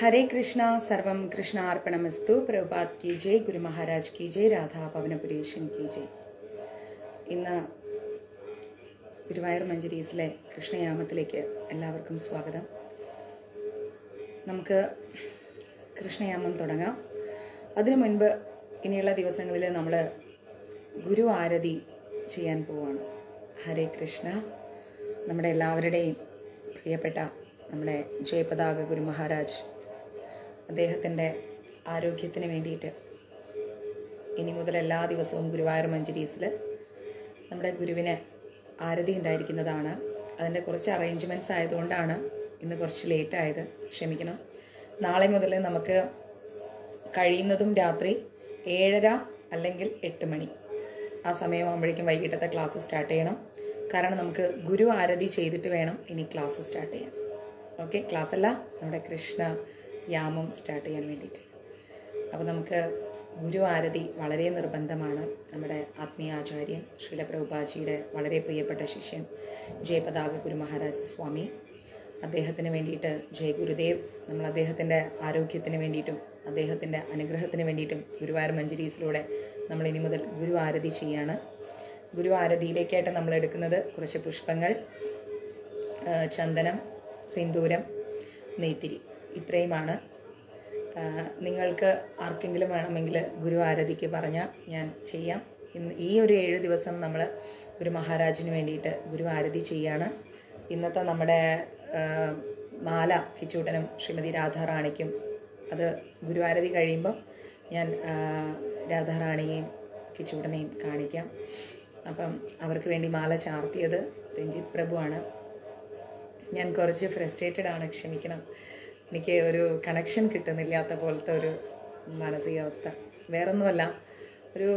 ഹരേ കൃഷ്ണ സർവം കൃഷ്ണ അർപ്പണമസ്തു പ്രഭാത് കി ജയ് ഗുരു മഹാരാജ് കി ജയ് രാധാ പവനപുരീഷൻ കി ജയ് ഇന്ന് ഗുരുവായൂർ മഞ്ചരീസിലെ കൃഷ്ണയാമത്തിലേക്ക് എല്ലാവർക്കും സ്വാഗതം നമുക്ക് കൃഷ്ണയാമം തുടങ്ങാം അതിനു മുൻപ് ഇനിയുള്ള ദിവസങ്ങളിൽ നമ്മൾ ഗുരു ചെയ്യാൻ പോവുകയാണ് ഹരേ കൃഷ്ണ നമ്മുടെ എല്ലാവരുടെയും പ്രിയപ്പെട്ട നമ്മുടെ ജയപതാക ഗുരു മഹാരാജ് അദ്ദേഹത്തിൻ്റെ ആരോഗ്യത്തിന് വേണ്ടിയിട്ട് ഇനി മുതൽ എല്ലാ ദിവസവും ഗുരുവായൂർ മഞ്ചിരീസിൽ നമ്മുടെ ഗുരുവിന് ആരതി ഉണ്ടായിരിക്കുന്നതാണ് അതിൻ്റെ കുറച്ച് അറേഞ്ച്മെൻറ്റ്സ് ആയതുകൊണ്ടാണ് ഇന്ന് കുറച്ച് ലേറ്റ് ആയത് ക്ഷമിക്കണം നാളെ മുതൽ നമുക്ക് കഴിയുന്നതും രാത്രി ഏഴര അല്ലെങ്കിൽ എട്ട് മണി ആ സമയമാകുമ്പോഴേക്കും വൈകിട്ടത്തെ ക്ലാസ് സ്റ്റാർട്ട് ചെയ്യണം കാരണം നമുക്ക് ഗുരു ആരതി ചെയ്തിട്ട് വേണം ഇനി ക്ലാസ് സ്റ്റാർട്ട് ചെയ്യാൻ ഓക്കെ ക്ലാസ് അല്ല നമ്മുടെ കൃഷ്ണ യാമം സ്റ്റാർട്ട് ചെയ്യാൻ വേണ്ടിയിട്ട് അപ്പോൾ നമുക്ക് ഗുരു ആരതി വളരെ നിർബന്ധമാണ് നമ്മുടെ ആത്മീയ ആചാര്യൻ ശ്രീല വളരെ പ്രിയപ്പെട്ട ശിഷ്യൻ ജയപതാക ഗുരു മഹാരാജ് സ്വാമി അദ്ദേഹത്തിന് വേണ്ടിയിട്ട് ജയ ഗുരുദേവ് നമ്മൾ അദ്ദേഹത്തിൻ്റെ ആരോഗ്യത്തിന് വേണ്ടിയിട്ടും അദ്ദേഹത്തിൻ്റെ അനുഗ്രഹത്തിന് വേണ്ടിയിട്ടും ഗുരുവായൂർ മഞ്ചരീസിലൂടെ നമ്മൾ ഇനി മുതൽ ഗുരു ആരതി ചെയ്യാണ് ഗുരു ആരതിയിലേക്കായിട്ട് നമ്മൾ എടുക്കുന്നത് കുറച്ച് പുഷ്പങ്ങൾ ചന്ദനം സിന്ദൂരം നെയ്ത്തിരി ഇത്രയുമാണ് നിങ്ങൾക്ക് ആർക്കെങ്കിലും വേണമെങ്കിൽ ഗുരു ആരാധിക്ക് പറഞ്ഞാൽ ഞാൻ ചെയ്യാം ഇന്ന് ഈ ഒരു ഏഴ് ദിവസം നമ്മൾ ഗുരു മഹാരാജിന് വേണ്ടിയിട്ട് ഗുരു ആരതി ചെയ്യാണ് ഇന്നത്തെ നമ്മുടെ മാല കിച്ചൂട്ടനും ശ്രീമതി രാധാറാണിക്കും അത് ഗുരുവാരതി കഴിയുമ്പം ഞാൻ രാധാറാണിയെയും കിച്ചൂട്ടനെയും കാണിക്കാം അപ്പം അവർക്ക് വേണ്ടി മാല ചാർത്തിയത് രഞ്ജിത് പ്രഭുവാണ് ഞാൻ കുറച്ച് ഫ്രസ്ട്രേറ്റഡ് ആണ് ക്ഷമിക്കണം എനിക്ക് ഒരു കണക്ഷൻ കിട്ടുന്നില്ലാത്ത പോലത്തെ ഒരു മാനസികാവസ്ഥ വേറൊന്നുമല്ല ഒരു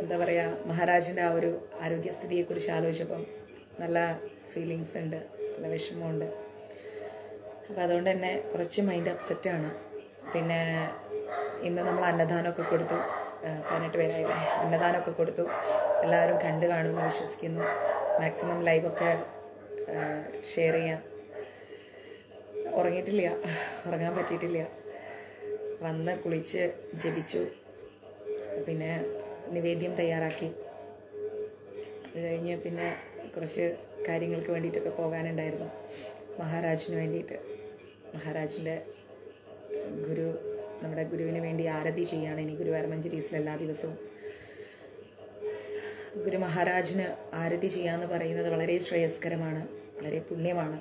എന്താ പറയുക മഹാരാജിൻ്റെ ആ ഒരു ആരോഗ്യസ്ഥിതിയെക്കുറിച്ച് ആലോചിച്ചപ്പം നല്ല ഫീലിങ്സ് ഉണ്ട് നല്ല വിഷമമുണ്ട് അപ്പോൾ അതുകൊണ്ട് തന്നെ കുറച്ച് മൈൻഡ് അപ്സെറ്റാണ് പിന്നെ ഇന്ന് നമ്മൾ അന്നദാനമൊക്കെ കൊടുത്തു പതിനെട്ട് പേരായില്ലേ അന്നദാനമൊക്കെ കൊടുത്തു എല്ലാവരും കണ്ടു കാണുമെന്ന് വിശ്വസിക്കുന്നു മാക്സിമം ലൈവൊക്കെ ഷെയർ ചെയ്യാം ഉറങ്ങിയിട്ടില്ല ഉറങ്ങാൻ പറ്റിയിട്ടില്ല വന്ന് കുളിച്ച് ജപിച്ചു പിന്നെ നിവേദ്യം തയ്യാറാക്കി അത് കഴിഞ്ഞ് പിന്നെ കുറച്ച് കാര്യങ്ങൾക്ക് വേണ്ടിയിട്ടൊക്കെ പോകാനുണ്ടായിരുന്നു മഹാരാജിന് വേണ്ടിയിട്ട് മഹാരാജിൻ്റെ ഗുരു നമ്മുടെ ഗുരുവിന് വേണ്ടി ആരതി ചെയ്യുകയാണ് ഇനി ഗുരുവായൂർ മഞ്ചേരീസിൽ എല്ലാ ദിവസവും ഗുരു മഹാരാജിന് ആരതി എന്ന് പറയുന്നത് വളരെ ശ്രേയസ്കരമാണ് വളരെ പുണ്യമാണ്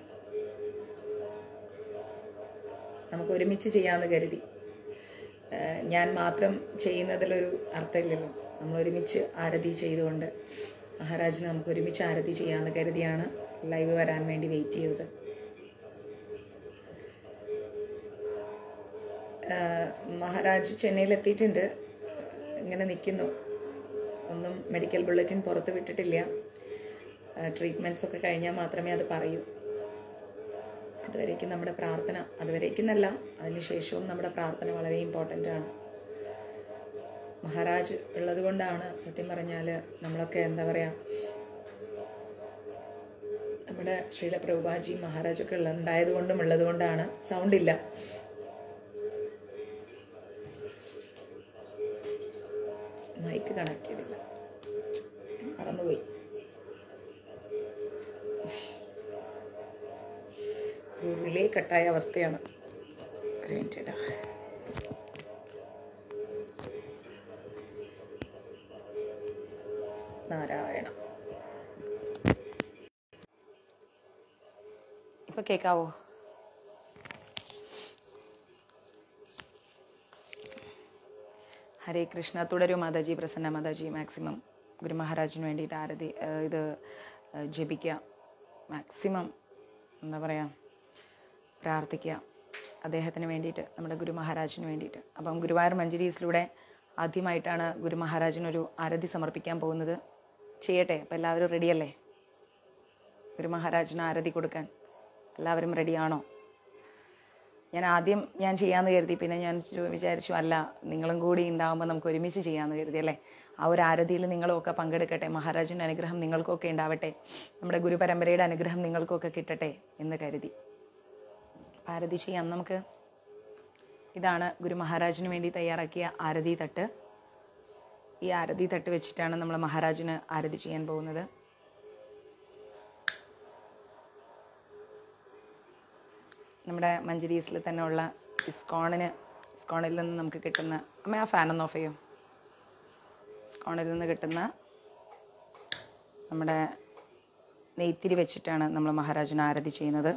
നമുക്ക് ഒരുമിച്ച് ചെയ്യാമെന്ന് കരുതി ഞാൻ മാത്രം ചെയ്യുന്നതിലൊരു അർത്ഥമില്ലല്ലോ നമ്മൾ ഒരുമിച്ച് ആരതി ചെയ്തുകൊണ്ട് മഹാരാജിനെ നമുക്ക് ഒരുമിച്ച് ആരതി ചെയ്യാമെന്ന് കരുതിയാണ് ലൈവ് വരാൻ വേണ്ടി വെയിറ്റ് ചെയ്തത് മഹാരാജ് ചെന്നൈയിൽ എത്തിയിട്ടുണ്ട് ഇങ്ങനെ നിൽക്കുന്നു ഒന്നും മെഡിക്കൽ ബുള്ളറ്റിൻ പുറത്ത് വിട്ടിട്ടില്ല ട്രീറ്റ്മെൻറ്റ്സൊക്കെ കഴിഞ്ഞാൽ മാത്രമേ അത് പറയൂ അതുവരേക്കും നമ്മുടെ പ്രാർത്ഥന അതുവരേക്കുന്നല്ല അതിനുശേഷവും നമ്മുടെ പ്രാർത്ഥന വളരെ ഇമ്പോർട്ടൻ്റ് ആണ് മഹാരാജ് ഉള്ളത് കൊണ്ടാണ് സത്യം പറഞ്ഞാൽ നമ്മളൊക്കെ എന്താ പറയുക നമ്മുടെ ശ്രീല പ്രഭുബാജി മഹാരാജൊക്കെ ഉള്ള കൊണ്ടും ഉള്ളത് കൊണ്ടാണ് സൗണ്ട് ഇല്ല മൈക്ക് കണക്ട് ചെയ്തില്ല മറന്നുപോയി റിലേ കട്ടായ അവസ്ഥയാണ് നാരായണ ഇപ്പൊ കേക്കാവോ ഹരേ കൃഷ്ണ തുടരൂ മാതാജി പ്രസന്ന മാതാജി മാക്സിമം ഗുരു മഹാരാജിന് വേണ്ടിയിട്ട് ആരതി ഇത് ജപിക്കുക മാക്സിമം എന്താ പറയുക പ്രാർത്ഥിക്കുക അദ്ദേഹത്തിന് വേണ്ടിയിട്ട് നമ്മുടെ ഗുരു മഹാരാജിന് വേണ്ടിയിട്ട് അപ്പം ഗുരുവായൂർ മഞ്ചരീസിലൂടെ ആദ്യമായിട്ടാണ് ഗുരു മഹാരാജിനൊരു ആരതി സമർപ്പിക്കാൻ പോകുന്നത് ചെയ്യട്ടെ അപ്പം എല്ലാവരും റെഡിയല്ലേ ഗുരു മഹാരാജിന് ആരതി കൊടുക്കാൻ എല്ലാവരും റെഡിയാണോ ഞാൻ ആദ്യം ഞാൻ ചെയ്യാമെന്ന് കരുതി പിന്നെ ഞാൻ വിചാരിച്ചു അല്ല നിങ്ങളും കൂടി ഉണ്ടാകുമ്പോൾ നമുക്ക് ഒരുമിച്ച് ചെയ്യാമെന്ന് കരുതി അല്ലേ ആ ഒരു ആരതിയിൽ നിങ്ങളുമൊക്കെ പങ്കെടുക്കട്ടെ മഹാരാജിൻ്റെ അനുഗ്രഹം നിങ്ങൾക്കൊക്കെ ഉണ്ടാവട്ടെ നമ്മുടെ ഗുരുപരമ്പരയുടെ അനുഗ്രഹം നിങ്ങൾക്കൊക്കെ കിട്ടട്ടെ എന്ന് കരുതി ആരതി ചെയ്യാം നമുക്ക് ഇതാണ് ഗുരു മഹാരാജിന് വേണ്ടി തയ്യാറാക്കിയ ആരതി തട്ട് ഈ ആരതി തട്ട് വെച്ചിട്ടാണ് നമ്മൾ മഹാരാജിന് ആരതി ചെയ്യാൻ പോകുന്നത് നമ്മുടെ മഞ്ചരീസിൽ തന്നെ ഉള്ള ഇസ്കോണിന് ഇസ്കോണിൽ നിന്ന് നമുക്ക് കിട്ടുന്ന അമ്മ ആ ഫാനൊന്ന് ഓഫ് ചെയ്യും ഇസ്കോണിൽ നിന്ന് കിട്ടുന്ന നമ്മുടെ നെയ്ത്തിരി വെച്ചിട്ടാണ് നമ്മൾ മഹാരാജിന് ആരതി ചെയ്യുന്നത്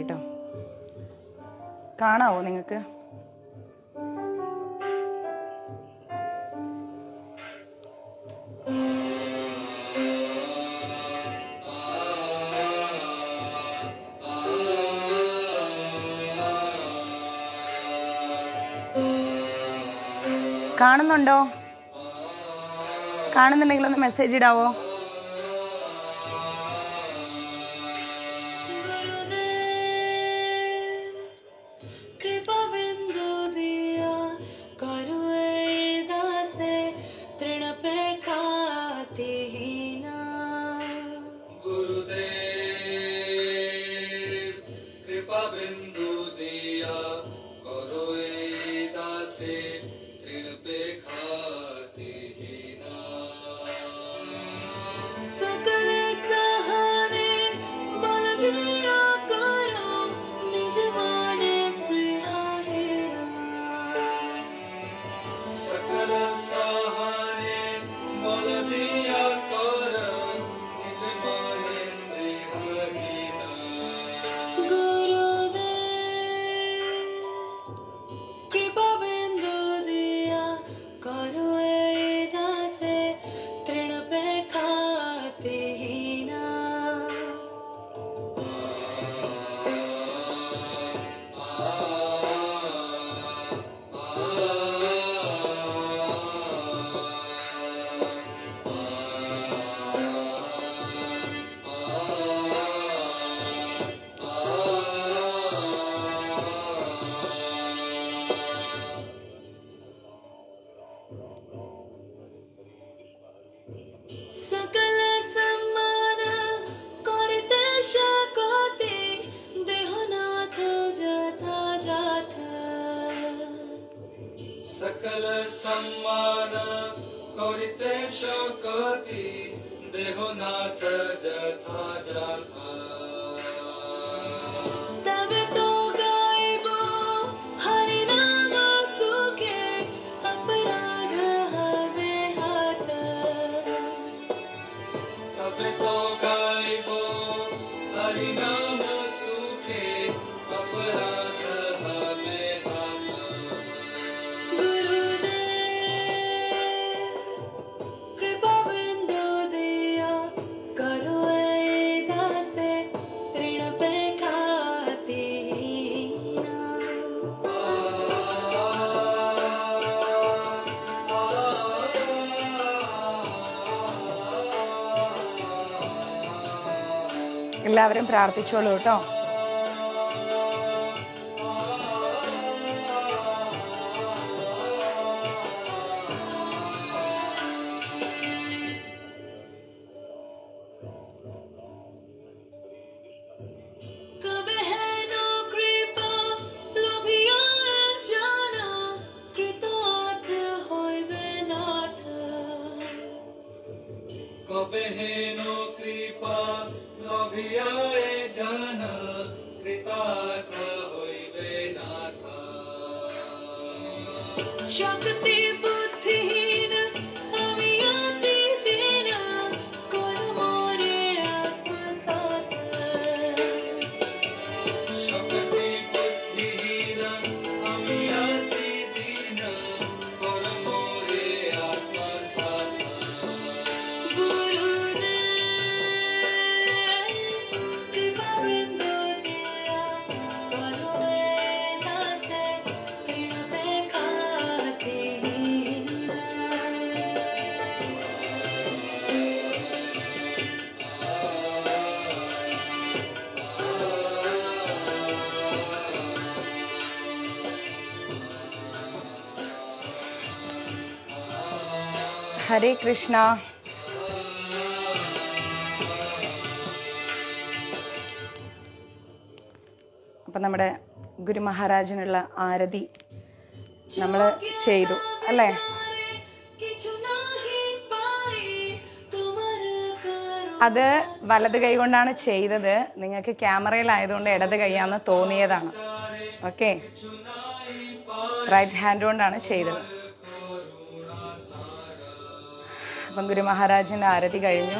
കേട്ടോ കാണാവോ നിങ്ങൾക്ക് കാണുന്നുണ്ടോ കാണുന്നുണ്ടെങ്കിൽ ഒന്ന് മെസ്സേജ് ഇടാവോ എല്ലാവരും പ്രാർത്ഥിച്ചോളൂ കേട്ടോ ഹരേ കൃഷ്ണ അപ്പം നമ്മുടെ ഗുരു മഹാരാജനുള്ള ആരതി നമ്മൾ ചെയ്തു അല്ലേ അത് വലത് കൈ കൊണ്ടാണ് ചെയ്തത് നിങ്ങൾക്ക് ക്യാമറയിലായതുകൊണ്ട് ഇടത് കൈയാന്ന് തോന്നിയതാണ് ഓക്കെ റൈറ്റ് ഹാൻഡ് കൊണ്ടാണ് ചെയ്തത് അപ്പം ഗുരു മഹാരാജിൻ്റെ ആരതി കഴിഞ്ഞു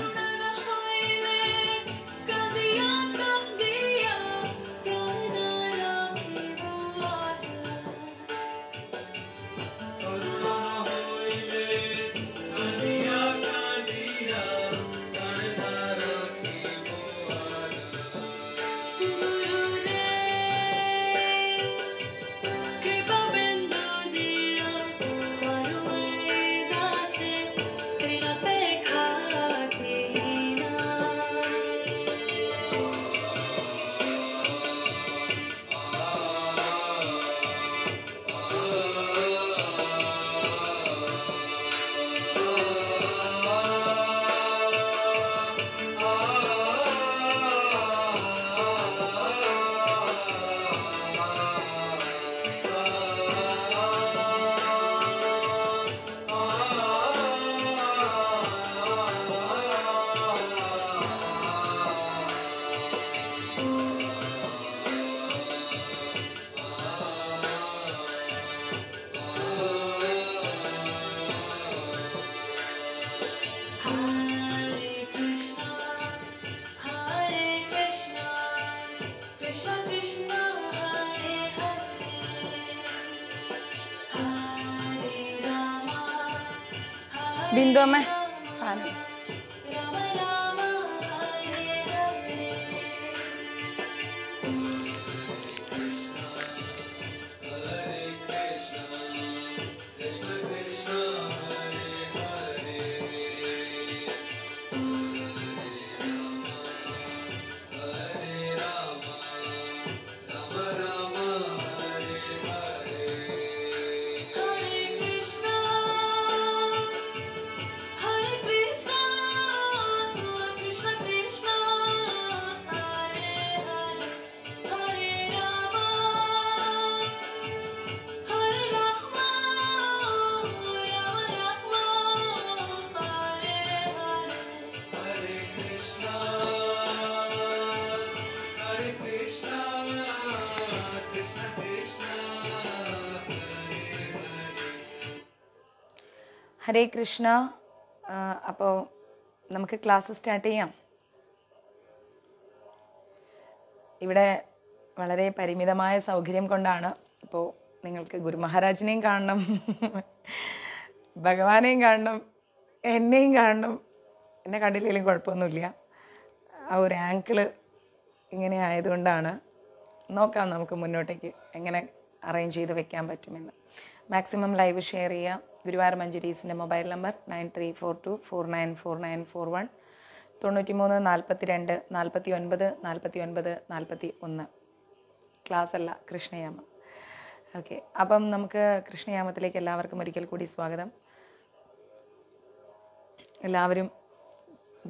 kingdom ഹരേ കൃഷ്ണ അപ്പോൾ നമുക്ക് ക്ലാസ് സ്റ്റാർട്ട് ചെയ്യാം ഇവിടെ വളരെ പരിമിതമായ സൗകര്യം കൊണ്ടാണ് ഇപ്പോൾ നിങ്ങൾക്ക് ഗുരു കാണണം ഭഗവാനെയും കാണണം എന്നെയും കാണണം എന്നെ കണ്ടില്ലെങ്കിലും കുഴപ്പമൊന്നുമില്ല ആ ഒരു ആങ്കിൾ ഇങ്ങനെ ആയതുകൊണ്ടാണ് നോക്കാം നമുക്ക് മുന്നോട്ടേക്ക് എങ്ങനെ അറേഞ്ച് ചെയ്ത് വെക്കാൻ പറ്റുമെന്ന് മാക്സിമം ലൈവ് ഷെയർ ചെയ്യാം ഗുരുവായൂർ മഞ്ചേരീസിൻ്റെ mobile number nine three four two four nine four nine four one തൊണ്ണൂറ്റി മൂന്ന് നാൽപ്പത്തി രണ്ട് നാൽപ്പത്തി ഒൻപത് നാൽപ്പത്തി ഒൻപത് നാൽപ്പത്തി ഒന്ന് ക്ലാസ് അല്ല കൃഷ്ണയാമം ഓക്കെ അപ്പം നമുക്ക് കൃഷ്ണയാമത്തിലേക്ക് എല്ലാവർക്കും ഒരിക്കൽ കൂടി സ്വാഗതം എല്ലാവരും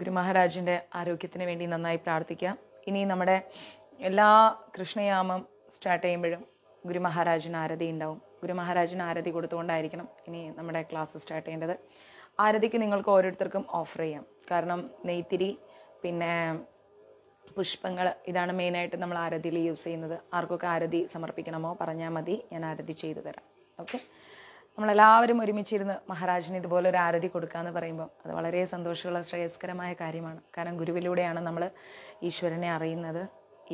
ഗുരുമഹാരാജിൻ്റെ ആരോഗ്യത്തിന് വേണ്ടി നന്നായി പ്രാർത്ഥിക്കാം ഇനി നമ്മുടെ എല്ലാ കൃഷ്ണയാമം സ്റ്റാർട്ട് ചെയ്യുമ്പോഴും ഗുരുമഹാരാജിന് ആരതി ഉണ്ടാവും ഗുരു മഹാരാജിന് ആരതി കൊടുത്തുകൊണ്ടായിരിക്കണം ഇനി നമ്മുടെ ക്ലാസ് സ്റ്റാർട്ട് ചെയ്യേണ്ടത് ആരതിക്ക് നിങ്ങൾക്ക് ഓരോരുത്തർക്കും ഓഫർ ചെയ്യാം കാരണം നെയ്ത്തിരി പിന്നെ പുഷ്പങ്ങൾ ഇതാണ് മെയിനായിട്ട് നമ്മൾ ആരതിയിൽ യൂസ് ചെയ്യുന്നത് ആർക്കൊക്കെ ആരതി സമർപ്പിക്കണമോ പറഞ്ഞാൽ മതി ഞാൻ ആരതി ചെയ്തു തരാം ഓക്കെ നമ്മളെല്ലാവരും ഒരുമിച്ചിരുന്ന് മഹാരാജിന് ഇതുപോലെ ഒരു ആരതി കൊടുക്കാന്ന് പറയുമ്പോൾ അത് വളരെ സന്തോഷമുള്ള ശ്രേയസ്കരമായ കാര്യമാണ് കാരണം ഗുരുവിലൂടെയാണ് നമ്മൾ ഈശ്വരനെ അറിയുന്നത്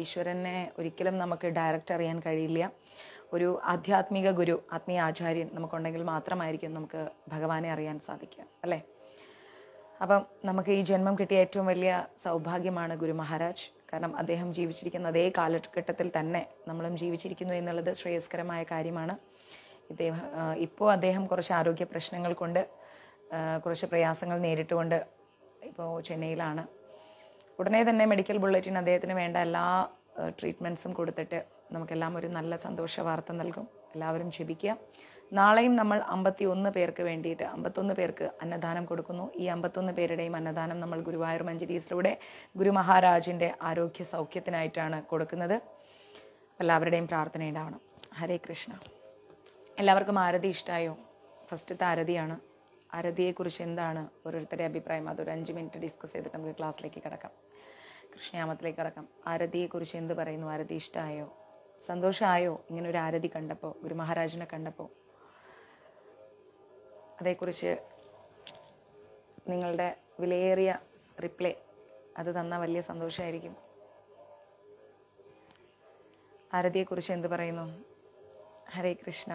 ഈശ്വരനെ ഒരിക്കലും നമുക്ക് ഡയറക്റ്റ് അറിയാൻ കഴിയില്ല ഒരു ആധ്യാത്മിക ഗുരു ആത്മീയ ആചാര്യൻ നമുക്കുണ്ടെങ്കിൽ മാത്രമായിരിക്കും നമുക്ക് ഭഗവാനെ അറിയാൻ സാധിക്കുക അല്ലേ അപ്പം നമുക്ക് ഈ ജന്മം കിട്ടിയ ഏറ്റവും വലിയ സൗഭാഗ്യമാണ് ഗുരു മഹാരാജ് കാരണം അദ്ദേഹം ജീവിച്ചിരിക്കുന്ന അതേ കാലഘട്ടത്തിൽ തന്നെ നമ്മളും ജീവിച്ചിരിക്കുന്നു എന്നുള്ളത് ശ്രേയസ്കരമായ കാര്യമാണ് ഇദ്ദേഹം ഇപ്പോൾ അദ്ദേഹം കുറച്ച് ആരോഗ്യ പ്രശ്നങ്ങൾ കൊണ്ട് കുറച്ച് പ്രയാസങ്ങൾ നേരിട്ടുകൊണ്ട് ഇപ്പോൾ ചെന്നൈയിലാണ് ഉടനെ തന്നെ മെഡിക്കൽ ബുള്ളറ്റിന് അദ്ദേഹത്തിന് വേണ്ട എല്ലാ ട്രീറ്റ്മെൻറ്റ്സും കൊടുത്തിട്ട് നമുക്കെല്ലാം ഒരു നല്ല സന്തോഷ വാർത്ത നൽകും എല്ലാവരും ജപിക്കുക നാളെയും നമ്മൾ അമ്പത്തി ഒന്ന് പേർക്ക് വേണ്ടിയിട്ട് അമ്പത്തൊന്ന് പേർക്ക് അന്നദാനം കൊടുക്കുന്നു ഈ അമ്പത്തൊന്ന് പേരുടെയും അന്നദാനം നമ്മൾ ഗുരുവായൂർ മഞ്ചരീസിലൂടെ ഗുരു ആരോഗ്യ സൗഖ്യത്തിനായിട്ടാണ് കൊടുക്കുന്നത് എല്ലാവരുടെയും പ്രാർത്ഥന ഉണ്ടാവണം ഹരേ കൃഷ്ണ എല്ലാവർക്കും ആരതി ഇഷ്ടമായോ ഫസ്റ്റത്തെ ആരതിയാണ് ആരതിയെക്കുറിച്ച് എന്താണ് ഓരോരുത്തരുടെ അഭിപ്രായം അതൊരു അഞ്ച് മിനിറ്റ് ഡിസ്കസ് ചെയ്തിട്ട് നമുക്ക് ക്ലാസ്സിലേക്ക് കിടക്കാം കൃഷ്ണയാമത്തിലേക്ക് കിടക്കാം ആരതിയെക്കുറിച്ച് എന്ത് പറയുന്നു ആരതി ഇഷ്ടമായോ സന്തോഷമായോ ഇങ്ങനെ ഒരു ആരതി കണ്ടപ്പോൾ ഗുരു മഹാരാജനെ കണ്ടപ്പോൾ അതേക്കുറിച്ച് നിങ്ങളുടെ വിലയേറിയ റിപ്ലൈ അത് തന്ന വലിയ സന്തോഷമായിരിക്കും ആരതിയെക്കുറിച്ച് എന്ത് പറയുന്നു ഹരേ കൃഷ്ണ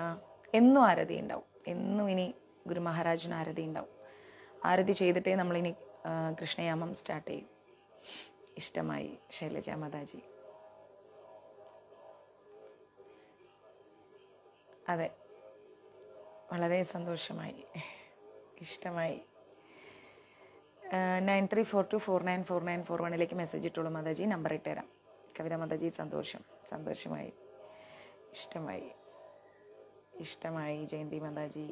എന്നും ആരതി ഉണ്ടാവും എന്നും ഇനി ഗുരു മഹാരാജന് ആരതി ഉണ്ടാവും ആരതി ചെയ്തിട്ടേ നമ്മളിനി കൃഷ്ണയാമം സ്റ്റാർട്ട് ചെയ്യും ഇഷ്ടമായി ശൈലജ മാതാജി അതെ വളരെ സന്തോഷമായി ഇഷ്ടമായി nine three four two four nine four nine four വണ്ണിലേക്ക് മെസ്സേജ് ഇട്ടോളൂ മാതാജി നമ്പർ ഇട്ടുതരാം കവിത മാതാജി സന്തോഷം സന്തോഷമായി ഇഷ്ടമായി ഇഷ്ടമായി ജയന്തി മാതാജി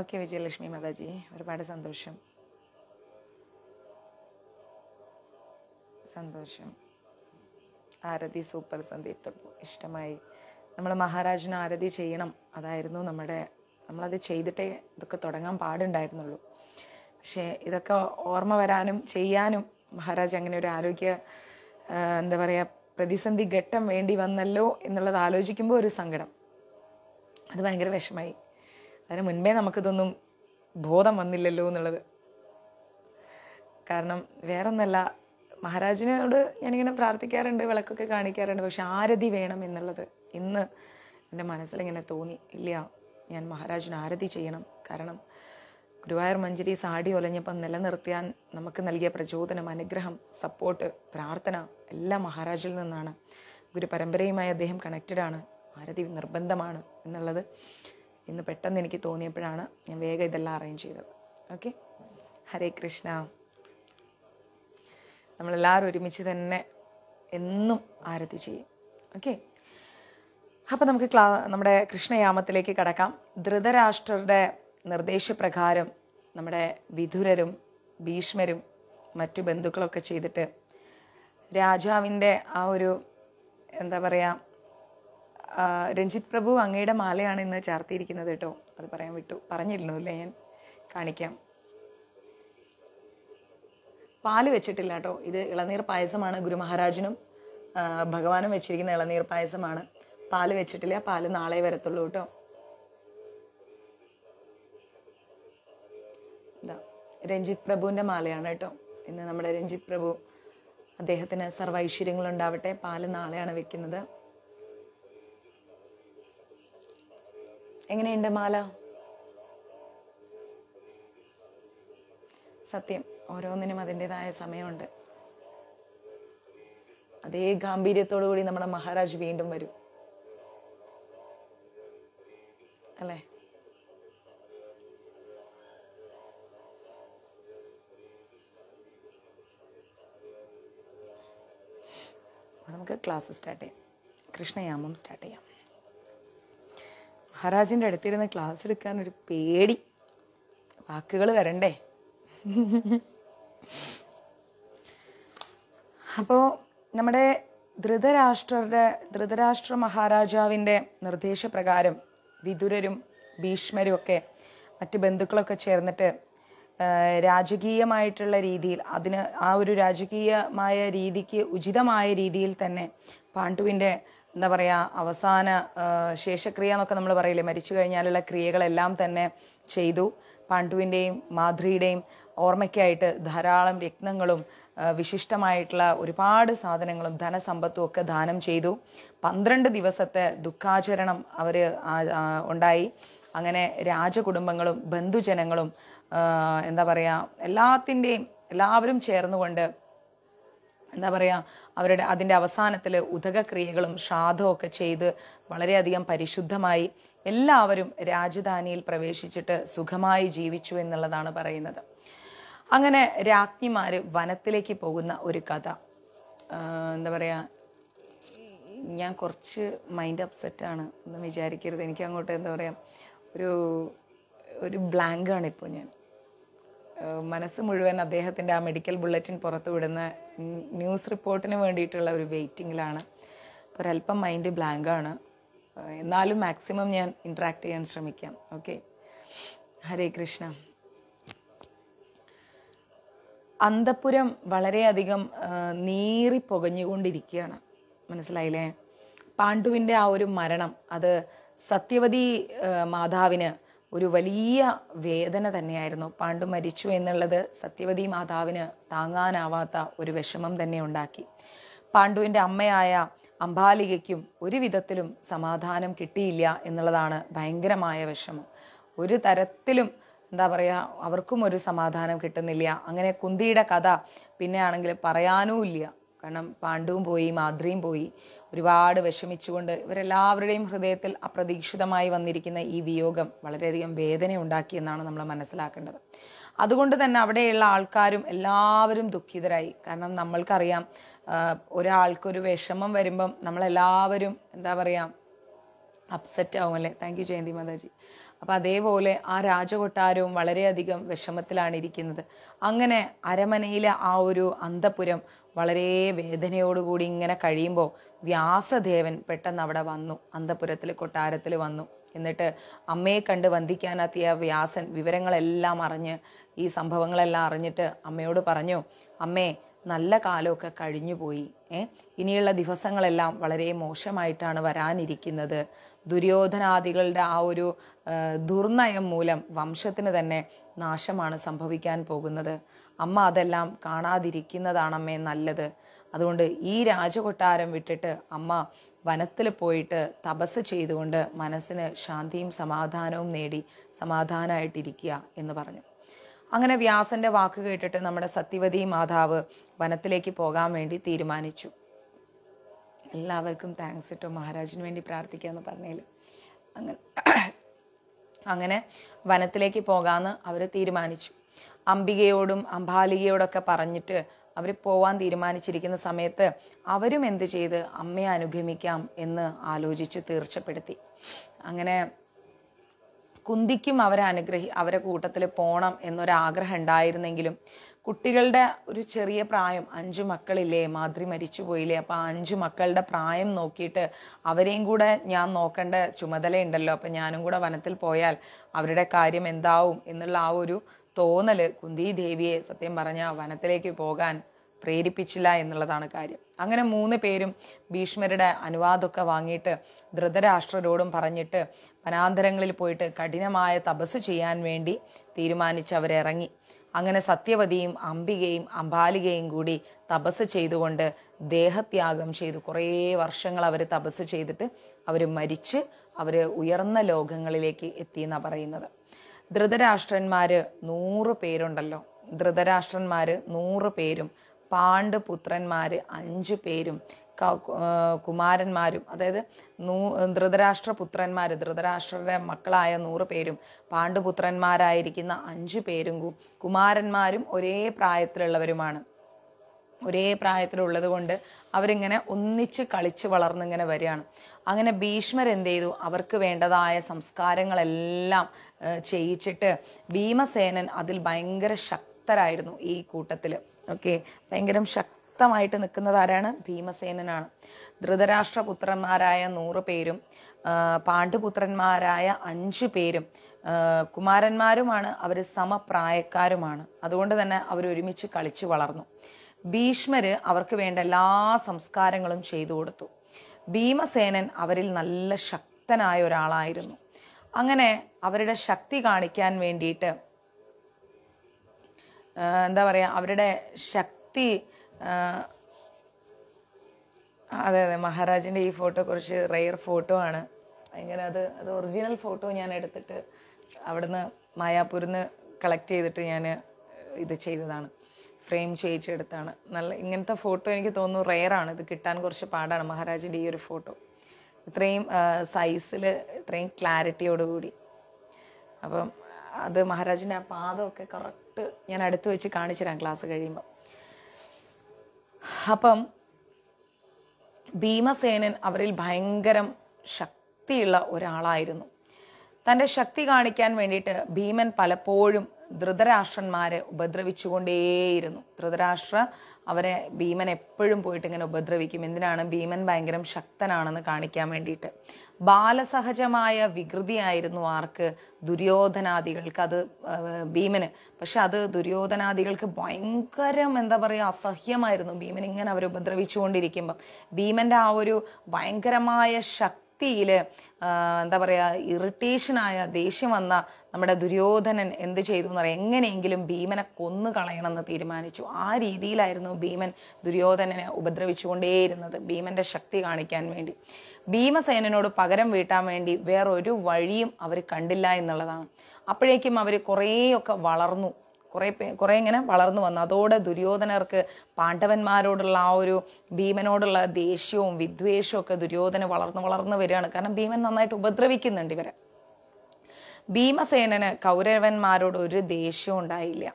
ഓക്കെ വിജയലക്ഷ്മി മാതാജി ഒരുപാട് സന്തോഷം സന്തോഷം ആരതി സൂപ്പർ സന്ദീപ് പ്രഭു ഇഷ്ടമായി നമ്മൾ മഹാരാജന് ആരതി ചെയ്യണം അതായിരുന്നു നമ്മുടെ നമ്മളത് ചെയ്തിട്ടേ ഇതൊക്കെ തുടങ്ങാൻ പാടുണ്ടായിരുന്നുള്ളൂ പക്ഷേ ഇതൊക്കെ ഓർമ്മ വരാനും ചെയ്യാനും മഹാരാജ് അങ്ങനെ ഒരു ആരോഗ്യ എന്താ പറയുക പ്രതിസന്ധി ഘട്ടം വേണ്ടി വന്നല്ലോ എന്നുള്ളത് ആലോചിക്കുമ്പോൾ ഒരു സങ്കടം അത് ഭയങ്കര വിഷമായി അതിന് മുൻപേ നമുക്കിതൊന്നും ബോധം വന്നില്ലല്ലോ എന്നുള്ളത് കാരണം വേറൊന്നല്ല മഹാരാജിനോട് ഞാനിങ്ങനെ പ്രാർത്ഥിക്കാറുണ്ട് വിളക്കൊക്കെ കാണിക്കാറുണ്ട് പക്ഷെ ആരതി വേണം എന്നുള്ളത് ഇന്ന് എൻ്റെ മനസ്സിലിങ്ങനെ തോന്നി ഇല്ല ഞാൻ മഹാരാജിന് ആരതി ചെയ്യണം കാരണം ഗുരുവായൂർ മഞ്ചരി സാടി ഒലഞ്ഞപ്പം നിലനിർത്തിയാൻ നമുക്ക് നൽകിയ പ്രചോദനം അനുഗ്രഹം സപ്പോർട്ട് പ്രാർത്ഥന എല്ലാം മഹാരാജിൽ നിന്നാണ് ഗുരു പരമ്പരയുമായി അദ്ദേഹം കണക്റ്റഡ് ആണ് ആരതി നിർബന്ധമാണ് എന്നുള്ളത് ഇന്ന് പെട്ടെന്ന് എനിക്ക് തോന്നിയപ്പോഴാണ് ഞാൻ വേഗം ഇതെല്ലാം അറേഞ്ച് ചെയ്തത് ഓക്കെ ഹരേ കൃഷ്ണ നമ്മളെല്ലാവരും ഒരുമിച്ച് തന്നെ എന്നും ആരതി ചെയ്യും ഓക്കെ അപ്പം നമുക്ക് ക്ലാ നമ്മുടെ കൃഷ്ണയാമത്തിലേക്ക് കടക്കാം ധൃതരാഷ്ട്രരുടെ നിർദ്ദേശപ്രകാരം നമ്മുടെ വിധുരരും ഭീഷ്മരും മറ്റു ബന്ധുക്കളൊക്കെ ചെയ്തിട്ട് രാജാവിൻ്റെ ആ ഒരു എന്താ പറയുക രഞ്ജിത് പ്രഭു അങ്ങയുടെ മാലയാണ് ഇന്ന് ചേർത്തിയിരിക്കുന്നത് കേട്ടോ അത് പറയാൻ വിട്ടു പറഞ്ഞിരുന്നു അല്ലേ ഞാൻ കാണിക്കാം പാല് വെച്ചിട്ടില്ല കേട്ടോ ഇത് ഇളനീർ പായസമാണ് ഗുരുമഹാരാജിനും ഭഗവാനും വെച്ചിരിക്കുന്ന ഇളനീർ പായസമാണ് പാല് വെച്ചിട്ടില്ല പാല് നാളെ വരത്തുള്ളൂ കേട്ടോ ഇതാ രഞ്ജിത്ത് പ്രഭുവിൻ്റെ മാലയാണ് കേട്ടോ ഇന്ന് നമ്മുടെ രഞ്ജിത് പ്രഭു അദ്ദേഹത്തിന് സർവൈശ്വര്യങ്ങൾ ഉണ്ടാവട്ടെ പാല് നാളെയാണ് വെക്കുന്നത് എങ്ങനെയുണ്ട് മാല സത്യം ഓരോന്നിനും അതിൻ്റെതായ സമയമുണ്ട് അതേ ഗാംഭീര്യത്തോടു കൂടി നമ്മുടെ മഹാരാജ് വീണ്ടും വരും അല്ലേ നമുക്ക് ക്ലാസ് സ്റ്റാർട്ട് ചെയ്യാം കൃഷ്ണയാമം സ്റ്റാർട്ട് ചെയ്യാം മഹാരാജിൻ്റെ അടുത്തിരുന്ന് ക്ലാസ് എടുക്കാൻ ഒരു പേടി വാക്കുകൾ വരണ്ടേ അപ്പോൾ നമ്മുടെ ധൃതരാഷ്ട്രരുടെ ധൃതരാഷ്ട്ര മഹാരാജാവിൻ്റെ നിർദ്ദേശപ്രകാരം വിതുരരും ഭീഷ്മരും ഒക്കെ മറ്റ് ബന്ധുക്കളൊക്കെ ചേർന്നിട്ട് രാജകീയമായിട്ടുള്ള രീതിയിൽ അതിന് ആ ഒരു രാജകീയമായ രീതിക്ക് ഉചിതമായ രീതിയിൽ തന്നെ പാണ്ഡുവിൻ്റെ എന്താ പറയുക അവസാന ശേഷക്രിയ എന്നൊക്കെ നമ്മൾ പറയില്ലേ മരിച്ചു കഴിഞ്ഞാലുള്ള ക്രിയകളെല്ലാം തന്നെ ചെയ്തു പാണ്ഡുവിൻ്റെയും മാധുരിയുടെയും ഓർമ്മയ്ക്കായിട്ട് ധാരാളം രത്നങ്ങളും വിശിഷ്ടമായിട്ടുള്ള ഒരുപാട് സാധനങ്ങളും ധനസമ്പത്തും ഒക്കെ ദാനം ചെയ്തു പന്ത്രണ്ട് ദിവസത്തെ ദുഃഖാചരണം അവർ ഉണ്ടായി അങ്ങനെ രാജകുടുംബങ്ങളും ബന്ധുജനങ്ങളും എന്താ പറയുക എല്ലാത്തിൻ്റെയും എല്ലാവരും ചേർന്നുകൊണ്ട് എന്താ പറയുക അവരുടെ അതിൻ്റെ അവസാനത്തിൽ ഉദകക്രിയകളും ശ്രാദ്ധമൊക്കെ ചെയ്ത് വളരെയധികം പരിശുദ്ധമായി എല്ലാവരും രാജധാനിയിൽ പ്രവേശിച്ചിട്ട് സുഖമായി ജീവിച്ചു എന്നുള്ളതാണ് പറയുന്നത് അങ്ങനെ രാജ്ഞിമാർ വനത്തിലേക്ക് പോകുന്ന ഒരു കഥ എന്താ പറയുക ഞാൻ കുറച്ച് മൈൻഡ് അപ്സെറ്റാണ് എന്ന് വിചാരിക്കരുത് എനിക്ക് അങ്ങോട്ട് എന്താ പറയുക ഒരു ഒരു ബ്ലാങ്കാണ് ഇപ്പോൾ ഞാൻ മനസ്സ് മുഴുവൻ അദ്ദേഹത്തിൻ്റെ ആ മെഡിക്കൽ ബുള്ളറ്റിൻ പുറത്തു വിടുന്ന ന്യൂസ് റിപ്പോർട്ടിന് വേണ്ടിയിട്ടുള്ള ഒരു വെയിറ്റിങ്ങിലാണ് അപ്പോൾ ഒരല്പം മൈൻഡ് ബ്ലാങ്കാണ് എന്നാലും മാക്സിമം ഞാൻ ഇൻട്രാക്ട് ചെയ്യാൻ ശ്രമിക്കാം ഓക്കെ ഹരേ കൃഷ്ണ അന്തപുരം വളരെയധികം നീറി പൊകഞ്ഞുകൊണ്ടിരിക്കുകയാണ് മനസ്സിലായില്ലേ പാണ്ഡുവിൻ്റെ ആ ഒരു മരണം അത് സത്യവതി മാതാവിന് ഒരു വലിയ വേദന തന്നെയായിരുന്നു പാണ്ഡു മരിച്ചു എന്നുള്ളത് സത്യവതി മാതാവിന് താങ്ങാനാവാത്ത ഒരു വിഷമം തന്നെ ഉണ്ടാക്കി പാണ്ഡുവിൻ്റെ അമ്മയായ അംബാലികയ്ക്കും ഒരു വിധത്തിലും സമാധാനം കിട്ടിയില്ല എന്നുള്ളതാണ് ഭയങ്കരമായ വിഷമം ഒരു തരത്തിലും എന്താ പറയുക അവർക്കും ഒരു സമാധാനം കിട്ടുന്നില്ല അങ്ങനെ കുന്തിയുടെ കഥ പിന്നെ ആണെങ്കിൽ പറയാനുമില്ല കാരണം പാണ്ഡുവും പോയി മാദ്രിയും പോയി ഒരുപാട് വിഷമിച്ചുകൊണ്ട് ഇവരെല്ലാവരുടെയും ഹൃദയത്തിൽ അപ്രതീക്ഷിതമായി വന്നിരിക്കുന്ന ഈ വിയോഗം വളരെയധികം ഉണ്ടാക്കിയെന്നാണ് നമ്മൾ മനസ്സിലാക്കേണ്ടത് അതുകൊണ്ട് തന്നെ അവിടെയുള്ള ആൾക്കാരും എല്ലാവരും ദുഃഖിതരായി കാരണം നമ്മൾക്കറിയാം ഒരാൾക്കൊരു വിഷമം വരുമ്പം നമ്മളെല്ലാവരും എന്താ പറയുക അപ്സെറ്റ് ആവും അല്ലേ താങ്ക് യു ജയന്തി മാതാജി അപ്പോൾ അതേപോലെ ആ രാജകൊട്ടാരവും വളരെയധികം വിഷമത്തിലാണ് ഇരിക്കുന്നത് അങ്ങനെ അരമനയിലെ ആ ഒരു അന്തപുരം വളരെ വേദനയോടുകൂടി ഇങ്ങനെ കഴിയുമ്പോൾ വ്യാസദേവൻ പെട്ടെന്ന് അവിടെ വന്നു അന്തപുരത്തിൽ കൊട്ടാരത്തിൽ വന്നു എന്നിട്ട് അമ്മയെ കണ്ട് വന്ദിക്കാനെത്തിയ വ്യാസൻ വിവരങ്ങളെല്ലാം അറിഞ്ഞ് ഈ സംഭവങ്ങളെല്ലാം അറിഞ്ഞിട്ട് അമ്മയോട് പറഞ്ഞു അമ്മേ നല്ല കാലമൊക്കെ കഴിഞ്ഞു പോയി ഇനിയുള്ള ദിവസങ്ങളെല്ലാം വളരെ മോശമായിട്ടാണ് വരാനിരിക്കുന്നത് ദുര്യോധനാദികളുടെ ആ ഒരു ദുർനയം മൂലം വംശത്തിന് തന്നെ നാശമാണ് സംഭവിക്കാൻ പോകുന്നത് അമ്മ അതെല്ലാം കാണാതിരിക്കുന്നതാണമ്മേ നല്ലത് അതുകൊണ്ട് ഈ രാജകൊട്ടാരം വിട്ടിട്ട് അമ്മ വനത്തിൽ പോയിട്ട് തപസ് ചെയ്തുകൊണ്ട് മനസ്സിന് ശാന്തിയും സമാധാനവും നേടി സമാധാനമായിട്ടിരിക്കുക എന്ന് പറഞ്ഞു അങ്ങനെ വ്യാസന്റെ വാക്ക് കേട്ടിട്ട് നമ്മുടെ സത്യവതി മാതാവ് വനത്തിലേക്ക് പോകാൻ വേണ്ടി തീരുമാനിച്ചു എല്ലാവർക്കും താങ്ക്സ് ഇട്ടോ മഹാരാജിന് വേണ്ടി എന്ന് പറഞ്ഞതിൽ അങ്ങനെ അങ്ങനെ വനത്തിലേക്ക് പോകാമെന്ന് അവർ തീരുമാനിച്ചു അംബികയോടും അംബാലികയോടൊക്കെ പറഞ്ഞിട്ട് അവർ പോവാൻ തീരുമാനിച്ചിരിക്കുന്ന സമയത്ത് അവരും എന്ത് ചെയ്ത് അമ്മയെ അനുഗമിക്കാം എന്ന് ആലോചിച്ച് തീർച്ചപ്പെടുത്തി അങ്ങനെ കുന്തിക്കും അവരെ അനുഗ്രഹി അവരെ കൂട്ടത്തിൽ പോകണം എന്നൊരാഗ്രഹം ഉണ്ടായിരുന്നെങ്കിലും കുട്ടികളുടെ ഒരു ചെറിയ പ്രായം അഞ്ചു മക്കളില്ലേ മാതൃ മരിച്ചു പോയില്ലേ അപ്പം ആ അഞ്ചു മക്കളുടെ പ്രായം നോക്കിയിട്ട് അവരെയും കൂടെ ഞാൻ നോക്കേണ്ട ചുമതലയുണ്ടല്ലോ അപ്പം ഞാനും കൂടെ വനത്തിൽ പോയാൽ അവരുടെ കാര്യം എന്താവും എന്നുള്ള ആ ഒരു തോന്നൽ കുന്തി ദേവിയെ സത്യം പറഞ്ഞ വനത്തിലേക്ക് പോകാൻ പ്രേരിപ്പിച്ചില്ല എന്നുള്ളതാണ് കാര്യം അങ്ങനെ മൂന്ന് പേരും ഭീഷ്മരുടെ അനുവാദമൊക്കെ വാങ്ങിയിട്ട് ധൃതരാഷ്ട്രരോടും പറഞ്ഞിട്ട് വനാന്തരങ്ങളിൽ പോയിട്ട് കഠിനമായ തപസ് ചെയ്യാൻ വേണ്ടി തീരുമാനിച്ച് അവരിറങ്ങി അങ്ങനെ സത്യവതിയും അംബികയും അംബാലികയും കൂടി തപസ് ചെയ്തുകൊണ്ട് ദേഹത്യാഗം ചെയ്തു കുറേ വർഷങ്ങൾ അവർ തപസ് ചെയ്തിട്ട് അവർ മരിച്ച് അവർ ഉയർന്ന ലോകങ്ങളിലേക്ക് എത്തി എന്നാണ് പറയുന്നത് ധൃതരാഷ്ട്രന്മാർ നൂറ് പേരുണ്ടല്ലോ ധൃതരാഷ്ട്രന്മാർ നൂറ് പേരും പാണ്ഡ് പുത്രന്മാർ പേരും കുമാരന്മാരും അതായത് നൂ ധൃതരാഷ്ട്ര പുത്രന്മാർ ധൃതരാഷ്ട്രരുടെ മക്കളായ നൂറ് പേരും പാണ്ഡുപുത്രന്മാരായിരിക്കുന്ന അഞ്ചു പേരും കുമാരന്മാരും ഒരേ പ്രായത്തിലുള്ളവരുമാണ് ഒരേ പ്രായത്തിലുള്ളത് കൊണ്ട് അവരിങ്ങനെ ഒന്നിച്ച് കളിച്ച് വളർന്നിങ്ങനെ വരികയാണ് അങ്ങനെ ഭീഷ്മർ എന്ത് ചെയ്തു അവർക്ക് വേണ്ടതായ സംസ്കാരങ്ങളെല്ലാം ചെയ്യിച്ചിട്ട് ഭീമസേനൻ അതിൽ ഭയങ്കര ശക്തരായിരുന്നു ഈ കൂട്ടത്തിൽ ഓക്കെ ഭയങ്കരം ശക്തമായിട്ട് നിൽക്കുന്നത് ആരാണ് ഭീമസേനനാണ് ധൃതരാഷ്ട്രപുത്രന്മാരായ നൂറ് പേരും പാണ്ഡുപുത്രന്മാരായ അഞ്ചു പേരും കുമാരന്മാരുമാണ് അവർ സമപ്രായക്കാരുമാണ് അതുകൊണ്ട് തന്നെ അവർ ഒരുമിച്ച് കളിച്ചു വളർന്നു ഭീഷ്മര് അവർക്ക് വേണ്ട എല്ലാ സംസ്കാരങ്ങളും ചെയ്തു കൊടുത്തു ഭീമസേനൻ അവരിൽ നല്ല ശക്തനായ ഒരാളായിരുന്നു അങ്ങനെ അവരുടെ ശക്തി കാണിക്കാൻ വേണ്ടിയിട്ട് എന്താ പറയുക അവരുടെ ശക്തി അതെ അതെ മഹാരാജിൻ്റെ ഈ ഫോട്ടോ കുറച്ച് റെയർ ഫോട്ടോ ആണ് ഇങ്ങനെ അത് അത് ഒറിജിനൽ ഫോട്ടോ ഞാൻ എടുത്തിട്ട് അവിടുന്ന് മായാപൂരിൽ നിന്ന് കളക്ട് ചെയ്തിട്ട് ഞാൻ ഇത് ചെയ്തതാണ് ഫ്രെയിം ചെയ്യിച്ചെടുത്താണ് നല്ല ഇങ്ങനത്തെ ഫോട്ടോ എനിക്ക് തോന്നുന്നു റെയറാണ് ഇത് കിട്ടാൻ കുറച്ച് പാടാണ് മഹാരാജിൻ്റെ ഈ ഒരു ഫോട്ടോ ഇത്രയും സൈസിൽ ഇത്രയും ക്ലാരിറ്റിയോടുകൂടി അപ്പം അത് മഹാരാജിൻ്റെ ആ പാദമൊക്കെ കറക്റ്റ് തൊട്ട് ഞാൻ അടുത്ത് വെച്ച് കാണിച്ചു തരാം ക്ലാസ് കഴിയുമ്പോൾ അപ്പം ഭീമസേനൻ അവരിൽ ഭയങ്കരം ശക്തിയുള്ള ഒരാളായിരുന്നു തൻ്റെ ശക്തി കാണിക്കാൻ വേണ്ടിയിട്ട് ഭീമൻ പലപ്പോഴും ധൃതരാഷ്ട്രന്മാരെ ഉപദ്രവിച്ചുകൊണ്ടേയിരുന്നു ധൃതരാഷ്ട്ര അവരെ ഭീമൻ എപ്പോഴും പോയിട്ട് ഇങ്ങനെ ഉപദ്രവിക്കും എന്തിനാണ് ഭീമൻ ഭയങ്കരം ശക്തനാണെന്ന് കാണിക്കാൻ വേണ്ടിയിട്ട് ബാലസഹജമായ വികൃതിയായിരുന്നു ആർക്ക് ദുര്യോധനാദികൾക്ക് അത് ഭീമന് പക്ഷെ അത് ദുര്യോധനാദികൾക്ക് ഭയങ്കരം എന്താ പറയുക അസഹ്യമായിരുന്നു ഭീമൻ ഇങ്ങനെ അവർ ഉപദ്രവിച്ചുകൊണ്ടിരിക്കുമ്പം ഭീമന്റെ ആ ഒരു ഭയങ്കരമായ ശക്തിയില് എന്താ പറയുക ഇറിറ്റേഷനായ ദേഷ്യം വന്ന നമ്മുടെ ദുര്യോധനൻ എന്ത് ചെയ്തു എന്ന് പറയാം എങ്ങനെയെങ്കിലും ഭീമനെ കൊന്നു കളയണമെന്ന് തീരുമാനിച്ചു ആ രീതിയിലായിരുന്നു ഭീമൻ ദുര്യോധനനെ ഉപദ്രവിച്ചുകൊണ്ടേയിരുന്നത് ഭീമന്റെ ശക്തി കാണിക്കാൻ വേണ്ടി ഭീമസേനോട് പകരം വീട്ടാൻ വേണ്ടി വേറൊരു വഴിയും അവർ കണ്ടില്ല എന്നുള്ളതാണ് അപ്പോഴേക്കും അവർ കുറേയൊക്കെ വളർന്നു കുറേ കുറേ ഇങ്ങനെ വളർന്നു വന്നു അതോടെ ദുര്യോധനർക്ക് പാണ്ഡവന്മാരോടുള്ള ആ ഒരു ഭീമനോടുള്ള ദേഷ്യവും വിദ്വേഷവും ഒക്കെ ദുര്യോധന വളർന്നു വളർന്നു വരികയാണ് കാരണം ഭീമൻ നന്നായിട്ട് ഉപദ്രവിക്കുന്നുണ്ട് ഇവരെ ഭീമസേനന് കൗരവന്മാരോട് ഒരു ദേഷ്യവും ഉണ്ടായില്ല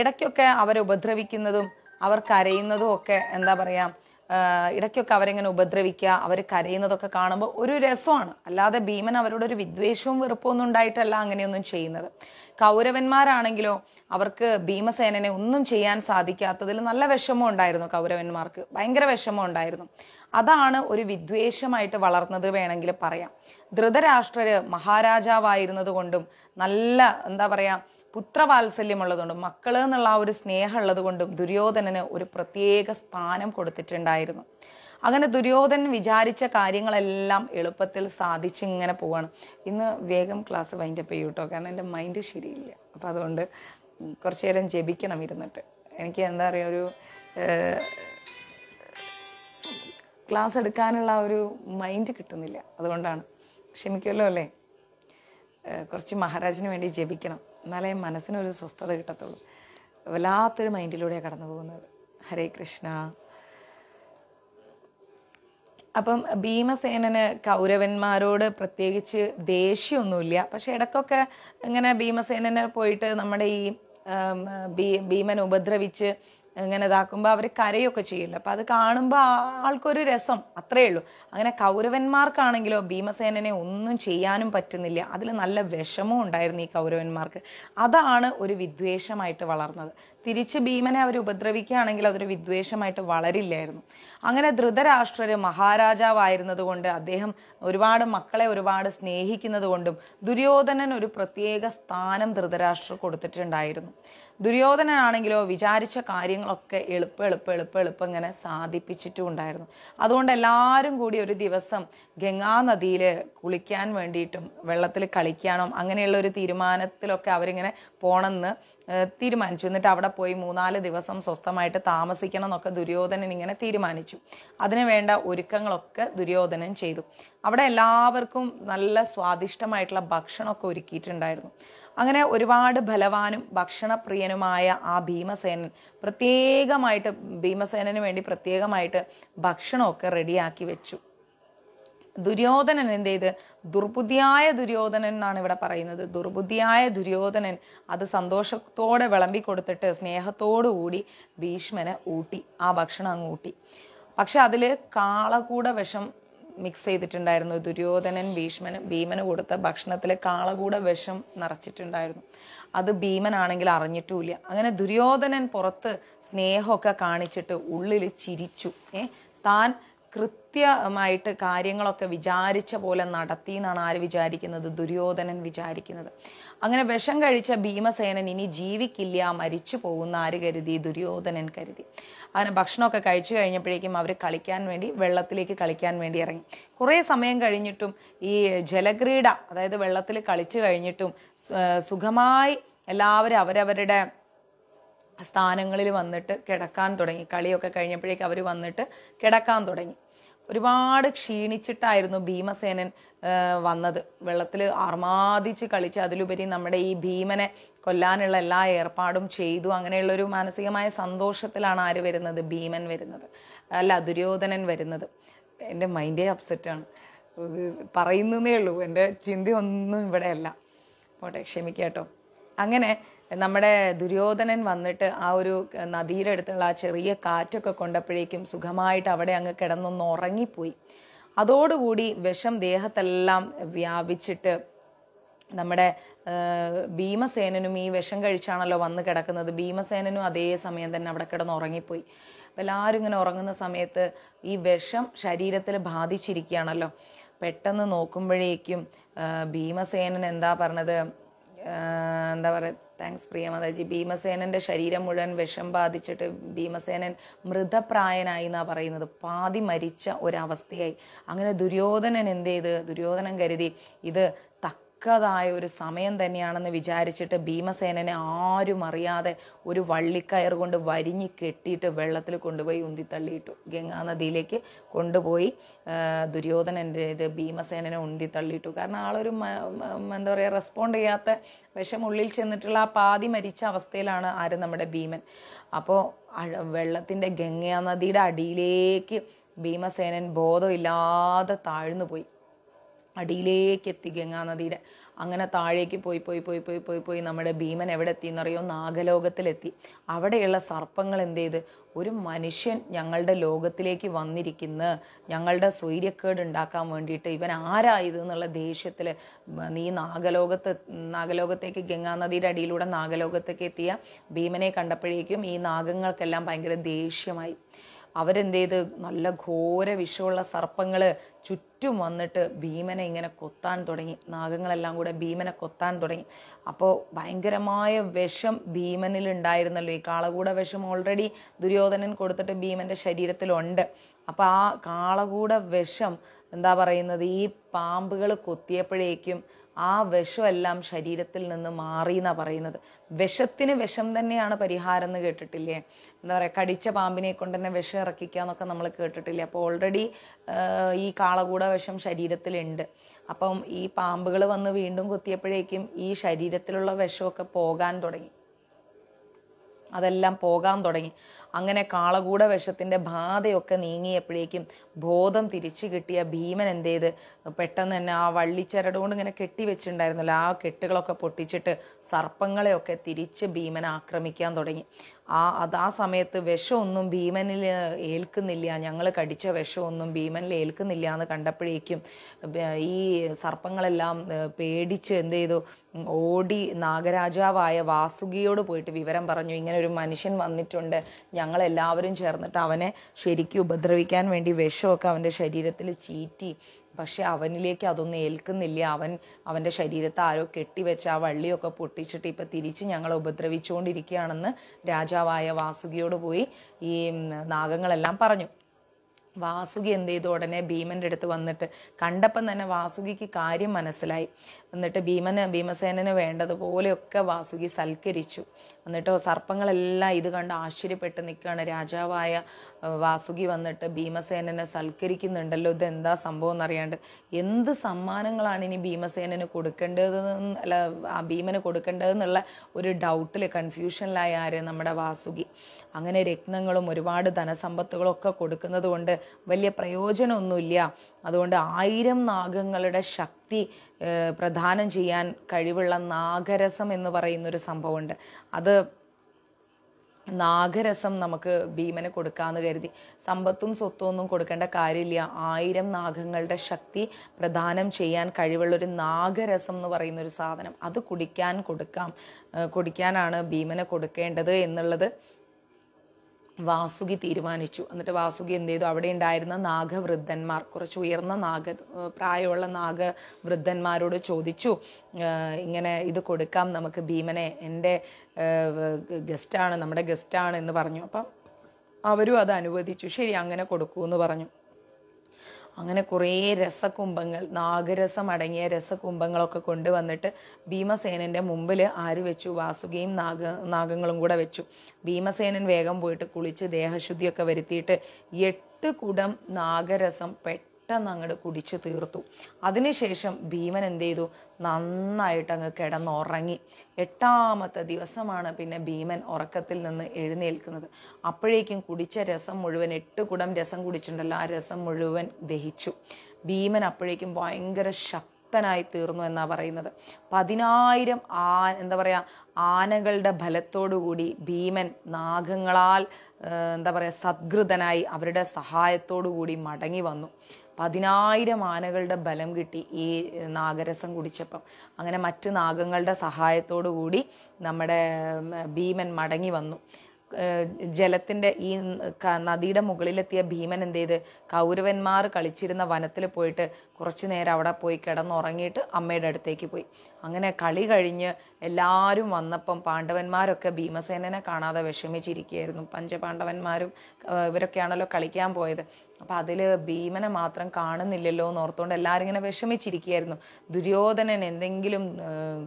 ഇടയ്ക്കൊക്കെ അവരെ ഉപദ്രവിക്കുന്നതും അവർ കരയുന്നതും ഒക്കെ എന്താ പറയുക ഇടയ്ക്കൊക്കെ അവരെങ്ങനെ ഉപദ്രവിക്കുക അവർ കരയുന്നതൊക്കെ കാണുമ്പോൾ ഒരു രസമാണ് അല്ലാതെ ഭീമൻ അവരോട് ഒരു വിദ്വേഷവും വെറുപ്പവും ഒന്നും ഉണ്ടായിട്ടല്ല അങ്ങനെയൊന്നും ചെയ്യുന്നത് കൗരവന്മാരാണെങ്കിലോ അവർക്ക് ഭീമസേനനെ ഒന്നും ചെയ്യാൻ സാധിക്കാത്തതിൽ നല്ല വിഷമം ഉണ്ടായിരുന്നു കൗരവന്മാർക്ക് ഭയങ്കര വിഷമം ഉണ്ടായിരുന്നു അതാണ് ഒരു വിദ്വേഷമായിട്ട് വളർന്നത് വേണമെങ്കിൽ പറയാം ധൃതരാഷ്ട്രര് മഹാരാജാവായിരുന്നത് കൊണ്ടും നല്ല എന്താ പറയുക പുത്രവാത്സല്യമുള്ളതുകൊണ്ടും മക്കൾ എന്നുള്ള ആ ഒരു സ്നേഹമുള്ളത് കൊണ്ടും ദുര്യോധനന് ഒരു പ്രത്യേക സ്ഥാനം കൊടുത്തിട്ടുണ്ടായിരുന്നു അങ്ങനെ ദുര്യോധനൻ വിചാരിച്ച കാര്യങ്ങളെല്ലാം എളുപ്പത്തിൽ സാധിച്ചിങ്ങനെ പോവാണ് ഇന്ന് വേഗം ക്ലാസ് വൈൻഡപ്പ് ചെയ്യൂ കേട്ടോ കാരണം എൻ്റെ മൈൻഡ് ശരിയില്ല അപ്പോൾ അതുകൊണ്ട് കുറച്ചു നേരം ജപിക്കണം ഇരുന്നിട്ട് എനിക്ക് എന്താ പറയുക ഒരു ക്ലാസ് എടുക്കാനുള്ള ഒരു മൈൻഡ് കിട്ടുന്നില്ല അതുകൊണ്ടാണ് ക്ഷമിക്കുമല്ലോ അല്ലേ കുറച്ച് മഹാരാജിന് വേണ്ടി ജപിക്കണം എന്നാലേ മനസ്സിനൊരു സ്വസ്ഥത കിട്ടത്തുള്ളൂ വല്ലാത്തൊരു മൈൻഡിലൂടെ കടന്നു പോകുന്നത് ഹരേ കൃഷ്ണ അപ്പം ഭീമസേനന് കൗരവന്മാരോട് പ്രത്യേകിച്ച് ദേഷ്യമൊന്നുമില്ല പക്ഷെ ഇടയ്ക്കൊക്കെ ഇങ്ങനെ ഭീമസേനനെ പോയിട്ട് നമ്മുടെ ഈ ഭീമൻ ഉപദ്രവിച്ച് ഇങ്ങനെ ഇതാക്കുമ്പോൾ അവർ കരയൊക്കെ ചെയ്യില്ല അപ്പം അത് കാണുമ്പോൾ ആൾക്കൊരു രസം അത്രയേ ഉള്ളൂ അങ്ങനെ കൗരവന്മാർക്കാണെങ്കിലോ ഭീമസേനനെ ഒന്നും ചെയ്യാനും പറ്റുന്നില്ല അതിൽ നല്ല വിഷമവും ഉണ്ടായിരുന്നു ഈ കൗരവന്മാർക്ക് അതാണ് ഒരു വിദ്വേഷമായിട്ട് വളർന്നത് തിരിച്ച് ഭീമനെ അവർ ഉപദ്രവിക്കുകയാണെങ്കിൽ അതൊരു വിദ്വേഷമായിട്ട് വളരില്ലായിരുന്നു അങ്ങനെ ധൃതരാഷ്ട്രര് മഹാരാജാവായിരുന്നത് കൊണ്ട് അദ്ദേഹം ഒരുപാട് മക്കളെ ഒരുപാട് സ്നേഹിക്കുന്നത് കൊണ്ടും ദുര്യോധനൻ ഒരു പ്രത്യേക സ്ഥാനം ധൃതരാഷ്ട്ര കൊടുത്തിട്ടുണ്ടായിരുന്നു ദുര്യോധനനാണെങ്കിലോ വിചാരിച്ച കാര്യങ്ങളൊക്കെ എളുപ്പം എളുപ്പം എളുപ്പം എളുപ്പം ഇങ്ങനെ സാധിപ്പിച്ചിട്ടും ഉണ്ടായിരുന്നു അതുകൊണ്ട് എല്ലാവരും കൂടി ഒരു ദിവസം ഗംഗാനദിയിൽ കുളിക്കാൻ വേണ്ടിയിട്ടും വെള്ളത്തിൽ കളിക്കാനും അങ്ങനെയുള്ള ഒരു തീരുമാനത്തിലൊക്കെ അവരിങ്ങനെ പോണെന്ന് തീരുമാനിച്ചു എന്നിട്ട് അവിടെ പോയി മൂന്നാല് ദിവസം സ്വസ്ഥമായിട്ട് താമസിക്കണം എന്നൊക്കെ ദുര്യോധനൻ ഇങ്ങനെ തീരുമാനിച്ചു അതിനു വേണ്ട ഒരുക്കങ്ങളൊക്കെ ദുര്യോധനൻ ചെയ്തു അവിടെ എല്ലാവർക്കും നല്ല സ്വാദിഷ്ടമായിട്ടുള്ള ഭക്ഷണമൊക്കെ ഒരുക്കിയിട്ടുണ്ടായിരുന്നു അങ്ങനെ ഒരുപാട് ബലവാനും ഭക്ഷണപ്രിയനുമായ ആ ഭീമസേനൻ പ്രത്യേകമായിട്ട് ഭീമസേനന് വേണ്ടി പ്രത്യേകമായിട്ട് ഭക്ഷണമൊക്കെ റെഡിയാക്കി വെച്ചു ദുര്യോധനൻ എന്ത് ചെയ്ത് ദുർബുദ്ധിയായ ദുര്യോധനൻ എന്നാണ് ഇവിടെ പറയുന്നത് ദുർബുദ്ധിയായ ദുര്യോധനൻ അത് സന്തോഷത്തോടെ വിളമ്പി കൊടുത്തിട്ട് സ്നേഹത്തോടുകൂടി ഭീഷ്മനെ ഊട്ടി ആ ഭക്ഷണം അങ്ങ് ഊട്ടി പക്ഷെ അതിൽ കാളകൂട വിഷം മിക്സ് ചെയ്തിട്ടുണ്ടായിരുന്നു ദുര്യോധനൻ ഭീഷ്മന് ഭീമന് കൊടുത്ത ഭക്ഷണത്തിൽ കാളകൂട വിഷം നിറച്ചിട്ടുണ്ടായിരുന്നു അത് ഭീമനാണെങ്കിൽ അറിഞ്ഞിട്ടുമില്ല അങ്ങനെ ദുര്യോധനൻ പുറത്ത് സ്നേഹമൊക്കെ കാണിച്ചിട്ട് ഉള്ളിൽ ചിരിച്ചു ഏഹ് താൻ കൃത്യ കൃത്യമായിട്ട് കാര്യങ്ങളൊക്കെ വിചാരിച്ച പോലെ നടത്തി എന്നാണ് ആര് വിചാരിക്കുന്നത് ദുര്യോധനൻ വിചാരിക്കുന്നത് അങ്ങനെ വിഷം കഴിച്ച ഭീമസേനൻ ഇനി ജീവിക്കില്ല മരിച്ചു പോകുന്ന ആര് കരുതി ദുര്യോധനൻ കരുതി അങ്ങനെ ഭക്ഷണമൊക്കെ കഴിച്ചു കഴിഞ്ഞപ്പോഴേക്കും അവർ കളിക്കാൻ വേണ്ടി വെള്ളത്തിലേക്ക് കളിക്കാൻ വേണ്ടി ഇറങ്ങി കുറേ സമയം കഴിഞ്ഞിട്ടും ഈ ജലക്രീഡ അതായത് വെള്ളത്തിൽ കളിച്ചു കഴിഞ്ഞിട്ടും സുഖമായി എല്ലാവരും അവരവരുടെ സ്ഥാനങ്ങളിൽ വന്നിട്ട് കിടക്കാൻ തുടങ്ങി കളിയൊക്കെ കഴിഞ്ഞപ്പോഴേക്കും അവർ വന്നിട്ട് കിടക്കാൻ തുടങ്ങി ഒരുപാട് ക്ഷീണിച്ചിട്ടായിരുന്നു ഭീമസേനൻ വന്നത് വെള്ളത്തിൽ അർമാദിച്ച് കളിച്ച് അതിലുപരി നമ്മുടെ ഈ ഭീമനെ കൊല്ലാനുള്ള എല്ലാ ഏർപ്പാടും ചെയ്തു അങ്ങനെയുള്ളൊരു മാനസികമായ സന്തോഷത്തിലാണ് ആര് വരുന്നത് ഭീമൻ വരുന്നത് അല്ല ദുര്യോധനൻ വരുന്നത് എൻ്റെ മൈൻഡേ അപ്സെറ്റാണ് പറയുന്നതേ ഉള്ളൂ എൻ്റെ ചിന്തയൊന്നും ഒന്നും ഇവിടെയല്ല പോട്ടെ ക്ഷമിക്കാട്ടോ അങ്ങനെ നമ്മുടെ ദുര്യോധനൻ വന്നിട്ട് ആ ഒരു നദിയുടെ അടുത്തുള്ള ആ ചെറിയ കാറ്റൊക്കെ കൊണ്ടപ്പോഴേക്കും സുഖമായിട്ട് അവിടെ അങ്ങ് കിടന്നൊന്ന് ഉറങ്ങിപ്പോയി അതോടുകൂടി വിഷം ദേഹത്തെല്ലാം വ്യാപിച്ചിട്ട് നമ്മുടെ ഭീമസേനനും ഈ വിഷം കഴിച്ചാണല്ലോ വന്ന് കിടക്കുന്നത് ഭീമസേനനും അതേ സമയം തന്നെ അവിടെ കിടന്ന് ഉറങ്ങിപ്പോയി എല്ലാവരും ഇങ്ങനെ ഉറങ്ങുന്ന സമയത്ത് ഈ വിഷം ശരീരത്തിൽ ബാധിച്ചിരിക്കുകയാണല്ലോ പെട്ടെന്ന് നോക്കുമ്പോഴേക്കും ഭീമസേനൻ എന്താ പറഞ്ഞത് എന്താ പറയുക താങ്ക്സ് പ്രിയമതാജി ഭീമസേനന്റെ ശരീരം മുഴുവൻ വിഷം ബാധിച്ചിട്ട് ഭീമസേനൻ മൃതപ്രായനായി എന്നാണ് പറയുന്നത് പാതി മരിച്ച ഒരവസ്ഥയായി അങ്ങനെ ദുര്യോധനൻ എന്ത് ചെയ്ത് ദുര്യോധനൻ കരുതി ഇത് തക്കതായ ഒരു സമയം തന്നെയാണെന്ന് വിചാരിച്ചിട്ട് ഭീമസേനനെ ആരും അറിയാതെ ഒരു വള്ളിക്കയർ കൊണ്ട് വരിഞ്ഞു കെട്ടിയിട്ട് വെള്ളത്തിൽ കൊണ്ടുപോയി ഉന്തിത്തള്ളിയിട്ടു ഗംഗാനദിയിലേക്ക് കൊണ്ടുപോയി ദുര്യോധനൻ്റെ ഇത് ഭീമസേനനെ ഉന്തിത്തള്ളിയിട്ടു കാരണം ആളൊരു എന്താ പറയുക റെസ്പോണ്ട് ചെയ്യാത്ത ഉള്ളിൽ ചെന്നിട്ടുള്ള ആ പാതി മരിച്ച അവസ്ഥയിലാണ് ആര് നമ്മുടെ ഭീമൻ അപ്പോൾ വെള്ളത്തിൻ്റെ ഗംഗാനദിയുടെ അടിയിലേക്ക് ഭീമസേനൻ ബോധമില്ലാതെ താഴ്ന്നു പോയി അടിയിലേക്ക് എത്തി ഗംഗാ നദിയുടെ അങ്ങനെ താഴേക്ക് പോയി പോയി പോയി പോയി പോയി പോയി നമ്മുടെ ഭീമൻ എവിടെ എത്തി എന്നറിയോ നാഗലോകത്തിലെത്തി അവിടെയുള്ള സർപ്പങ്ങൾ എന്ത് ചെയ്ത് ഒരു മനുഷ്യൻ ഞങ്ങളുടെ ലോകത്തിലേക്ക് വന്നിരിക്കുന്ന ഞങ്ങളുടെ സ്വൈര്യക്കേട് ഉണ്ടാക്കാൻ വേണ്ടിയിട്ട് ഇവൻ ആരായത് എന്നുള്ള ദേഷ്യത്തിൽ നീ നാഗലോകത്ത് നാഗലോകത്തേക്ക് ഗംഗാനദിയുടെ അടിയിലൂടെ നാഗലോകത്തേക്ക് എത്തിയ ഭീമനെ കണ്ടപ്പോഴേക്കും ഈ നാഗങ്ങൾക്കെല്ലാം ഭയങ്കര ദേഷ്യമായി അവരെന്ത് ചെയ്ത് നല്ല ഘോര വിഷമുള്ള സർപ്പങ്ങൾ ചുറ്റും വന്നിട്ട് ഭീമനെ ഇങ്ങനെ കൊത്താൻ തുടങ്ങി നാഗങ്ങളെല്ലാം കൂടെ ഭീമനെ കൊത്താൻ തുടങ്ങി അപ്പോൾ ഭയങ്കരമായ വിഷം ഭീമനിൽ ഉണ്ടായിരുന്നല്ലോ ഈ കാളകൂട വിഷം ഓൾറെഡി ദുര്യോധനൻ കൊടുത്തിട്ട് ഭീമൻ്റെ ശരീരത്തിലുണ്ട് അപ്പോൾ ആ കാളകൂട വിഷം എന്താ പറയുന്നത് ഈ പാമ്പുകൾ കൊത്തിയപ്പോഴേക്കും ആ വിഷമെല്ലാം ശരീരത്തിൽ നിന്ന് മാറി എന്നാണ് പറയുന്നത് വിഷത്തിന് വിഷം തന്നെയാണ് പരിഹാരം എന്ന് കേട്ടിട്ടില്ലേ എന്താ പറയുക കടിച്ച പാമ്പിനെ കൊണ്ട് തന്നെ വിഷം ഇറക്കിക്കുക എന്നൊക്കെ നമ്മൾ കേട്ടിട്ടില്ലേ അപ്പോൾ ഓൾറെഡി ഈ കാളകൂട വിഷം ശരീരത്തിലുണ്ട് അപ്പം ഈ പാമ്പുകൾ വന്ന് വീണ്ടും കുത്തിയപ്പോഴേക്കും ഈ ശരീരത്തിലുള്ള വിഷമൊക്കെ പോകാൻ തുടങ്ങി അതെല്ലാം പോകാൻ തുടങ്ങി അങ്ങനെ കാളകൂട വിഷത്തിൻ്റെ ബാധയൊക്കെ നീങ്ങിയപ്പോഴേക്കും ബോധം തിരിച്ചു കിട്ടിയ ഭീമൻ എന്ത് ചെയ്ത് പെട്ടെന്ന് തന്നെ ആ വള്ളിച്ചരട് കൊണ്ട് ഇങ്ങനെ കെട്ടിവെച്ചിട്ടുണ്ടായിരുന്നല്ലോ ആ കെട്ടുകളൊക്കെ പൊട്ടിച്ചിട്ട് സർപ്പങ്ങളെയൊക്കെ തിരിച്ച് ഭീമൻ ആക്രമിക്കാൻ തുടങ്ങി ആ അത് ആ സമയത്ത് വിഷമൊന്നും ഭീമനിൽ ഏൽക്കുന്നില്ല ഞങ്ങൾ കടിച്ച വിഷമൊന്നും ഭീമനിൽ ഏൽക്കുന്നില്ല എന്ന് കണ്ടപ്പോഴേക്കും ഈ സർപ്പങ്ങളെല്ലാം പേടിച്ച് എന്ത് ചെയ്തു ഓടി നാഗരാജാവായ വാസുകിയോട് പോയിട്ട് വിവരം പറഞ്ഞു ഇങ്ങനെ ഒരു മനുഷ്യൻ വന്നിട്ടുണ്ട് ഞങ്ങളെല്ലാവരും ചേർന്നിട്ട് അവനെ ശരിക്കും ഉപദ്രവിക്കാൻ വേണ്ടി വിഷമൊക്കെ അവൻ്റെ ശരീരത്തിൽ ചീറ്റി പക്ഷെ അവനിലേക്ക് അതൊന്നും ഏൽക്കുന്നില്ല അവൻ അവൻ്റെ ശരീരത്തെ ആരോ കെട്ടിവെച്ച് ആ വള്ളിയൊക്കെ പൊട്ടിച്ചിട്ട് ഇപ്പം തിരിച്ച് ഞങ്ങളെ ഉപദ്രവിച്ചുകൊണ്ടിരിക്കുകയാണെന്ന് രാജാവായ വാസുകിയോട് പോയി ഈ നാഗങ്ങളെല്ലാം പറഞ്ഞു വാസുകി എന്ത് ചെയ്തു ഉടനെ ഭീമൻ്റെ അടുത്ത് വന്നിട്ട് കണ്ടപ്പം തന്നെ വാസുകിക്ക് കാര്യം മനസ്സിലായി എന്നിട്ട് ഭീമന് ഭീമസേനന് വേണ്ടതുപോലെയൊക്കെ വാസുകി സൽക്കരിച്ചു എന്നിട്ട് സർപ്പങ്ങളെല്ലാം ഇത് കണ്ട് ആശ്ചര്യപ്പെട്ട് നിൽക്കുകയാണ് രാജാവായ വാസുകി വന്നിട്ട് ഭീമസേനനെ സൽക്കരിക്കുന്നുണ്ടല്ലോ ഇതെന്താ സംഭവം എന്നറിയാണ്ട് എന്ത് സമ്മാനങ്ങളാണ് ഇനി ഭീമസേനന് കൊടുക്കേണ്ടത് അല്ല ആ ഭീമന് കൊടുക്കേണ്ടതെന്നുള്ള ഒരു ഡൗട്ടിൽ കൺഫ്യൂഷനിലായ ആര് നമ്മുടെ വാസുകി അങ്ങനെ രത്നങ്ങളും ഒരുപാട് ധനസമ്പത്തുകളും ഒക്കെ കൊടുക്കുന്നത് കൊണ്ട് വലിയ പ്രയോജനമൊന്നുമില്ല അതുകൊണ്ട് ആയിരം നാഗങ്ങളുടെ ശക്തി പ്രധാനം ചെയ്യാൻ കഴിവുള്ള നാഗരസം എന്ന് പറയുന്നൊരു സംഭവമുണ്ട് അത് നാഗരസം നമുക്ക് ഭീമന് കൊടുക്കാമെന്ന് കരുതി സമ്പത്തും സ്വത്തും ഒന്നും കൊടുക്കേണ്ട കാര്യമില്ല ആയിരം നാഗങ്ങളുടെ ശക്തി പ്രദാനം ചെയ്യാൻ കഴിവുള്ള ഒരു നാഗരസം എന്ന് പറയുന്ന ഒരു സാധനം അത് കുടിക്കാൻ കൊടുക്കാം കുടിക്കാനാണ് ഭീമന് കൊടുക്കേണ്ടത് എന്നുള്ളത് വാസുകി തീരുമാനിച്ചു എന്നിട്ട് വാസുകി എന്ത് ചെയ്തു അവിടെ ഉണ്ടായിരുന്ന നാഗവൃദ്ധന്മാർ കുറച്ച് ഉയർന്ന നാഗ പ്രായമുള്ള നാഗവൃദ്ധന്മാരോട് ചോദിച്ചു ഇങ്ങനെ ഇത് കൊടുക്കാം നമുക്ക് ഭീമനെ എൻ്റെ ഗസ്റ്റാണ് നമ്മുടെ ഗസ്റ്റാണ് എന്ന് പറഞ്ഞു അപ്പം അവരും അത് അനുവദിച്ചു ശരി അങ്ങനെ കൊടുക്കൂ എന്ന് പറഞ്ഞു അങ്ങനെ കുറേ രസകുംഭങ്ങൾ നാഗരസം അടങ്ങിയ രസകുംഭങ്ങളൊക്കെ കൊണ്ടുവന്നിട്ട് ഭീമസേനൻ്റെ മുമ്പിൽ ആര് വെച്ചു വാസുകയും നാഗ നാഗങ്ങളും കൂടെ വെച്ചു ഭീമസേനൻ വേഗം പോയിട്ട് കുളിച്ച് ദേഹശുദ്ധിയൊക്കെ വരുത്തിയിട്ട് എട്ട് കുടം നാഗരസം പെട്ട പെട്ടെന്ന് അങ്ങോട്ട് കുടിച്ച് തീർത്തു അതിനുശേഷം ഭീമൻ എന്ത് ചെയ്തു നന്നായിട്ട് അങ്ങ് കിടന്നുറങ്ങി എട്ടാമത്തെ ദിവസമാണ് പിന്നെ ഭീമൻ ഉറക്കത്തിൽ നിന്ന് എഴുന്നേൽക്കുന്നത് അപ്പോഴേക്കും കുടിച്ച രസം മുഴുവൻ എട്ട് കുടം രസം കുടിച്ചിട്ടുണ്ടല്ലോ ആ രസം മുഴുവൻ ദഹിച്ചു ഭീമൻ അപ്പോഴേക്കും ഭയങ്കര ശക്തി ശക്തനായി തീർന്നു എന്നാണ് പറയുന്നത് പതിനായിരം ആ എന്താ പറയുക ആനകളുടെ ഫലത്തോടുകൂടി ഭീമൻ നാഗങ്ങളാൽ എന്താ പറയുക സദ്ഗൃതനായി അവരുടെ സഹായത്തോടു കൂടി മടങ്ങി വന്നു പതിനായിരം ആനകളുടെ ബലം കിട്ടി ഈ നാഗരസം കുടിച്ചപ്പം അങ്ങനെ മറ്റ് നാഗങ്ങളുടെ സഹായത്തോടു കൂടി നമ്മുടെ ഭീമൻ മടങ്ങി വന്നു ജലത്തിൻ്റെ ഈ നദിയുടെ മുകളിലെത്തിയ ഭീമൻ എന്ത് ചെയ്ത് കൗരവന്മാർ കളിച്ചിരുന്ന വനത്തിൽ പോയിട്ട് കുറച്ചു നേരം അവിടെ പോയി കിടന്നുറങ്ങിയിട്ട് അമ്മയുടെ അടുത്തേക്ക് പോയി അങ്ങനെ കളി കഴിഞ്ഞ് എല്ലാവരും വന്നപ്പം പാണ്ഡവന്മാരൊക്കെ ഭീമസേനനെ കാണാതെ വിഷമിച്ചിരിക്കുകയായിരുന്നു പഞ്ചപാണ്ഡവന്മാരും ഇവരൊക്കെയാണല്ലോ കളിക്കാൻ പോയത് അപ്പോൾ അതിൽ ഭീമനെ മാത്രം കാണുന്നില്ലല്ലോ എന്ന് ഓർത്തുകൊണ്ട് എല്ലാവരും ഇങ്ങനെ വിഷമിച്ചിരിക്കുകയായിരുന്നു ദുര്യോധനൻ എന്തെങ്കിലും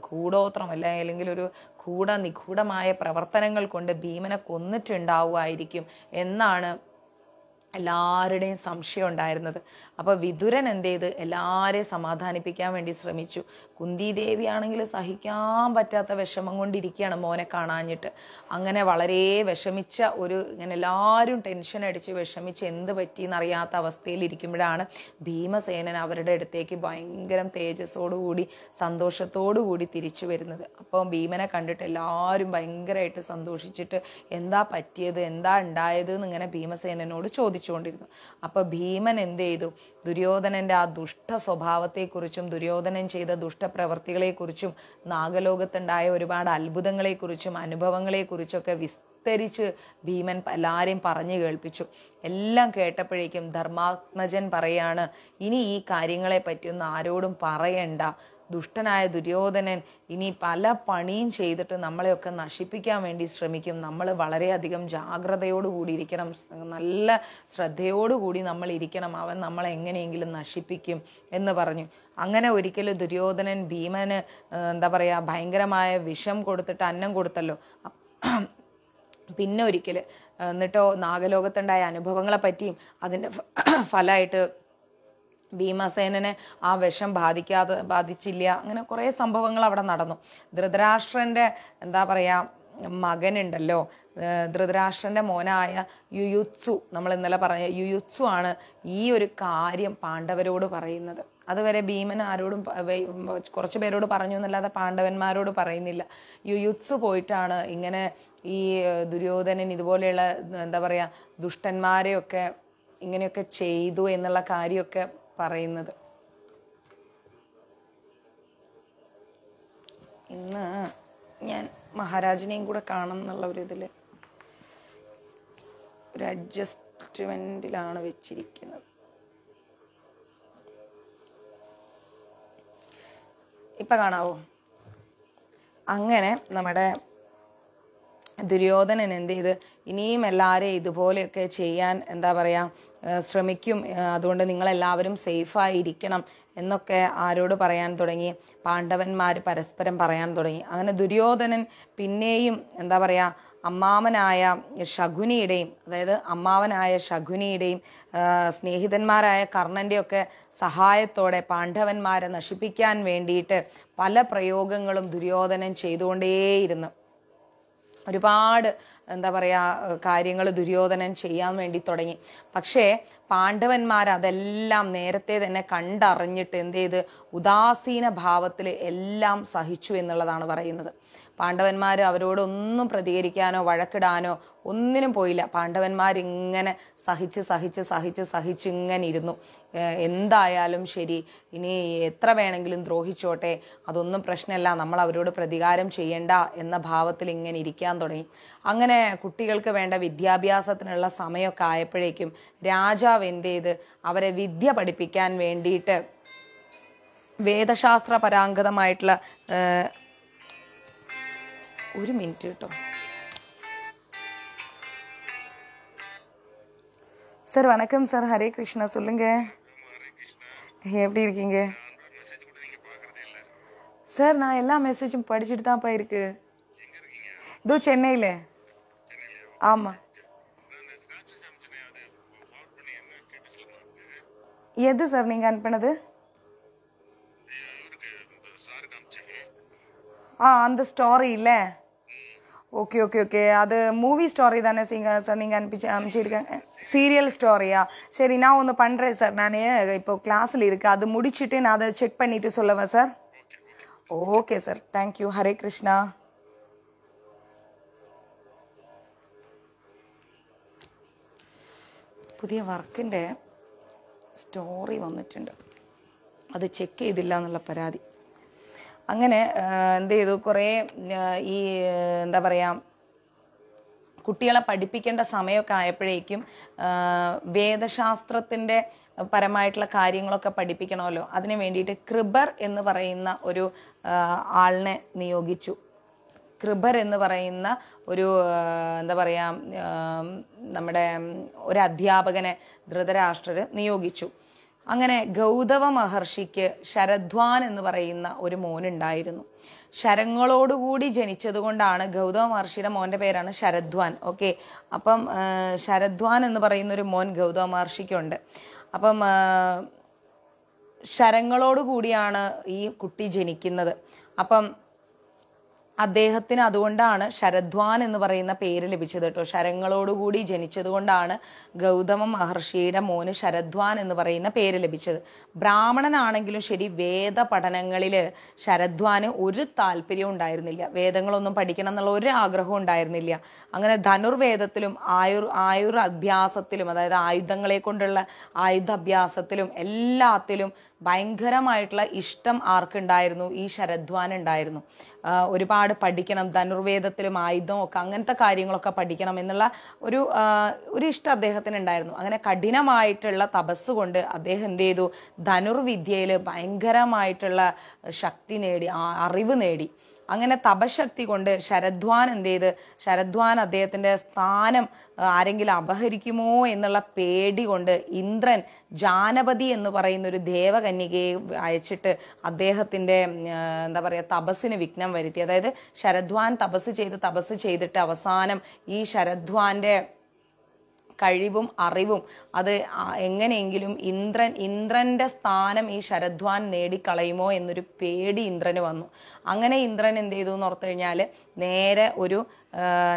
കൂടോത്രം അല്ല അല്ലെങ്കിൽ ഒരു കൂട നിഗൂഢമായ പ്രവർത്തനങ്ങൾ കൊണ്ട് ഭീമനെ കൊന്നിട്ടുണ്ടാവുമായിരിക്കും എന്നാണ് എല്ലാവരുടെയും സംശയം ഉണ്ടായിരുന്നത് അപ്പോൾ വിതുരൻ എന്ത് ചെയ്ത് എല്ലാവരെയും സമാധാനിപ്പിക്കാൻ വേണ്ടി ശ്രമിച്ചു കുന്തി ദേവിയാണെങ്കിൽ സഹിക്കാൻ പറ്റാത്ത വിഷമം കൊണ്ടിരിക്കുകയാണ് മോനെ കാണാഞ്ഞിട്ട് അങ്ങനെ വളരെ വിഷമിച്ച ഒരു ഇങ്ങനെ എല്ലാവരും ടെൻഷൻ അടിച്ച് വിഷമിച്ച് എന്ത് പറ്റിയെന്നറിയാത്ത അവസ്ഥയിൽ ഇരിക്കുമ്പോഴാണ് ഭീമസേനൻ അവരുടെ അടുത്തേക്ക് ഭയങ്കരം തേജസ്സോടുകൂടി കൂടി തിരിച്ചു വരുന്നത് അപ്പോൾ ഭീമനെ കണ്ടിട്ട് എല്ലാവരും ഭയങ്കരമായിട്ട് സന്തോഷിച്ചിട്ട് എന്താ പറ്റിയത് എന്താ ഉണ്ടായത് എന്നിങ്ങനെ ഭീമസേനനോട് ചോദിച്ചുകൊണ്ടിരുന്നു അപ്പോൾ ഭീമൻ എന്ത് ചെയ്തു ദുര്യോധനന്റെ ആ ദുഷ്ട സ്വഭാവത്തെക്കുറിച്ചും ദുര്യോധനൻ ചെയ്ത ദുഷ്ടപ്രവൃത്തികളെക്കുറിച്ചും നാഗലോകത്തുണ്ടായ ഒരുപാട് അത്ഭുതങ്ങളെക്കുറിച്ചും അനുഭവങ്ങളെക്കുറിച്ചൊക്കെ വിസ്തരിച്ച് ഭീമൻ എല്ലാവരെയും പറഞ്ഞു കേൾപ്പിച്ചു എല്ലാം കേട്ടപ്പോഴേക്കും ധർമാത്മജൻ പറയാണ് ഇനി ഈ കാര്യങ്ങളെ പറ്റിയൊന്നും ആരോടും പറയണ്ട ദുഷ്ടനായ ദുര്യോധനൻ ഇനി പല പണിയും ചെയ്തിട്ട് നമ്മളെയൊക്കെ നശിപ്പിക്കാൻ വേണ്ടി ശ്രമിക്കും നമ്മൾ വളരെയധികം ജാഗ്രതയോടുകൂടി ഇരിക്കണം നല്ല ശ്രദ്ധയോടുകൂടി നമ്മൾ ഇരിക്കണം അവൻ നമ്മളെ എങ്ങനെയെങ്കിലും നശിപ്പിക്കും എന്ന് പറഞ്ഞു അങ്ങനെ ഒരിക്കൽ ദുര്യോധനൻ ഭീമന് എന്താ പറയുക ഭയങ്കരമായ വിഷം കൊടുത്തിട്ട് അന്നം കൊടുത്തല്ലോ പിന്നെ ഒരിക്കൽ എന്നിട്ടോ നാഗലോകത്തുണ്ടായ അനുഭവങ്ങളെ പറ്റിയും അതിൻ്റെ ഫലമായിട്ട് ഭീമസേനനെ ആ വിഷം ബാധിക്കാതെ ബാധിച്ചില്ല അങ്ങനെ കുറേ സംഭവങ്ങൾ അവിടെ നടന്നു ധൃതരാഷ്ട്രൻ്റെ എന്താ പറയുക മകനുണ്ടല്ലോ ധൃതരാഷ്ട്രൻ്റെ മോനായ യുയുത്സു നമ്മൾ ഇന്നലെ പറഞ്ഞ യുയുത്സു ആണ് ഈ ഒരു കാര്യം പാണ്ഡവരോട് പറയുന്നത് അതുവരെ ഭീമൻ ആരോടും കുറച്ച് പേരോട് പറഞ്ഞു എന്നല്ലാതെ പാണ്ഡവന്മാരോട് പറയുന്നില്ല യുയുത്സു പോയിട്ടാണ് ഇങ്ങനെ ഈ ദുര്യോധനൻ ഇതുപോലെയുള്ള എന്താ പറയുക ദുഷ്ടന്മാരെയൊക്കെ ഇങ്ങനെയൊക്കെ ചെയ്തു എന്നുള്ള കാര്യമൊക്കെ പറയുന്നത് ഇന്ന് ഞാൻ മഹാരാജിനെയും കൂടെ കാണണം എന്നുള്ള ഒരു ഇതിൽ ഒരു അഡ്ജസ്റ്റ്മെൻറ്റിലാണ് വെച്ചിരിക്കുന്നത് ഇപ്പം കാണാവോ അങ്ങനെ നമ്മുടെ ദുര്യോധനൻ എന്ത് ചെയ്ത് ഇനിയും എല്ലാവരെയും ഇതുപോലെയൊക്കെ ചെയ്യാൻ എന്താ പറയുക ശ്രമിക്കും അതുകൊണ്ട് നിങ്ങളെല്ലാവരും സേഫായിരിക്കണം എന്നൊക്കെ ആരോട് പറയാൻ തുടങ്ങി പാണ്ഡവന്മാർ പരസ്പരം പറയാൻ തുടങ്ങി അങ്ങനെ ദുര്യോധനൻ പിന്നെയും എന്താ പറയുക അമ്മാവനായ ശകുനിയുടെയും അതായത് അമ്മാവനായ ശകുനിയുടെയും സ്നേഹിതന്മാരായ കർണൻ്റെയൊക്കെ സഹായത്തോടെ പാണ്ഡവന്മാരെ നശിപ്പിക്കാൻ വേണ്ടിയിട്ട് പല പ്രയോഗങ്ങളും ദുര്യോധനൻ ചെയ്തുകൊണ്ടേയിരുന്നു ഒരുപാട് എന്താ പറയുക കാര്യങ്ങൾ ദുര്യോധനൻ ചെയ്യാൻ വേണ്ടി തുടങ്ങി പക്ഷേ പാണ്ഡവന്മാർ അതെല്ലാം നേരത്തെ തന്നെ കണ്ടറിഞ്ഞിട്ട് എന്ത് ചെയ്ത് ഉദാസീന ഭാവത്തിൽ എല്ലാം സഹിച്ചു എന്നുള്ളതാണ് പറയുന്നത് പാണ്ഡവന്മാർ അവരോടൊന്നും പ്രതികരിക്കാനോ വഴക്കിടാനോ ഒന്നിനും പോയില്ല പാണ്ഡവന്മാരിങ്ങനെ സഹിച്ച് സഹിച്ച് സഹിച്ച് സഹിച്ച് ഇങ്ങനെ ഇരുന്നു എന്തായാലും ശരി ഇനി എത്ര വേണമെങ്കിലും ദ്രോഹിച്ചോട്ടെ അതൊന്നും പ്രശ്നമല്ല നമ്മൾ അവരോട് പ്രതികാരം ചെയ്യണ്ട എന്ന ഭാവത്തിൽ ഇങ്ങനെ ഇരിക്കാൻ തുടങ്ങി അങ്ങനെ കുട്ടികൾക്ക് വേണ്ട വിദ്യാഭ്യാസത്തിനുള്ള സമയമൊക്കെ ആയപ്പോഴേക്കും രാജാവ് എന്ത് ചെയ്ത് അവരെ വിദ്യ പഠിപ്പിക്കാൻ വേണ്ടിയിട്ട് വേദശാസ്ത്ര പരാങ്കതമായിട്ടുള്ള ஒரு மினிட் കേട്ടോ சார் வணக்கம் சார் ஹரே கிருஷ்ணா சொல்லுங்க எப்படி இருக்கீங்க சார் நான் எல்லா மெசேஜும் படிச்சுட்டு தான்ப்பா இருக்கு இதோ சென்னையில் ஆமாம் எது சார் நீங்கள் அனுப்பினது ஆ அந்த ஸ்டோரி இல்லை ஓகே ஓகே ஓகே அது மூவி ஸ்டோரி தானே சிங்க சார் நீங்கள் அனுப்பிச்சு அனுப்பிச்சிருக்கேன் சீரியல் ஸ்டோரியா சரி நான் ஒன்று பண்ணுறேன் சார் நான் இப்போ கிளாஸில் இருக்கேன் அது முடிச்சுட்டு நான் அதை செக் பண்ணிவிட்டு சொல்லவா sir okay sir thank you Hare Krishna പുതിയ വർക്കിൻ്റെ സ്റ്റോറി വന്നിട്ടുണ്ട് അത് ചെക്ക് ചെയ്തില്ല എന്നുള്ള പരാതി അങ്ങനെ എന്ത് ചെയ്തു കുറേ ഈ എന്താ പറയുക കുട്ടികളെ പഠിപ്പിക്കേണ്ട സമയമൊക്കെ ആയപ്പോഴേക്കും വേദശാസ്ത്രത്തിൻ്റെ പരമായിട്ടുള്ള കാര്യങ്ങളൊക്കെ പഠിപ്പിക്കണമല്ലോ അതിന് വേണ്ടിയിട്ട് കൃബർ എന്ന് പറയുന്ന ഒരു ആളിനെ നിയോഗിച്ചു കൃബർ എന്ന് പറയുന്ന ഒരു എന്താ പറയുക നമ്മുടെ ഒരു അധ്യാപകനെ ധൃതരാഷ്ട്രർ നിയോഗിച്ചു അങ്ങനെ ഗൗതമ മഹർഷിക്ക് ശരദ്വാൻ എന്ന് പറയുന്ന ഒരു മോനുണ്ടായിരുന്നു ശരങ്ങളോടുകൂടി ജനിച്ചതുകൊണ്ടാണ് ഗൗതമ മഹർഷിയുടെ മോന്റെ പേരാണ് ശരദ്വാൻ ഓക്കെ അപ്പം ശരദ്വാൻ എന്ന് പറയുന്ന ഒരു മോൻ ഗൗതമ മഹർഷിക്കുണ്ട് അപ്പം ശരങ്ങളോട് കൂടിയാണ് ഈ കുട്ടി ജനിക്കുന്നത് അപ്പം അദ്ദേഹത്തിന് അതുകൊണ്ടാണ് ശരദ്വാൻ എന്ന് പറയുന്ന പേര് ലഭിച്ചത് കേട്ടോ ശരങ്ങളോടുകൂടി ജനിച്ചതുകൊണ്ടാണ് ഗൗതമ മഹർഷിയുടെ മോന് ശരദ്വാൻ എന്ന് പറയുന്ന പേര് ലഭിച്ചത് ബ്രാഹ്മണനാണെങ്കിലും ശരി വേദ പഠനങ്ങളിൽ ശരദ്വാന് ഒരു താല്പര്യവും ഉണ്ടായിരുന്നില്ല വേദങ്ങളൊന്നും പഠിക്കണം എന്നുള്ള ഒരു ആഗ്രഹവും ഉണ്ടായിരുന്നില്ല അങ്ങനെ ധനുർവേദത്തിലും ആയുർ ആയുർ അഭ്യാസത്തിലും അതായത് ആയുധങ്ങളെ കൊണ്ടുള്ള ആയുധാഭ്യാസത്തിലും എല്ലാത്തിലും ഭയങ്കരമായിട്ടുള്ള ഇഷ്ടം ആർക്കുണ്ടായിരുന്നു ഈ ശരധ്വാൻ ഉണ്ടായിരുന്നു ഒരുപാട് പഠിക്കണം ധനുർവേദത്തിലും ആയുധം ഒക്കെ അങ്ങനത്തെ കാര്യങ്ങളൊക്കെ പഠിക്കണം എന്നുള്ള ഒരു ഒരു ഇഷ്ടം അദ്ദേഹത്തിന് ഉണ്ടായിരുന്നു അങ്ങനെ കഠിനമായിട്ടുള്ള തപസ് കൊണ്ട് അദ്ദേഹം എന്ത് ചെയ്തു ധനുർവിദ്യയിൽ ഭയങ്കരമായിട്ടുള്ള ശക്തി നേടി അറിവ് നേടി അങ്ങനെ തപശക്തി കൊണ്ട് ശരദ്വാൻ എന്ത് ചെയ്ത് ശരദ്വാൻ അദ്ദേഹത്തിൻ്റെ സ്ഥാനം ആരെങ്കിലും അപഹരിക്കുമോ എന്നുള്ള പേടി കൊണ്ട് ഇന്ദ്രൻ ജാനപതി എന്ന് പറയുന്ന ഒരു ദേവകന്യകയെ അയച്ചിട്ട് അദ്ദേഹത്തിൻ്റെ എന്താ പറയുക തപസ്സിന് വിഘ്നം വരുത്തി അതായത് ശരദ്വാൻ തപസ് ചെയ്ത് തപസ് ചെയ്തിട്ട് അവസാനം ഈ ശരദ്വാൻ്റെ കഴിവും അറിവും അത് എങ്ങനെയെങ്കിലും ഇന്ദ്രൻ ഇന്ദ്രൻ്റെ സ്ഥാനം ഈ ശരദ്വാൻ നേടിക്കളയുമോ എന്നൊരു പേടി ഇന്ദ്രന് വന്നു അങ്ങനെ ഇന്ദ്രൻ എന്ത് ചെയ്തു എന്ന് ഓർത്തു കഴിഞ്ഞാൽ നേരെ ഒരു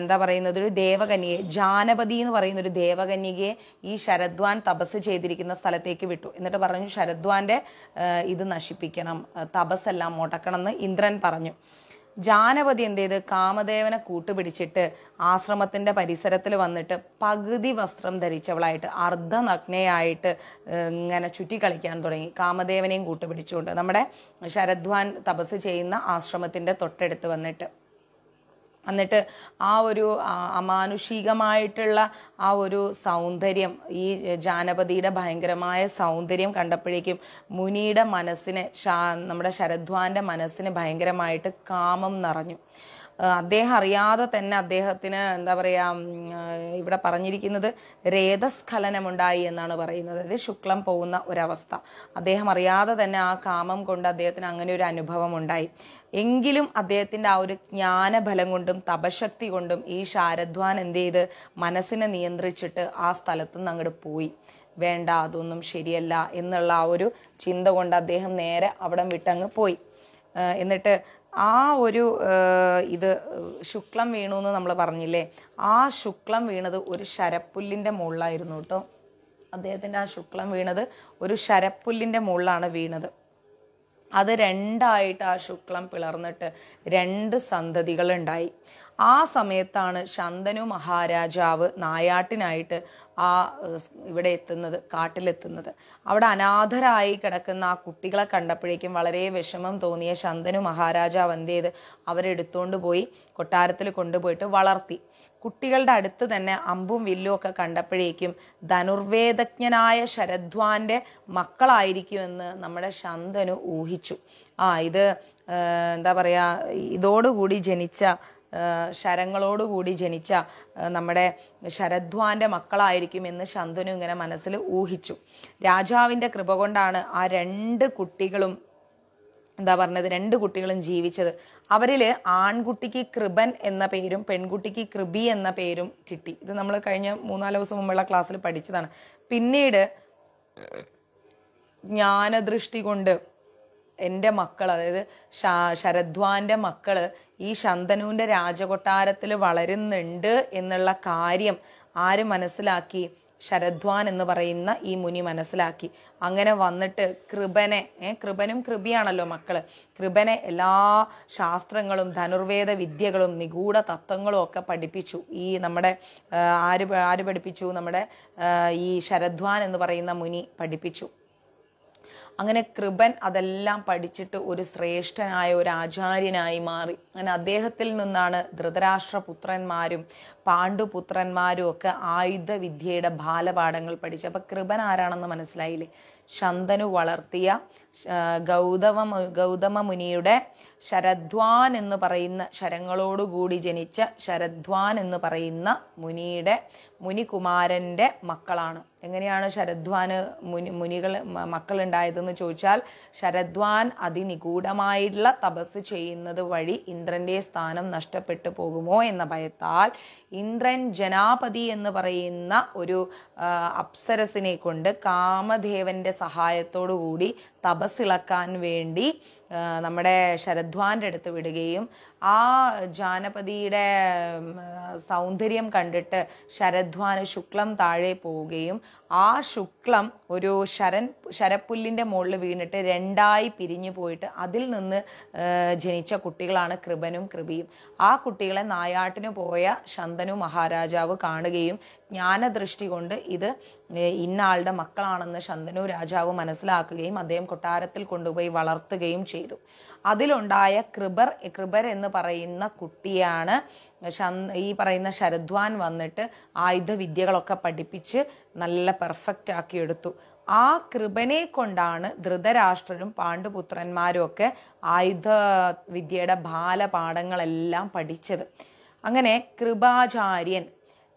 എന്താ പറയുന്നത് ഒരു ദേവകന്യെ ജാനപതി എന്ന് പറയുന്ന ഒരു ദേവകന്യകയെ ഈ ശരദ്വാൻ തപസ് ചെയ്തിരിക്കുന്ന സ്ഥലത്തേക്ക് വിട്ടു എന്നിട്ട് പറഞ്ഞു ശരദ്വാന്റെ ഇത് നശിപ്പിക്കണം തപസ്സെല്ലാം മുടക്കണം എന്ന് ഇന്ദ്രൻ പറഞ്ഞു ജാനപതി എന്ത് ചെയ്ത് കാമദേവനെ കൂട്ടുപിടിച്ചിട്ട് ആശ്രമത്തിന്റെ പരിസരത്തിൽ വന്നിട്ട് പകുതി വസ്ത്രം ധരിച്ചവളായിട്ട് അർദ്ധനഗ്നയായിട്ട് ഇങ്ങനെ ചുറ്റിക്കളിക്കാൻ തുടങ്ങി കാമദേവനെയും കൂട്ടുപിടിച്ചുകൊണ്ട് നമ്മുടെ ശരദ്വാൻ തപസ് ചെയ്യുന്ന ആശ്രമത്തിന്റെ തൊട്ടടുത്ത് വന്നിട്ട് എന്നിട്ട് ആ ഒരു അമാനുഷികമായിട്ടുള്ള ആ ഒരു സൗന്ദര്യം ഈ ജാനപതിയുടെ ഭയങ്കരമായ സൗന്ദര്യം കണ്ടപ്പോഴേക്കും മുനിയുടെ മനസ്സിന് നമ്മുടെ ശരദ്വാൻ്റെ മനസ്സിന് ഭയങ്കരമായിട്ട് കാമം നിറഞ്ഞു അദ്ദേഹം അറിയാതെ തന്നെ അദ്ദേഹത്തിന് എന്താ പറയുക ഇവിടെ പറഞ്ഞിരിക്കുന്നത് രേതസ്ഖലനമുണ്ടായി എന്നാണ് പറയുന്നത് അതായത് ശുക്ലം പോകുന്ന ഒരവസ്ഥ അദ്ദേഹം അറിയാതെ തന്നെ ആ കാമം കൊണ്ട് അദ്ദേഹത്തിന് അങ്ങനെ ഒരു അനുഭവം ഉണ്ടായി എങ്കിലും അദ്ദേഹത്തിൻ്റെ ആ ഒരു ജ്ഞാനബലം കൊണ്ടും തപശക്തി കൊണ്ടും ഈ ശാരദ്വാൻ എന്ത് ചെയ്ത് മനസ്സിനെ നിയന്ത്രിച്ചിട്ട് ആ സ്ഥലത്തു നിന്ന് അങ്ങോട്ട് പോയി വേണ്ട അതൊന്നും ശരിയല്ല എന്നുള്ള ആ ഒരു ചിന്ത കൊണ്ട് അദ്ദേഹം നേരെ അവിടം വിട്ടങ്ങ് പോയി എന്നിട്ട് ആ ഒരു ഇത് ശുക്ലം വീണു എന്ന് നമ്മൾ പറഞ്ഞില്ലേ ആ ശുക്ലം വീണത് ഒരു ശരപ്പുല്ലിൻ്റെ മുകളിലായിരുന്നു കേട്ടോ അദ്ദേഹത്തിൻ്റെ ആ ശുക്ലം വീണത് ഒരു ശരപ്പുല്ലിൻ്റെ മുകളിലാണ് വീണത് അത് രണ്ടായിട്ട് ആ ശുക്ലം പിളർന്നിട്ട് രണ്ട് സന്തതികളുണ്ടായി ആ സമയത്താണ് ശന്തനു മഹാരാജാവ് നായാട്ടിനായിട്ട് ആ ഇവിടെ എത്തുന്നത് കാട്ടിലെത്തുന്നത് അവിടെ അനാഥരായി കിടക്കുന്ന ആ കുട്ടികളെ കണ്ടപ്പോഴേക്കും വളരെ വിഷമം തോന്നിയ ശന്തനു മഹാരാജാവ് എന്ത് ചെയ്ത് അവരെടുത്തുകൊണ്ട് പോയി കൊട്ടാരത്തിൽ കൊണ്ടുപോയിട്ട് വളർത്തി കുട്ടികളുടെ അടുത്ത് തന്നെ അമ്പും വില്ലും ഒക്കെ കണ്ടപ്പോഴേക്കും ധനുർവേദജ്ഞനായ ശരദ്വാന്റെ മക്കളായിരിക്കുമെന്ന് നമ്മുടെ ശന്തനു ഊഹിച്ചു ആ ഇത് എന്താ പറയുക ഇതോടുകൂടി ജനിച്ച ശരങ്ങളോടുകൂടി ജനിച്ച നമ്മുടെ ശരദ്വാൻ്റെ മക്കളായിരിക്കും എന്ന് ശന്തനു ഇങ്ങനെ മനസ്സിൽ ഊഹിച്ചു രാജാവിൻ്റെ കൃപ കൊണ്ടാണ് ആ രണ്ട് കുട്ടികളും എന്താ പറഞ്ഞത് രണ്ട് കുട്ടികളും ജീവിച്ചത് അവരിൽ ആൺകുട്ടിക്ക് കൃപൻ എന്ന പേരും പെൺകുട്ടിക്ക് കൃപി എന്ന പേരും കിട്ടി ഇത് നമ്മൾ കഴിഞ്ഞ മൂന്നാല് ദിവസം മുമ്പുള്ള ക്ലാസ്സിൽ പഠിച്ചതാണ് പിന്നീട് ജ്ഞാനദൃഷ്ടി കൊണ്ട് എൻ്റെ മക്കൾ അതായത് ഷാ ശരദ്വാൻ്റെ മക്കൾ ഈ ശന്തനുവിൻ്റെ രാജകൊട്ടാരത്തിൽ വളരുന്നുണ്ട് എന്നുള്ള കാര്യം ആര് മനസ്സിലാക്കി ശരദ്വാൻ എന്ന് പറയുന്ന ഈ മുനി മനസ്സിലാക്കി അങ്ങനെ വന്നിട്ട് കൃപനെ കൃപനും കൃപിയാണല്ലോ മക്കൾ കൃപനെ എല്ലാ ശാസ്ത്രങ്ങളും ധനുർവേദ വിദ്യകളും നിഗൂഢ തത്വങ്ങളും ഒക്കെ പഠിപ്പിച്ചു ഈ നമ്മുടെ ആര് ആര് പഠിപ്പിച്ചു നമ്മുടെ ഈ ശരദ്വാൻ എന്ന് പറയുന്ന മുനി പഠിപ്പിച്ചു അങ്ങനെ കൃപൻ അതെല്ലാം പഠിച്ചിട്ട് ഒരു ശ്രേഷ്ഠനായ ഒരു ആചാര്യനായി മാറി അങ്ങനെ അദ്ദേഹത്തിൽ നിന്നാണ് ധൃതരാഷ്ട്രപുത്രന്മാരും പാണ്ഡുപുത്രന്മാരും ഒക്കെ ആയുധവിദ്യയുടെ ബാലപാഠങ്ങൾ പഠിച്ചത് അപ്പം കൃപൻ ആരാണെന്ന് മനസ്സിലായില്ലേ ശന്തനു വളർത്തിയ ഗൗതമ ഗൗതമ മുനിയുടെ ശരദ്വാൻ എന്ന് പറയുന്ന ശരങ്ങളോടുകൂടി ജനിച്ച ശരദ്വാൻ എന്ന് പറയുന്ന മുനിയുടെ മുനികുമാരൻ്റെ മക്കളാണ് എങ്ങനെയാണ് ശരദ്വാന് മുനി മുനികൾ മക്കളുണ്ടായതെന്ന് ചോദിച്ചാൽ ശരദ്വാൻ അതിനിഗൂഢമായിട്ടുള്ള തപസ് ചെയ്യുന്നത് വഴി ഇന്ദ്രൻ്റെ സ്ഥാനം നഷ്ടപ്പെട്ടു പോകുമോ എന്ന ഭയത്താൽ ഇന്ദ്രൻ ജനാപതി എന്ന് പറയുന്ന ഒരു അപ്സരസിനെ കൊണ്ട് കാമദേവൻ്റെ സഹായത്തോടു കൂടി തപസ്സിളക്കാൻ വേണ്ടി നമ്മുടെ ശരദ്വാൻ്റെ അടുത്ത് വിടുകയും ആ ജാനപതിയുടെ സൗന്ദര്യം കണ്ടിട്ട് ശരധ്വാന് ശുക്ലം താഴെ പോവുകയും ആ ശുക്ലം ഒരു ശരൻ ശരപ്പുല്ലിൻ്റെ മുകളിൽ വീണിട്ട് രണ്ടായി പിരിഞ്ഞു പോയിട്ട് അതിൽ നിന്ന് ജനിച്ച കുട്ടികളാണ് കൃപനും കൃപിയും ആ കുട്ടികളെ നായാട്ടിന് പോയ ശന്തനു മഹാരാജാവ് കാണുകയും ജ്ഞാനദൃഷ്ടി കൊണ്ട് ഇത് ഇന്നാളുടെ മക്കളാണെന്ന് ശന്തനു രാജാവ് മനസ്സിലാക്കുകയും അദ്ദേഹം കൊട്ടാരത്തിൽ കൊണ്ടുപോയി വളർത്തുകയും ചെയ്തു അതിലുണ്ടായ കൃപർ കൃപർ എന്ന് പറയുന്ന കുട്ടിയാണ് ഈ പറയുന്ന ശരദ്വാൻ വന്നിട്ട് ആയുധ വിദ്യകളൊക്കെ പഠിപ്പിച്ച് നല്ല പെർഫെക്റ്റ് ആക്കി എടുത്തു ആ കൃപനെ കൊണ്ടാണ് ധൃതരാഷ്ട്രരും പാണ്ഡുപുത്രന്മാരും ഒക്കെ ആയുധ വിദ്യയുടെ ബാലപാഠങ്ങളെല്ലാം പഠിച്ചത് അങ്ങനെ കൃപാചാര്യൻ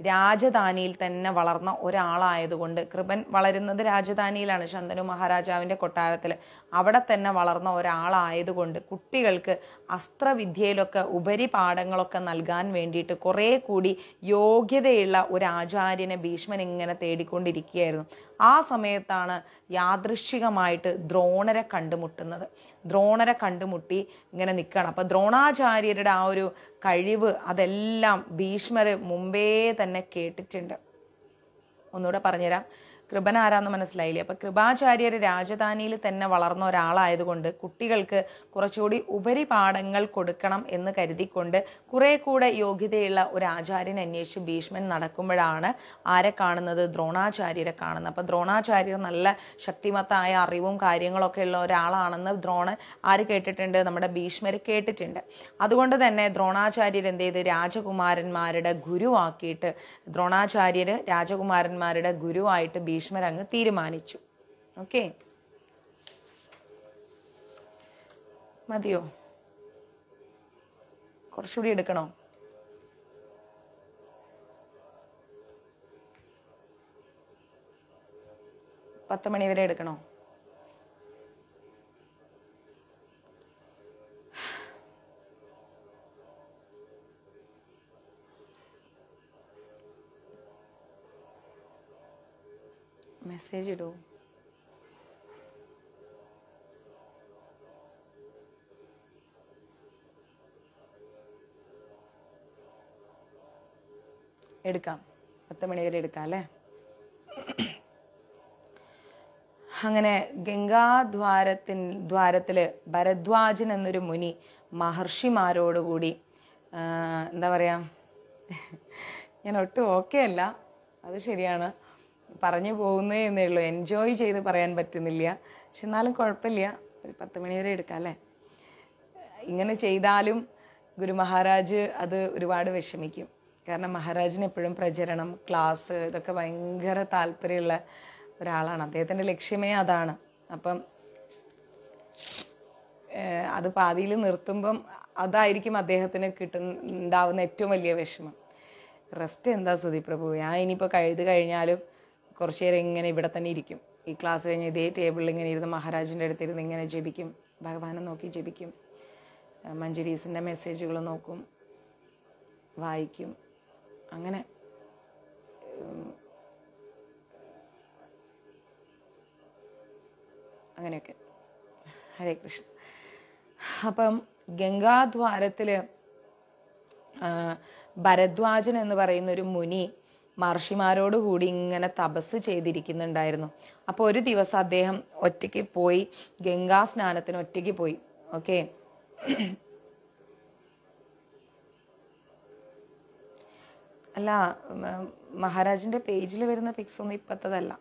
രാജധാനിയിൽ തന്നെ വളർന്ന ഒരാളായതുകൊണ്ട് കൃപൻ വളരുന്നത് രാജധാനിയിലാണ് ശന്തനു മഹാരാജാവിൻ്റെ കൊട്ടാരത്തിൽ അവിടെ തന്നെ വളർന്ന ഒരാളായതുകൊണ്ട് കുട്ടികൾക്ക് അസ്ത്രവിദ്യയിലൊക്കെ ഉപരി പാഠങ്ങളൊക്കെ നൽകാൻ വേണ്ടിയിട്ട് കുറേ കൂടി യോഗ്യതയുള്ള ഒരു ആചാര്യനെ ഭീഷ്മൻ ഇങ്ങനെ തേടിക്കൊണ്ടിരിക്കുകയായിരുന്നു ആ സമയത്താണ് യാദൃശികമായിട്ട് ദ്രോണരെ കണ്ടുമുട്ടുന്നത് ദ്രോണരെ കണ്ടുമുട്ടി ഇങ്ങനെ നിൽക്കണം അപ്പം ദ്രോണാചാര്യരുടെ ആ ഒരു കഴിവ് അതെല്ലാം ഭീഷ്മർ മുമ്പേ തന്നെ കേട്ടിട്ടുണ്ട് ഒന്നുകൂടെ പറഞ്ഞുതരാം കൃപൻ ആരാന്ന് മനസ്സിലായില്ലേ അപ്പം കൃപാചാര്യർ രാജധാനിയിൽ തന്നെ വളർന്ന ഒരാളായതുകൊണ്ട് കുട്ടികൾക്ക് കുറച്ചുകൂടി ഉപരിപാഠങ്ങൾ കൊടുക്കണം എന്ന് കരുതിക്കൊണ്ട് കുറേ കൂടെ യോഗ്യതയുള്ള ഒരു ആചാര്യൻ അന്വേഷിച്ച് ഭീഷ്മൻ നടക്കുമ്പോഴാണ് ആരെ കാണുന്നത് ദ്രോണാചാര്യരെ കാണുന്നത് അപ്പം ദ്രോണാചാര്യർ നല്ല ശക്തിമത്തായ അറിവും കാര്യങ്ങളൊക്കെ ഉള്ള ഒരാളാണെന്ന് ദ്രോണ് ആര് കേട്ടിട്ടുണ്ട് നമ്മുടെ ഭീഷ്മർ കേട്ടിട്ടുണ്ട് അതുകൊണ്ട് തന്നെ ദ്രോണാചാര്യർ എന്ത് ചെയ്ത് രാജകുമാരന്മാരുടെ ഗുരുവാക്കിയിട്ട് ദ്രോണാചാര്യർ രാജകുമാരന്മാരുടെ ഗുരുവായിട്ട് ഭീ ഭീഷ്മർ അങ്ങ് തീരുമാനിച്ചു ഓക്കെ മതിയോ കുറച്ചുകൂടി എടുക്കണോ പത്ത് മണി വരെ എടുക്കണോ മെസ്സേജ് ഇടൂ എടുക്കാം പത്ത് മണി വരെ എടുക്കാം അല്ലേ അങ്ങനെ ഗംഗാദ്വാരത്തിൻ ദ്വാരത്തിൽ ഭരദ്വാജൻ എന്നൊരു മുനി മഹർഷിമാരോടുകൂടി എന്താ പറയുക ഞാൻ ഒട്ടും ഓക്കെ അല്ല അത് ശരിയാണ് പറഞ്ഞു പോകുന്നേ എന്നേ ഉള്ളൂ എൻജോയ് ചെയ്ത് പറയാൻ പറ്റുന്നില്ല പക്ഷെ എന്നാലും കുഴപ്പമില്ല ഒരു പത്ത് മണി വരെ എടുക്കാം അല്ലേ ഇങ്ങനെ ചെയ്താലും ഗുരു മഹാരാജ് അത് ഒരുപാട് വിഷമിക്കും കാരണം മഹാരാജിന് എപ്പോഴും പ്രചരണം ക്ലാസ് ഇതൊക്കെ ഭയങ്കര താല്പര്യമുള്ള ഒരാളാണ് അദ്ദേഹത്തിൻ്റെ ലക്ഷ്യമേ അതാണ് അപ്പം അത് പാതിയിൽ നിർത്തുമ്പം അതായിരിക്കും അദ്ദേഹത്തിന് കിട്ടുന്ന ഉണ്ടാവുന്ന ഏറ്റവും വലിയ വിഷമം റെസ്റ്റ് എന്താ സുധി പ്രഭു ഞാൻ ഇനിയിപ്പോൾ കഴുത് കഴിഞ്ഞാലും കുറച്ച് നേരം ഇങ്ങനെ ഇവിടെ തന്നെ ഇരിക്കും ഈ ക്ലാസ് കഴിഞ്ഞ് ഇതേ ടേബിളിൽ ഇങ്ങനെ ഇരുന്ന് മഹാരാജിൻ്റെ അടുത്തിരുന്ന് ഇങ്ങനെ ജപിക്കും ഭഗവാനെ നോക്കി ജപിക്കും മഞ്ജുരീസിൻ്റെ മെസ്സേജുകൾ നോക്കും വായിക്കും അങ്ങനെ അങ്ങനെയൊക്കെ ഹരേ കൃഷ്ണ അപ്പം ഗംഗാദ്വാരത്തിൽ ഭരദ്വാജൻ എന്ന് പറയുന്ന ഒരു മുനി മഹർഷിമാരോട് കൂടി ഇങ്ങനെ തപസ് ചെയ്തിരിക്കുന്നുണ്ടായിരുന്നു അപ്പോൾ ഒരു ദിവസം അദ്ദേഹം ഒറ്റയ്ക്ക് പോയി ഗംഗാ സ്നാനത്തിന് ഒറ്റയ്ക്ക് പോയി ഓക്കെ അല്ല മഹാരാജിൻ്റെ പേജിൽ വരുന്ന പിക്സ് ഒന്നും ഇപ്പോഴത്തതല്ല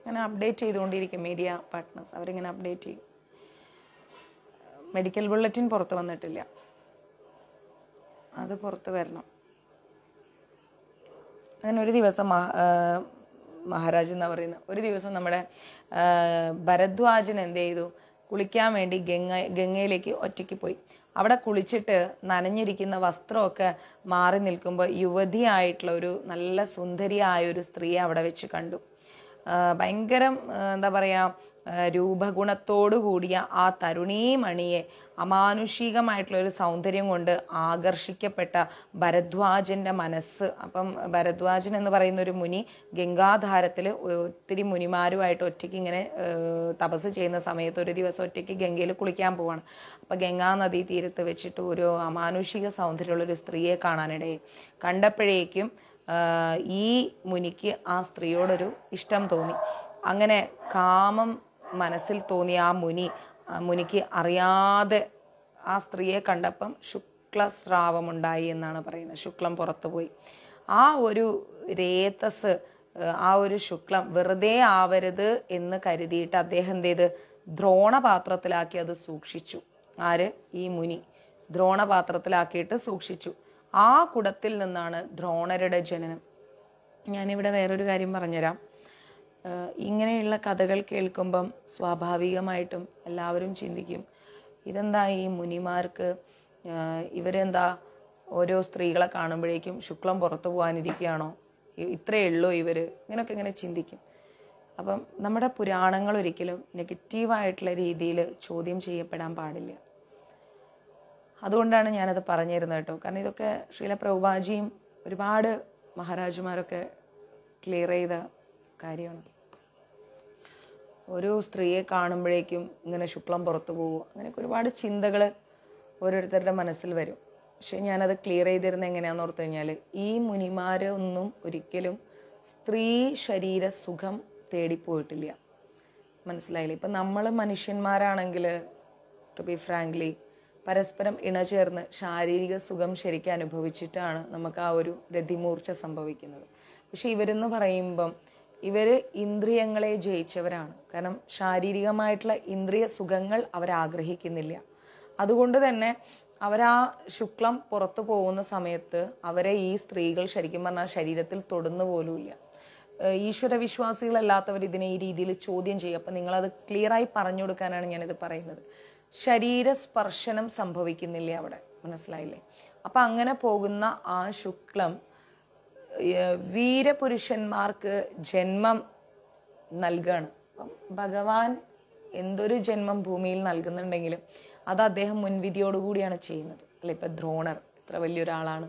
അങ്ങനെ അപ്ഡേറ്റ് ചെയ്തുകൊണ്ടിരിക്കും മീഡിയ പാർട്ട്നേഴ്സ് അവരിങ്ങനെ അപ്ഡേറ്റ് ചെയ്യും മെഡിക്കൽ ബുള്ളറ്റിൻ പുറത്ത് വന്നിട്ടില്ല അത് പുറത്ത് വരണം അങ്ങനെ ഒരു ദിവസം മഹാരാജ് എന്നാ പറയുന്ന ഒരു ദിവസം നമ്മുടെ ഭരദ്വാജൻ എന്ത് ചെയ്തു കുളിക്കാൻ വേണ്ടി ഗംഗ ഗംഗയിലേക്ക് ഒറ്റയ്ക്ക് പോയി അവിടെ കുളിച്ചിട്ട് നനഞ്ഞിരിക്കുന്ന വസ്ത്രമൊക്കെ മാറി നിൽക്കുമ്പോൾ യുവതിയായിട്ടുള്ള ഒരു നല്ല സുന്ദരിയായ ഒരു സ്ത്രീയെ അവിടെ വെച്ച് കണ്ടു ഭയങ്കരം എന്താ പറയുക രൂപഗുണത്തോടു കൂടിയ ആ തരുണീമണിയെ അമാനുഷികമായിട്ടുള്ള ഒരു സൗന്ദര്യം കൊണ്ട് ആകർഷിക്കപ്പെട്ട ഭരദ്വാജൻ്റെ മനസ്സ് അപ്പം ഭരദ്വാജൻ എന്ന് പറയുന്ന ഒരു മുനി ഗംഗാധാരത്തിൽ ഒത്തിരി മുനിമാരുമായിട്ട് ഒറ്റയ്ക്ക് ഇങ്ങനെ തപസ് ചെയ്യുന്ന സമയത്ത് ഒരു ദിവസം ഒറ്റയ്ക്ക് ഗംഗയിൽ കുളിക്കാൻ പോവാണ് അപ്പം ഗംഗാ തീരത്ത് വെച്ചിട്ട് ഒരു അമാനുഷിക സൗന്ദര്യമുള്ള ഒരു സ്ത്രീയെ കാണാനിടയായി കണ്ടപ്പോഴേക്കും ഈ മുനിക്ക് ആ സ്ത്രീയോടൊരു ഇഷ്ടം തോന്നി അങ്ങനെ കാമം മനസ്സിൽ തോന്നിയ ആ മുനി മുനിക്ക് അറിയാതെ ആ സ്ത്രീയെ കണ്ടപ്പം ശുക്ലസ്രാവമുണ്ടായി എന്നാണ് പറയുന്നത് ശുക്ലം പുറത്തു പോയി ആ ഒരു രേതസ് ആ ഒരു ശുക്ലം വെറുതെ ആവരുത് എന്ന് കരുതിയിട്ട് അദ്ദേഹം എന്ത് ചെയ്ത് ദ്രോണപാത്രത്തിലാക്കി അത് സൂക്ഷിച്ചു ആര് ഈ മുനി ദ്രോണപാത്രത്തിലാക്കിയിട്ട് സൂക്ഷിച്ചു ആ കുടത്തിൽ നിന്നാണ് ദ്രോണരുടെ ജനനം ഞാനിവിടെ വേറൊരു കാര്യം പറഞ്ഞുതരാം ഇങ്ങനെയുള്ള കഥകൾ കേൾക്കുമ്പം സ്വാഭാവികമായിട്ടും എല്ലാവരും ചിന്തിക്കും ഇതെന്താ ഈ മുനിമാർക്ക് ഇവരെന്താ ഓരോ സ്ത്രീകളെ കാണുമ്പോഴേക്കും ശുക്ലം പുറത്തു പോകാനിരിക്കുകയാണോ ഇത്രയേ ഉള്ളൂ ഇവർ ഇങ്ങനെയൊക്കെ ഇങ്ങനെ ചിന്തിക്കും അപ്പം നമ്മുടെ പുരാണങ്ങൾ ഒരിക്കലും നെഗറ്റീവായിട്ടുള്ള രീതിയിൽ ചോദ്യം ചെയ്യപ്പെടാൻ പാടില്ല അതുകൊണ്ടാണ് ഞാനത് പറഞ്ഞിരുന്നത് കേട്ടോ കാരണം ഇതൊക്കെ ഷീല പ്രഭുബാജിയും ഒരുപാട് മഹാരാജുമാരൊക്കെ ക്ലിയർ ചെയ്ത കാര്യമാണ് ഒരു സ്ത്രീയെ കാണുമ്പോഴേക്കും ഇങ്ങനെ ശുക്ലം പുറത്തു പോകുമോ അങ്ങനെയൊക്കെ ഒരുപാട് ചിന്തകൾ ഓരോരുത്തരുടെ മനസ്സിൽ വരും പക്ഷെ ഞാനത് ക്ലിയർ ചെയ്തിരുന്നത് എങ്ങനെയാണെന്ന് ഓർത്ത് കഴിഞ്ഞാൽ ഈ മുനിമാരൊന്നും ഒരിക്കലും സ്ത്രീ ശരീര സുഖം തേടിപ്പോയിട്ടില്ല മനസ്സിലായില്ലേ ഇപ്പം നമ്മൾ മനുഷ്യന്മാരാണെങ്കിൽ ടു ബി ഫ്രാങ്ക്ലി പരസ്പരം ഇണചേർന്ന് ശാരീരിക സുഖം ശരിക്കും അനുഭവിച്ചിട്ടാണ് നമുക്ക് ആ ഒരു രതിമൂർച്ച സംഭവിക്കുന്നത് പക്ഷെ ഇവരെന്ന് പറയുമ്പം ഇവർ ഇന്ദ്രിയങ്ങളെ ജയിച്ചവരാണ് കാരണം ശാരീരികമായിട്ടുള്ള ഇന്ദ്രിയ സുഖങ്ങൾ അവരാഗ്രഹിക്കുന്നില്ല അതുകൊണ്ട് തന്നെ അവരാ ശുക്ലം പുറത്തു പോകുന്ന സമയത്ത് അവരെ ഈ സ്ത്രീകൾ ശരിക്കും പറഞ്ഞാൽ ശരീരത്തിൽ തൊടുന്നു പോലുമില്ല ഈശ്വര വിശ്വാസികളല്ലാത്തവർ ഇതിനെ ഈ രീതിയിൽ ചോദ്യം ചെയ്യും അപ്പം നിങ്ങളത് ക്ലിയറായി പറഞ്ഞു കൊടുക്കാനാണ് ഞാനിത് പറയുന്നത് ശരീര സ്പർശനം സംഭവിക്കുന്നില്ല അവിടെ മനസ്സിലായില്ലേ അപ്പം അങ്ങനെ പോകുന്ന ആ ശുക്ലം വീരപുരുഷന്മാർക്ക് ജന്മം നൽകുകയാണ് ഭഗവാൻ എന്തൊരു ജന്മം ഭൂമിയിൽ നൽകുന്നുണ്ടെങ്കിലും അത് അദ്ദേഹം മുൻവിധിയോടുകൂടിയാണ് ചെയ്യുന്നത് അല്ലെ ഇപ്പം ദ്രോണർ ഇത്ര വലിയൊരാളാണ്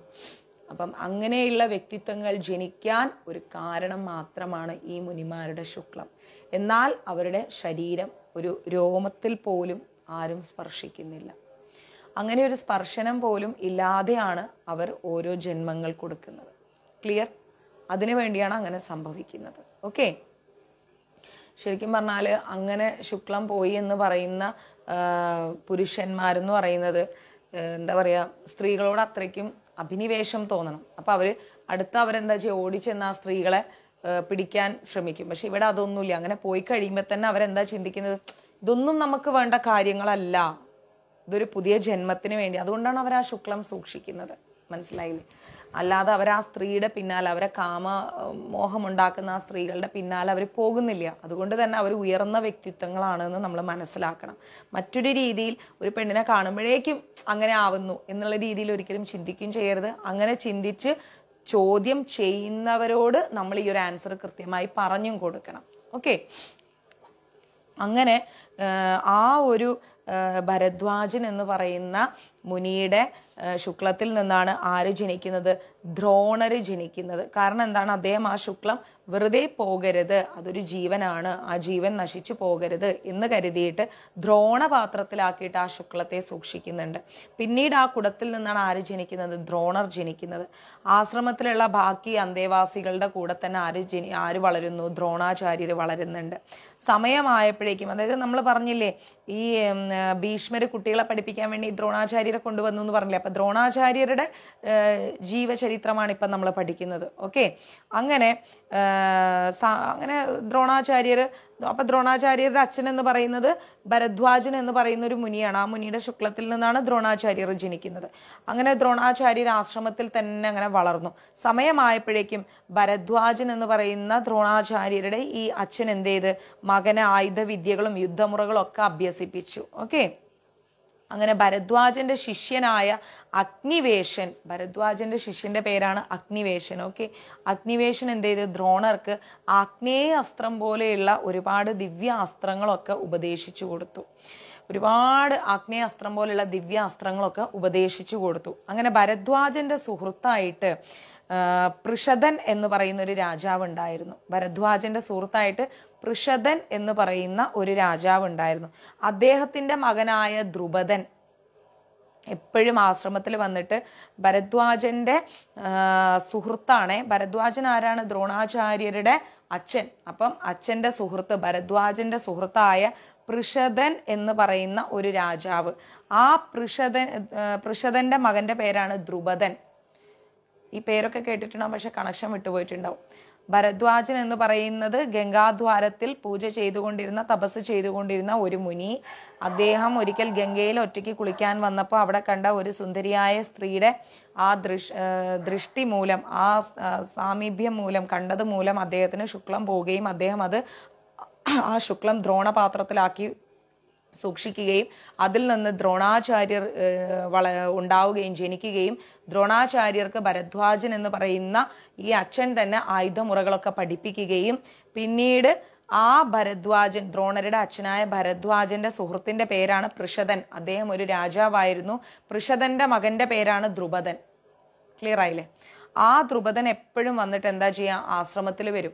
അപ്പം അങ്ങനെയുള്ള വ്യക്തിത്വങ്ങൾ ജനിക്കാൻ ഒരു കാരണം മാത്രമാണ് ഈ മുനിമാരുടെ ശുക്ലം എന്നാൽ അവരുടെ ശരീരം ഒരു രോമത്തിൽ പോലും ആരും സ്പർശിക്കുന്നില്ല അങ്ങനെ ഒരു സ്പർശനം പോലും ഇല്ലാതെയാണ് അവർ ഓരോ ജന്മങ്ങൾ കൊടുക്കുന്നത് ക്ലിയർ അതിനു വേണ്ടിയാണ് അങ്ങനെ സംഭവിക്കുന്നത് ഓക്കെ ശരിക്കും പറഞ്ഞാൽ അങ്ങനെ ശുക്ലം പോയി എന്ന് പറയുന്ന പുരുഷന്മാരെന്ന് പറയുന്നത് എന്താ പറയുക സ്ത്രീകളോട് അത്രയ്ക്കും അഭിനിവേശം തോന്നണം അപ്പം അവർ അടുത്ത അവരെന്താ ചെയ്യുക ഓടിച്ചെന്ന് ആ സ്ത്രീകളെ പിടിക്കാൻ ശ്രമിക്കും പക്ഷെ ഇവിടെ അതൊന്നുമില്ല അങ്ങനെ പോയി കഴിയുമ്പോൾ തന്നെ അവരെന്താ ചിന്തിക്കുന്നത് ഇതൊന്നും നമുക്ക് വേണ്ട കാര്യങ്ങളല്ല ഇതൊരു പുതിയ ജന്മത്തിന് വേണ്ടി അതുകൊണ്ടാണ് അവർ ആ ശുക്ലം സൂക്ഷിക്കുന്നത് മനസ്സിലായില്ലേ അല്ലാതെ അവർ ആ സ്ത്രീയുടെ പിന്നാലെ അവരെ കാമ മോഹമുണ്ടാക്കുന്ന ആ സ്ത്രീകളുടെ പിന്നാലെ അവർ പോകുന്നില്ല അതുകൊണ്ട് തന്നെ അവർ ഉയർന്ന വ്യക്തിത്വങ്ങളാണെന്ന് നമ്മൾ മനസ്സിലാക്കണം മറ്റൊരു രീതിയിൽ ഒരു പെണ്ണിനെ കാണുമ്പോഴേക്കും അങ്ങനെ ആവുന്നു എന്നുള്ള രീതിയിൽ ഒരിക്കലും ചിന്തിക്കുകയും ചെയ്യരുത് അങ്ങനെ ചിന്തിച്ച് ചോദ്യം ചെയ്യുന്നവരോട് നമ്മൾ ഈ ഒരു ആൻസർ കൃത്യമായി പറഞ്ഞും കൊടുക്കണം ഓക്കെ അങ്ങനെ ആ ഒരു ഭരദ്വാജൻ എന്ന് പറയുന്ന മുനിയുടെ ശുക്ലത്തിൽ നിന്നാണ് ആര് ജനിക്കുന്നത് ദ്രോണര് ജനിക്കുന്നത് കാരണം എന്താണ് അദ്ദേഹം ആ ശുക്ലം വെറുതെ പോകരുത് അതൊരു ജീവനാണ് ആ ജീവൻ നശിച്ചു പോകരുത് എന്ന് കരുതിയിട്ട് ദ്രോണപാത്രത്തിലാക്കിയിട്ട് ആ ശുക്ലത്തെ സൂക്ഷിക്കുന്നുണ്ട് പിന്നീട് ആ കുടത്തിൽ നിന്നാണ് ആര് ജനിക്കുന്നത് ദ്രോണർ ജനിക്കുന്നത് ആശ്രമത്തിലുള്ള ബാക്കി അന്തേവാസികളുടെ കൂടെ തന്നെ ആര് ജനി ആര് വളരുന്നു ദ്രോണാചാര്യർ വളരുന്നുണ്ട് സമയമായപ്പോഴേക്കും അതായത് നമ്മൾ പറഞ്ഞില്ലേ ഈ ഭീഷ്മര് കുട്ടികളെ പഠിപ്പിക്കാൻ വേണ്ടി ദ്രോണാചാര്യരെ കൊണ്ടുവന്നു എന്ന് പറഞ്ഞില്ലേ അപ്പം ദ്രോണാചാര്യരുടെ ജീവചരിത്രമാണ് ഇപ്പം നമ്മൾ പഠിക്കുന്നത് ഓക്കെ അങ്ങനെ അങ്ങനെ ദ്രോണാചാര്യർ അപ്പം ദ്രോണാചാര്യരുടെ അച്ഛൻ എന്ന് പറയുന്നത് ഭരദ്വാജൻ എന്ന് പറയുന്ന ഒരു മുനിയാണ് ആ മുനിയുടെ ശുക്ലത്തിൽ നിന്നാണ് ദ്രോണാചാര്യർ ജനിക്കുന്നത് അങ്ങനെ ദ്രോണാചാര്യർ ആശ്രമത്തിൽ തന്നെ അങ്ങനെ വളർന്നു സമയമായപ്പോഴേക്കും ഭരദ്വാജൻ എന്ന് പറയുന്ന ദ്രോണാചാര്യരുടെ ഈ അച്ഛൻ എന്ത് ചെയ്ത് മകനെ ആയുധ വിദ്യകളും യുദ്ധമുറകളും ഒക്കെ അഭ്യസിപ്പിച്ചു ഓക്കെ അങ്ങനെ ഭരദ്വാജന്റെ ശിഷ്യനായ അഗ്നിവേശൻ ഭരദ്വാജന്റെ ശിഷ്യന്റെ പേരാണ് അഗ്നിവേശൻ ഓക്കെ അഗ്നിവേശൻ എന്ത് ചെയ്ത് ദ്രോണർക്ക് ആഗ്നേയ അസ്ത്രം പോലെയുള്ള ഒരുപാട് ദിവ്യ അസ്ത്രങ്ങളൊക്കെ ഉപദേശിച്ചു കൊടുത്തു ഒരുപാട് അസ്ത്രം പോലെയുള്ള അസ്ത്രങ്ങളൊക്കെ ഉപദേശിച്ചു കൊടുത്തു അങ്ങനെ ഭരദ്വാജന്റെ സുഹൃത്തായിട്ട് പൃഷധൻ എന്ന് പറയുന്ന ഒരു രാജാവ് ഉണ്ടായിരുന്നു ഭരദ്വാജന്റെ സുഹൃത്തായിട്ട് ഋഷധൻ എന്ന് പറയുന്ന ഒരു രാജാവ് ഉണ്ടായിരുന്നു അദ്ദേഹത്തിൻ്റെ മകനായ ധ്രുപദൻ എപ്പോഴും ആശ്രമത്തിൽ വന്നിട്ട് ഭരദ്വാജന്റെ സുഹൃത്താണ് ഭരദ്വാജൻ ആരാണ് ദ്രോണാചാര്യരുടെ അച്ഛൻ അപ്പം അച്ഛൻ്റെ സുഹൃത്ത് ഭരദ്വാജന്റെ സുഹൃത്തായ പൃഷധൻ എന്ന് പറയുന്ന ഒരു രാജാവ് ആ പൃഷധൻ പൃഷദന്റെ മകന്റെ പേരാണ് ധ്രുപദൻ ഈ പേരൊക്കെ കേട്ടിട്ടുണ്ടാവും പക്ഷെ കണക്ഷൻ വിട്ടുപോയിട്ടുണ്ടാവും ഭരദ്വാജൻ എന്ന് പറയുന്നത് ഗംഗാദ്വാരത്തിൽ പൂജ ചെയ്തുകൊണ്ടിരുന്ന തപസ് ചെയ്തുകൊണ്ടിരുന്ന ഒരു മുനി അദ്ദേഹം ഒരിക്കൽ ഗംഗയിൽ ഒറ്റയ്ക്ക് കുളിക്കാൻ വന്നപ്പോൾ അവിടെ കണ്ട ഒരു സുന്ദരിയായ സ്ത്രീയുടെ ആ ദൃഷ് ദൃഷ്ടി മൂലം ആ സാമീപ്യം മൂലം കണ്ടത് മൂലം അദ്ദേഹത്തിന് ശുക്ലം പോവുകയും അദ്ദേഹം അത് ആ ശുക്ലം ദ്രോണപാത്രത്തിലാക്കി സൂക്ഷിക്കുകയും അതിൽ നിന്ന് ദ്രോണാചാര്യർ വള ഉണ്ടാവുകയും ജനിക്കുകയും ദ്രോണാചാര്യർക്ക് ഭരദ്വാജൻ എന്ന് പറയുന്ന ഈ അച്ഛൻ തന്നെ ആയുധമുറകളൊക്കെ പഠിപ്പിക്കുകയും പിന്നീട് ആ ഭരദ്വാജൻ ദ്രോണരുടെ അച്ഛനായ ഭരദ്വാജന്റെ സുഹൃത്തിന്റെ പേരാണ് പൃഷദൻ അദ്ദേഹം ഒരു രാജാവായിരുന്നു പൃഷദന്റെ മകന്റെ പേരാണ് ധ്രുപദൻ ക്ലിയർ ആയില്ലേ ആ ധ്രുപദൻ എപ്പോഴും വന്നിട്ട് എന്താ ചെയ്യുക ആശ്രമത്തിൽ വരും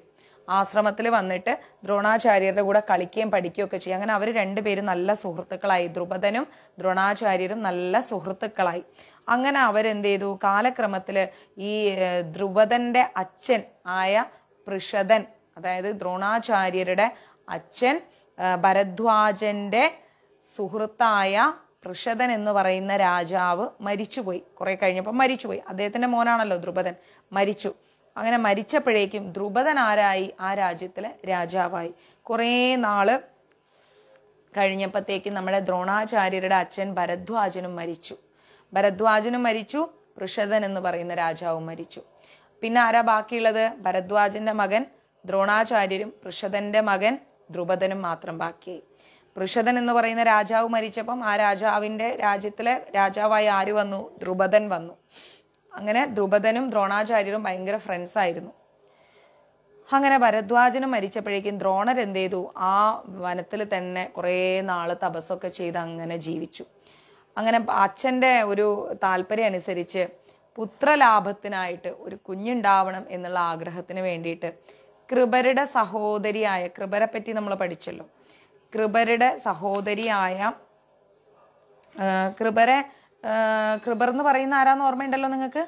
ആശ്രമത്തിൽ വന്നിട്ട് ദ്രോണാചാര്യരുടെ കൂടെ കളിക്കുകയും പഠിക്കുകയും ഒക്കെ ചെയ്യും അങ്ങനെ അവർ രണ്ടുപേരും നല്ല സുഹൃത്തുക്കളായി ദ്രുപദനും ദ്രോണാചാര്യരും നല്ല സുഹൃത്തുക്കളായി അങ്ങനെ അവരെന്ത് ചെയ്തു കാലക്രമത്തിൽ ഈ ദ്രുപദൻ്റെ അച്ഛൻ ആയ പൃഷദൻ അതായത് ദ്രോണാചാര്യരുടെ അച്ഛൻ ഭരദ്വാജന്റെ സുഹൃത്തായ പൃഷദൻ എന്ന് പറയുന്ന രാജാവ് മരിച്ചുപോയി കുറെ കഴിഞ്ഞപ്പോൾ മരിച്ചുപോയി അദ്ദേഹത്തിന്റെ മോനാണല്ലോ ദ്രുപദൻ മരിച്ചു അങ്ങനെ മരിച്ചപ്പോഴേക്കും ധ്രുപദൻ ആ രാജ്യത്തിലെ രാജാവായി കുറേ നാള് കഴിഞ്ഞപ്പോഴത്തേക്കും നമ്മുടെ ദ്രോണാചാര്യരുടെ അച്ഛൻ ഭരദ്വാജനും മരിച്ചു ഭരദ്വാജനും മരിച്ചു ഋഷധൻ എന്ന് പറയുന്ന രാജാവും മരിച്ചു പിന്നെ ആരാ ബാക്കിയുള്ളത് ഭരദ്വാജന്റെ മകൻ ദ്രോണാചാര്യരും ഋഷധന്റെ മകൻ ധ്രുപദനും മാത്രം ബാക്കിയായി ഋഷധൻ എന്ന് പറയുന്ന രാജാവ് മരിച്ചപ്പം ആ രാജാവിന്റെ രാജ്യത്തിലെ രാജാവായി ആര് വന്നു ധ്രുപദൻ വന്നു അങ്ങനെ ദ്രുപദനും ദ്രോണാചാര്യരും ഭയങ്കര ഫ്രണ്ട്സ് ആയിരുന്നു അങ്ങനെ ഭരദ്വാജനും മരിച്ചപ്പോഴേക്കും ദ്രോണർ എന്ത് ചെയ്തു ആ വനത്തിൽ തന്നെ കുറേ നാൾ തപസ്സൊക്കെ ചെയ്ത് അങ്ങനെ ജീവിച്ചു അങ്ങനെ അച്ഛൻ്റെ ഒരു താല്പര്യം അനുസരിച്ച് പുത്രലാഭത്തിനായിട്ട് ഒരു കുഞ്ഞുണ്ടാവണം എന്നുള്ള ആഗ്രഹത്തിന് വേണ്ടിയിട്ട് കൃപരുടെ സഹോദരിയായ കൃപരെ പറ്റി നമ്മൾ പഠിച്ചല്ലോ കൃപരുടെ സഹോദരിയായ കൃപരെ കൃപർ എന്ന് പറയുന്ന ആരാന്ന് ഓർമ്മയുണ്ടല്ലോ നിങ്ങൾക്ക്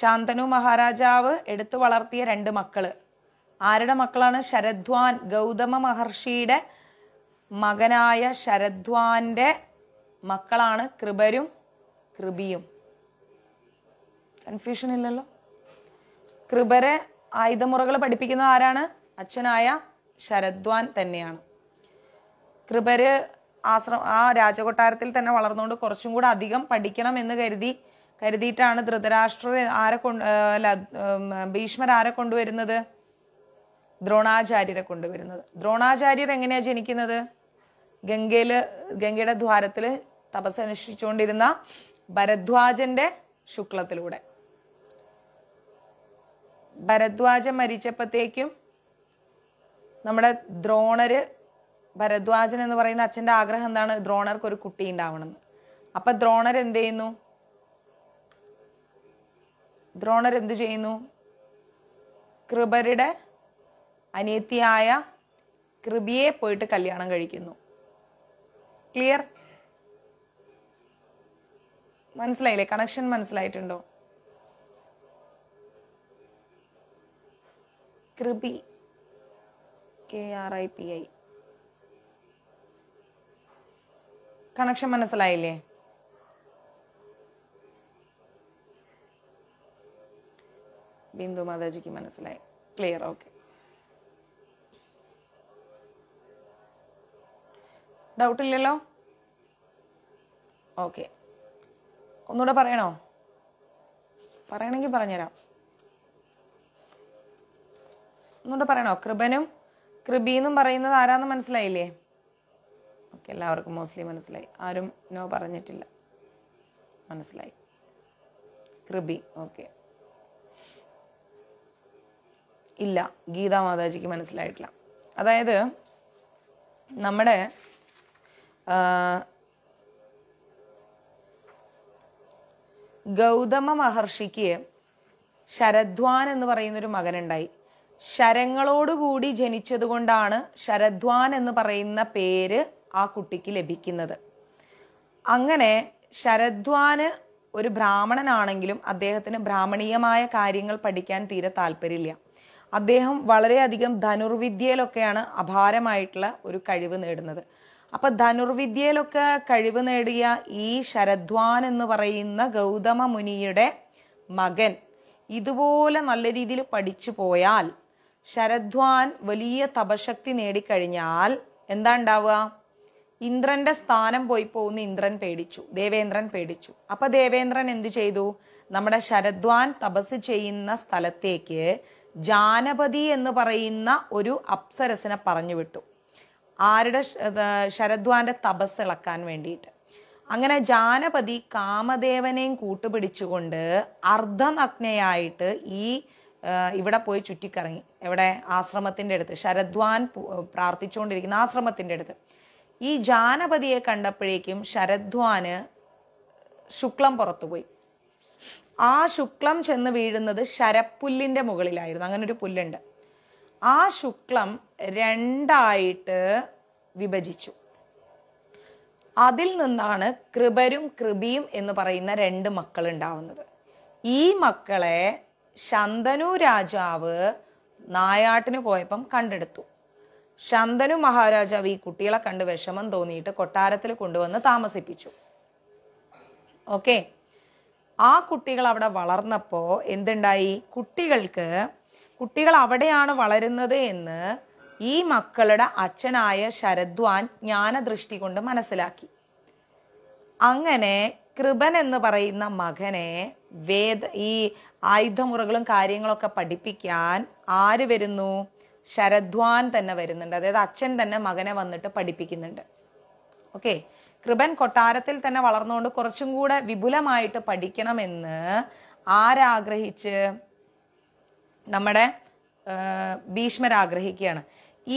ശാന്തനു മഹാരാജാവ് എടുത്തു വളർത്തിയ രണ്ട് മക്കള് ആരുടെ മക്കളാണ് ശരദ്വാൻ ഗൗതമ മഹർഷിയുടെ മകനായ ശരദ്വാന്റെ മക്കളാണ് കൃപരും കൃപിയും കൺഫ്യൂഷൻ ഇല്ലല്ലോ കൃപരെ ആയുധമുറകൾ പഠിപ്പിക്കുന്ന ആരാണ് അച്ഛനായ ശരദ്വാൻ തന്നെയാണ് കൃപര് ആശ്രമ ആ രാജകൊട്ടാരത്തിൽ തന്നെ വളർന്നുകൊണ്ട് കുറച്ചും കൂടെ അധികം പഠിക്കണം എന്ന് കരുതി കരുതിയിട്ടാണ് ധൃതരാഷ്ട്രർ ആരെ കൊണ്ട് അല്ല ഭീഷ്മർ ആരെ കൊണ്ടുവരുന്നത് ദ്രോണാചാര്യരെ കൊണ്ടുവരുന്നത് ദ്രോണാചാര്യർ എങ്ങനെയാണ് ജനിക്കുന്നത് ഗംഗയിൽ ഗംഗയുടെ ദ്വാരത്തിൽ തപസ് അനുഷ്ഠിച്ചുകൊണ്ടിരുന്ന ഭരദ്വാജന്റെ ശുക്ലത്തിലൂടെ ഭരദ്വാജ മരിച്ചപ്പോഴത്തേക്കും നമ്മുടെ ദ്രോണര് ഭരദ്വാജൻ എന്ന് പറയുന്ന അച്ഛൻ്റെ ആഗ്രഹം എന്താണ് ദ്രോണർക്ക് ഒരു കുട്ടി ഉണ്ടാവണമെന്ന് അപ്പൊ ദ്രോണർ എന്ത് ചെയ്യുന്നു ദ്രോണർ എന്തു ചെയ്യുന്നു കൃപരുടെ അനിയത്തിയായ കൃപിയെ പോയിട്ട് കല്യാണം കഴിക്കുന്നു ക്ലിയർ മനസ്സിലായില്ലേ കണക്ഷൻ മനസ്സിലായിട്ടുണ്ടോ കൃപി K R I P I connection മനസ്സിലായില്ലേ ബിന്ദു മാതാജിക്ക് മനസ്സിലായി ക്ലിയർ ഓക്കെ ഡൗട്ട് ഇല്ലല്ലോ ഓക്കെ ഒന്നുകൂടെ പറയണോ പറയണമെങ്കിൽ പറഞ്ഞുതരാം ഒന്നുകൂടെ പറയണോ കൃപനും കൃപി എന്നും പറയുന്നത് ആരാന്ന് മനസ്സിലായില്ലേ എല്ലാവർക്കും മോസ്റ്റ്ലി മനസ്സിലായി ആരും നോ പറഞ്ഞിട്ടില്ല മനസ്സിലായി കൃപി ഓക്കെ ഇല്ല ഗീതാ മാതാജിക്ക് മനസ്സിലായിട്ടില്ല അതായത് നമ്മുടെ ഗൗതമ മഹർഷിക്ക് ശരദ്വാൻ എന്ന് പറയുന്നൊരു മകനുണ്ടായി ശരങ്ങളോടുകൂടി ജനിച്ചതുകൊണ്ടാണ് ശരദ്വാൻ എന്ന് പറയുന്ന പേര് ആ കുട്ടിക്ക് ലഭിക്കുന്നത് അങ്ങനെ ശരദ്വാന് ഒരു ബ്രാഹ്മണനാണെങ്കിലും അദ്ദേഹത്തിന് ബ്രാഹ്മണീയമായ കാര്യങ്ങൾ പഠിക്കാൻ തീരെ താല്പര്യമില്ല അദ്ദേഹം വളരെയധികം ധനുർവിദ്യയിലൊക്കെയാണ് അപാരമായിട്ടുള്ള ഒരു കഴിവ് നേടുന്നത് അപ്പൊ ധനുർവിദ്യയിലൊക്കെ കഴിവ് നേടിയ ഈ ശരദ്വാൻ എന്ന് പറയുന്ന ഗൗതമ മുനിയുടെ മകൻ ഇതുപോലെ നല്ല രീതിയിൽ പഠിച്ചു പോയാൽ ശരദ്വാൻ വലിയ തപശക്തി നേടിക്കഴിഞ്ഞാൽ എന്താ ഉണ്ടാവുക ഇന്ദ്രന്റെ സ്ഥാനം പോയി പോകുന്ന ഇന്ദ്രൻ പേടിച്ചു ദേവേന്ദ്രൻ പേടിച്ചു അപ്പൊ ദേവേന്ദ്രൻ എന്തു ചെയ്തു നമ്മുടെ ശരദ്വാൻ തപസ് ചെയ്യുന്ന സ്ഥലത്തേക്ക് ജാനപതി എന്ന് പറയുന്ന ഒരു അപ്സരസിനെ പറഞ്ഞു വിട്ടു ആരുടെ ശരദ്വാന്റെ തപസ് ഇളക്കാൻ വേണ്ടിയിട്ട് അങ്ങനെ ജാനപതി കാമദേവനെയും കൂട്ടുപിടിച്ചുകൊണ്ട് അർദ്ധനഗ്നയായിട്ട് ഈ ഇവിടെ പോയി ചുറ്റിക്കറങ്ങി എവിടെ ആശ്രമത്തിൻ്റെ അടുത്ത് ശരദ്വാൻ പ്രാർത്ഥിച്ചുകൊണ്ടിരിക്കുന്ന ആശ്രമത്തിൻ്റെ അടുത്ത് ഈ ജാനപതിയെ കണ്ടപ്പോഴേക്കും ശരദ്വാന് ശുക്ലം പുറത്തുപോയി ആ ശുക്ലം ചെന്ന് വീഴുന്നത് ശരപ്പുല്ലിന്റെ മുകളിലായിരുന്നു അങ്ങനെ ഒരു പുല്ലുണ്ട് ആ ശുക്ലം രണ്ടായിട്ട് വിഭജിച്ചു അതിൽ നിന്നാണ് കൃപരും കൃപിയും എന്ന് പറയുന്ന രണ്ട് മക്കൾ ഉണ്ടാവുന്നത് ഈ മക്കളെ ശന്തനു രാജാവ് നായാട്ടിന് പോയപ്പം കണ്ടെടുത്തു ശന്തനു മഹാരാജാവ് ഈ കുട്ടികളെ കണ്ട് വിഷമം തോന്നിയിട്ട് കൊട്ടാരത്തിൽ കൊണ്ടുവന്ന് താമസിപ്പിച്ചു ഓക്കെ ആ കുട്ടികൾ അവിടെ വളർന്നപ്പോൾ എന്തുണ്ടായി കുട്ടികൾക്ക് കുട്ടികൾ അവിടെയാണ് വളരുന്നത് എന്ന് ഈ മക്കളുടെ അച്ഛനായ ശരദ്വാൻ ജ്ഞാനദൃഷ്ടി കൊണ്ട് മനസ്സിലാക്കി അങ്ങനെ കൃപൻ എന്ന് പറയുന്ന മകനെ വേദ ഈ ആയുധമുറകളും കാര്യങ്ങളൊക്കെ പഠിപ്പിക്കാൻ ആര് വരുന്നു ശരദ്വാൻ തന്നെ വരുന്നുണ്ട് അതായത് അച്ഛൻ തന്നെ മകനെ വന്നിട്ട് പഠിപ്പിക്കുന്നുണ്ട് ഓക്കെ കൃപൻ കൊട്ടാരത്തിൽ തന്നെ വളർന്നുകൊണ്ട് കുറച്ചും കൂടെ വിപുലമായിട്ട് പഠിക്കണമെന്ന് ആരാഗ്രഹിച്ച് നമ്മുടെ ഭീഷ്മരാഗ്രഹിക്കുകയാണ്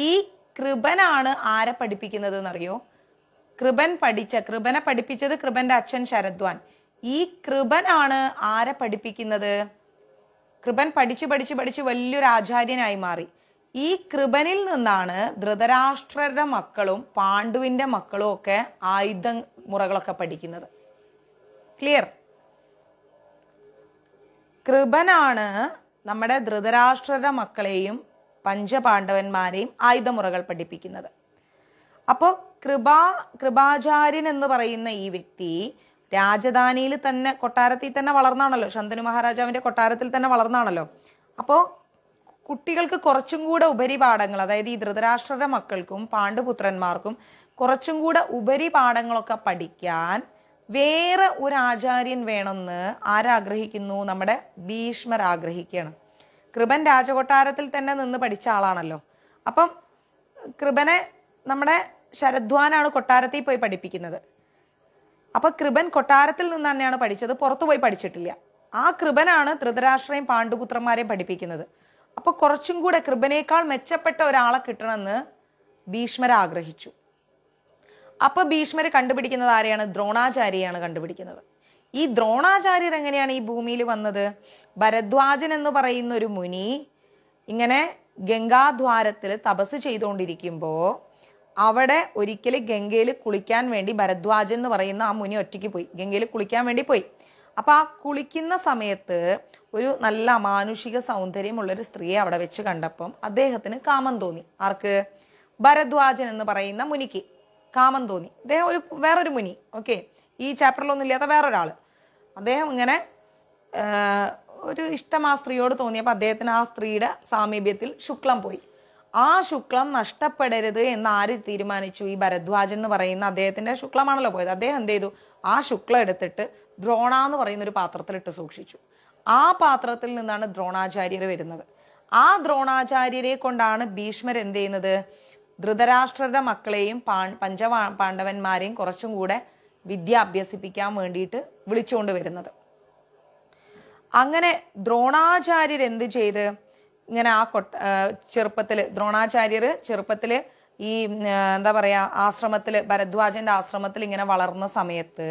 ഈ കൃപനാണ് ആരെ പഠിപ്പിക്കുന്നത് എന്നറിയോ കൃപൻ പഠിച്ച കൃപനെ പഠിപ്പിച്ചത് കൃപന്റെ അച്ഛൻ ശരദ്വാൻ ഈ കൃപനാണ് ആരെ പഠിപ്പിക്കുന്നത് കൃപൻ പഠിച്ചു പഠിച്ചു പഠിച്ച് വലിയൊരു ആചാര്യനായി മാറി ഈ കൃപനിൽ നിന്നാണ് ധൃതരാഷ്ട്രരുടെ മക്കളും പാണ്ഡുവിൻ്റെ മക്കളും ഒക്കെ ആയുധ മുറകളൊക്കെ പഠിക്കുന്നത് ക്ലിയർ കൃപനാണ് നമ്മുടെ ധൃതരാഷ്ട്രരുടെ മക്കളെയും പഞ്ചപാണ്ഡവന്മാരെയും ആയുധമുറകൾ പഠിപ്പിക്കുന്നത് അപ്പോൾ കൃപാ കൃപാചാര്യൻ എന്ന് പറയുന്ന ഈ വ്യക്തി രാജധാനിയിൽ തന്നെ കൊട്ടാരത്തിൽ തന്നെ വളർന്നാണല്ലോ ശന്തനു മഹാരാജാവിന്റെ കൊട്ടാരത്തിൽ തന്നെ വളർന്നാണല്ലോ അപ്പോൾ കുട്ടികൾക്ക് കുറച്ചും കൂടെ ഉപരിപാഠങ്ങൾ അതായത് ഈ ധൃതരാഷ്ട്ര മക്കൾക്കും പാണ്ഡുപുത്രന്മാർക്കും കുറച്ചും കൂടെ ഉപരിപാഠങ്ങളൊക്കെ പഠിക്കാൻ വേറെ ഒരു ആചാര്യൻ വേണമെന്ന് ആരാഗ്രഹിക്കുന്നു നമ്മുടെ ഭീഷ്മർ ആഗ്രഹിക്കുകയാണ് കൃപൻ രാജകൊട്ടാരത്തിൽ തന്നെ നിന്ന് പഠിച്ച ആളാണല്ലോ അപ്പം കൃപനെ നമ്മുടെ ശരദ്വാനാണ് കൊട്ടാരത്തിൽ പോയി പഠിപ്പിക്കുന്നത് അപ്പൊ കൃപൻ കൊട്ടാരത്തിൽ നിന്ന് തന്നെയാണ് പഠിച്ചത് പുറത്തു പോയി പഠിച്ചിട്ടില്ല ആ കൃപനാണ് ധൃതരാഷ്ട്രയും പാണ്ഡുപുത്രന്മാരെയും പഠിപ്പിക്കുന്നത് അപ്പോൾ കുറച്ചും കൂടെ കൃപനേക്കാൾ മെച്ചപ്പെട്ട ഒരാളെ കിട്ടണമെന്ന് ഭീഷ്മർ ആഗ്രഹിച്ചു അപ്പോൾ ഭീഷ്മർ കണ്ടുപിടിക്കുന്നത് ആരെയാണ് ദ്രോണാചാര്യയാണ് കണ്ടുപിടിക്കുന്നത് ഈ ദ്രോണാചാര്യർ എങ്ങനെയാണ് ഈ ഭൂമിയിൽ വന്നത് ഭരദ്വാജൻ എന്ന് പറയുന്ന ഒരു മുനി ഇങ്ങനെ ഗംഗാദ്വാരത്തിൽ തപസ് ചെയ്തുകൊണ്ടിരിക്കുമ്പോൾ അവിടെ ഒരിക്കല് ഗംഗയിൽ കുളിക്കാൻ വേണ്ടി ഭരദ്വാജൻ എന്ന് പറയുന്ന ആ മുനി ഒറ്റയ്ക്ക് പോയി ഗംഗയിൽ കുളിക്കാൻ വേണ്ടി പോയി അപ്പൊ ആ കുളിക്കുന്ന സമയത്ത് ഒരു നല്ല അമാനുഷിക ഒരു സ്ത്രീയെ അവിടെ വെച്ച് കണ്ടപ്പം അദ്ദേഹത്തിന് കാമം തോന്നി ആർക്ക് ഭരദ്വാജൻ എന്ന് പറയുന്ന മുനിക്ക് കാമം തോന്നി അദ്ദേഹം ഒരു വേറൊരു മുനി ഓക്കെ ഈ ചാപ്റ്ററിലൊന്നും ഇല്ലാത്ത വേറൊരാൾ അദ്ദേഹം ഇങ്ങനെ ഒരു ഇഷ്ടം ആ സ്ത്രീയോട് തോന്നിയപ്പോൾ അദ്ദേഹത്തിന് ആ സ്ത്രീയുടെ സാമീപ്യത്തിൽ ശുക്ലം പോയി ആ ശുക്ലം നഷ്ടപ്പെടരുത് എന്ന് ആര് തീരുമാനിച്ചു ഈ ഭരദ്വാജൻ എന്ന് പറയുന്ന അദ്ദേഹത്തിന്റെ ശുക്ലമാണല്ലോ പോയത് അദ്ദേഹം എന്ത് ചെയ്തു ആ ശുക്ലം എടുത്തിട്ട് ദ്രോണ എന്ന് പറയുന്ന ഒരു പാത്രത്തിലിട്ട് സൂക്ഷിച്ചു ആ പാത്രത്തിൽ നിന്നാണ് ദ്രോണാചാര്യർ വരുന്നത് ആ ദ്രോണാചാര്യരെ കൊണ്ടാണ് ഭീഷ്മർ എന്ത് ചെയ്യുന്നത് ധൃതരാഷ്ട്രരുടെ മക്കളെയും പാ പഞ്ച പാണ്ഡവന്മാരെയും കുറച്ചും കൂടെ വിദ്യ അഭ്യസിപ്പിക്കാൻ വേണ്ടിയിട്ട് വിളിച്ചുകൊണ്ട് വരുന്നത് അങ്ങനെ ദ്രോണാചാര്യർ എന്ത് ചെയ്ത് ഇങ്ങനെ ആ കൊട്ട ചെറുപ്പത്തിൽ ദ്രോണാചാര്യർ ചെറുപ്പത്തിൽ ഈ എന്താ പറയുക ആശ്രമത്തിൽ ഭരദ്വാജൻ്റെ ആശ്രമത്തിൽ ഇങ്ങനെ വളർന്ന സമയത്ത്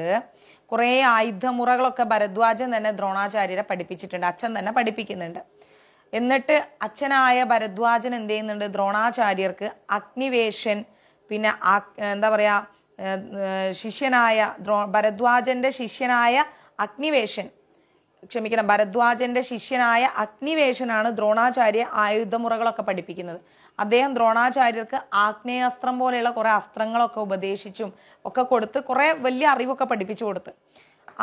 കുറേ ആയുധമുറകളൊക്കെ ഭരദ്വാജൻ തന്നെ ദ്രോണാചാര്യരെ പഠിപ്പിച്ചിട്ടുണ്ട് അച്ഛൻ തന്നെ പഠിപ്പിക്കുന്നുണ്ട് എന്നിട്ട് അച്ഛനായ ഭരദ്വാജൻ എന്ത് ചെയ്യുന്നുണ്ട് ദ്രോണാചാര്യർക്ക് അഗ്നിവേഷൻ പിന്നെ എന്താ പറയാ ശിഷ്യനായ ദ്രോ ഭരദ്വാജന്റെ ശിഷ്യനായ അഗ്നിവേഷൻ ക്ഷമിക്കണം ഭരദ്വാജന്റെ ശിഷ്യനായ അഗ്നിവേഷനാണ് ദ്രോണാചാര്യ ആയുധമുറകളൊക്കെ പഠിപ്പിക്കുന്നത് അദ്ദേഹം ദ്രോണാചാര്യർക്ക് ആഗ്നേയാസ്ത്രം പോലെയുള്ള കുറെ അസ്ത്രങ്ങളൊക്കെ ഉപദേശിച്ചും ഒക്കെ കൊടുത്ത് കുറെ വലിയ അറിവൊക്കെ പഠിപ്പിച്ചു കൊടുത്ത്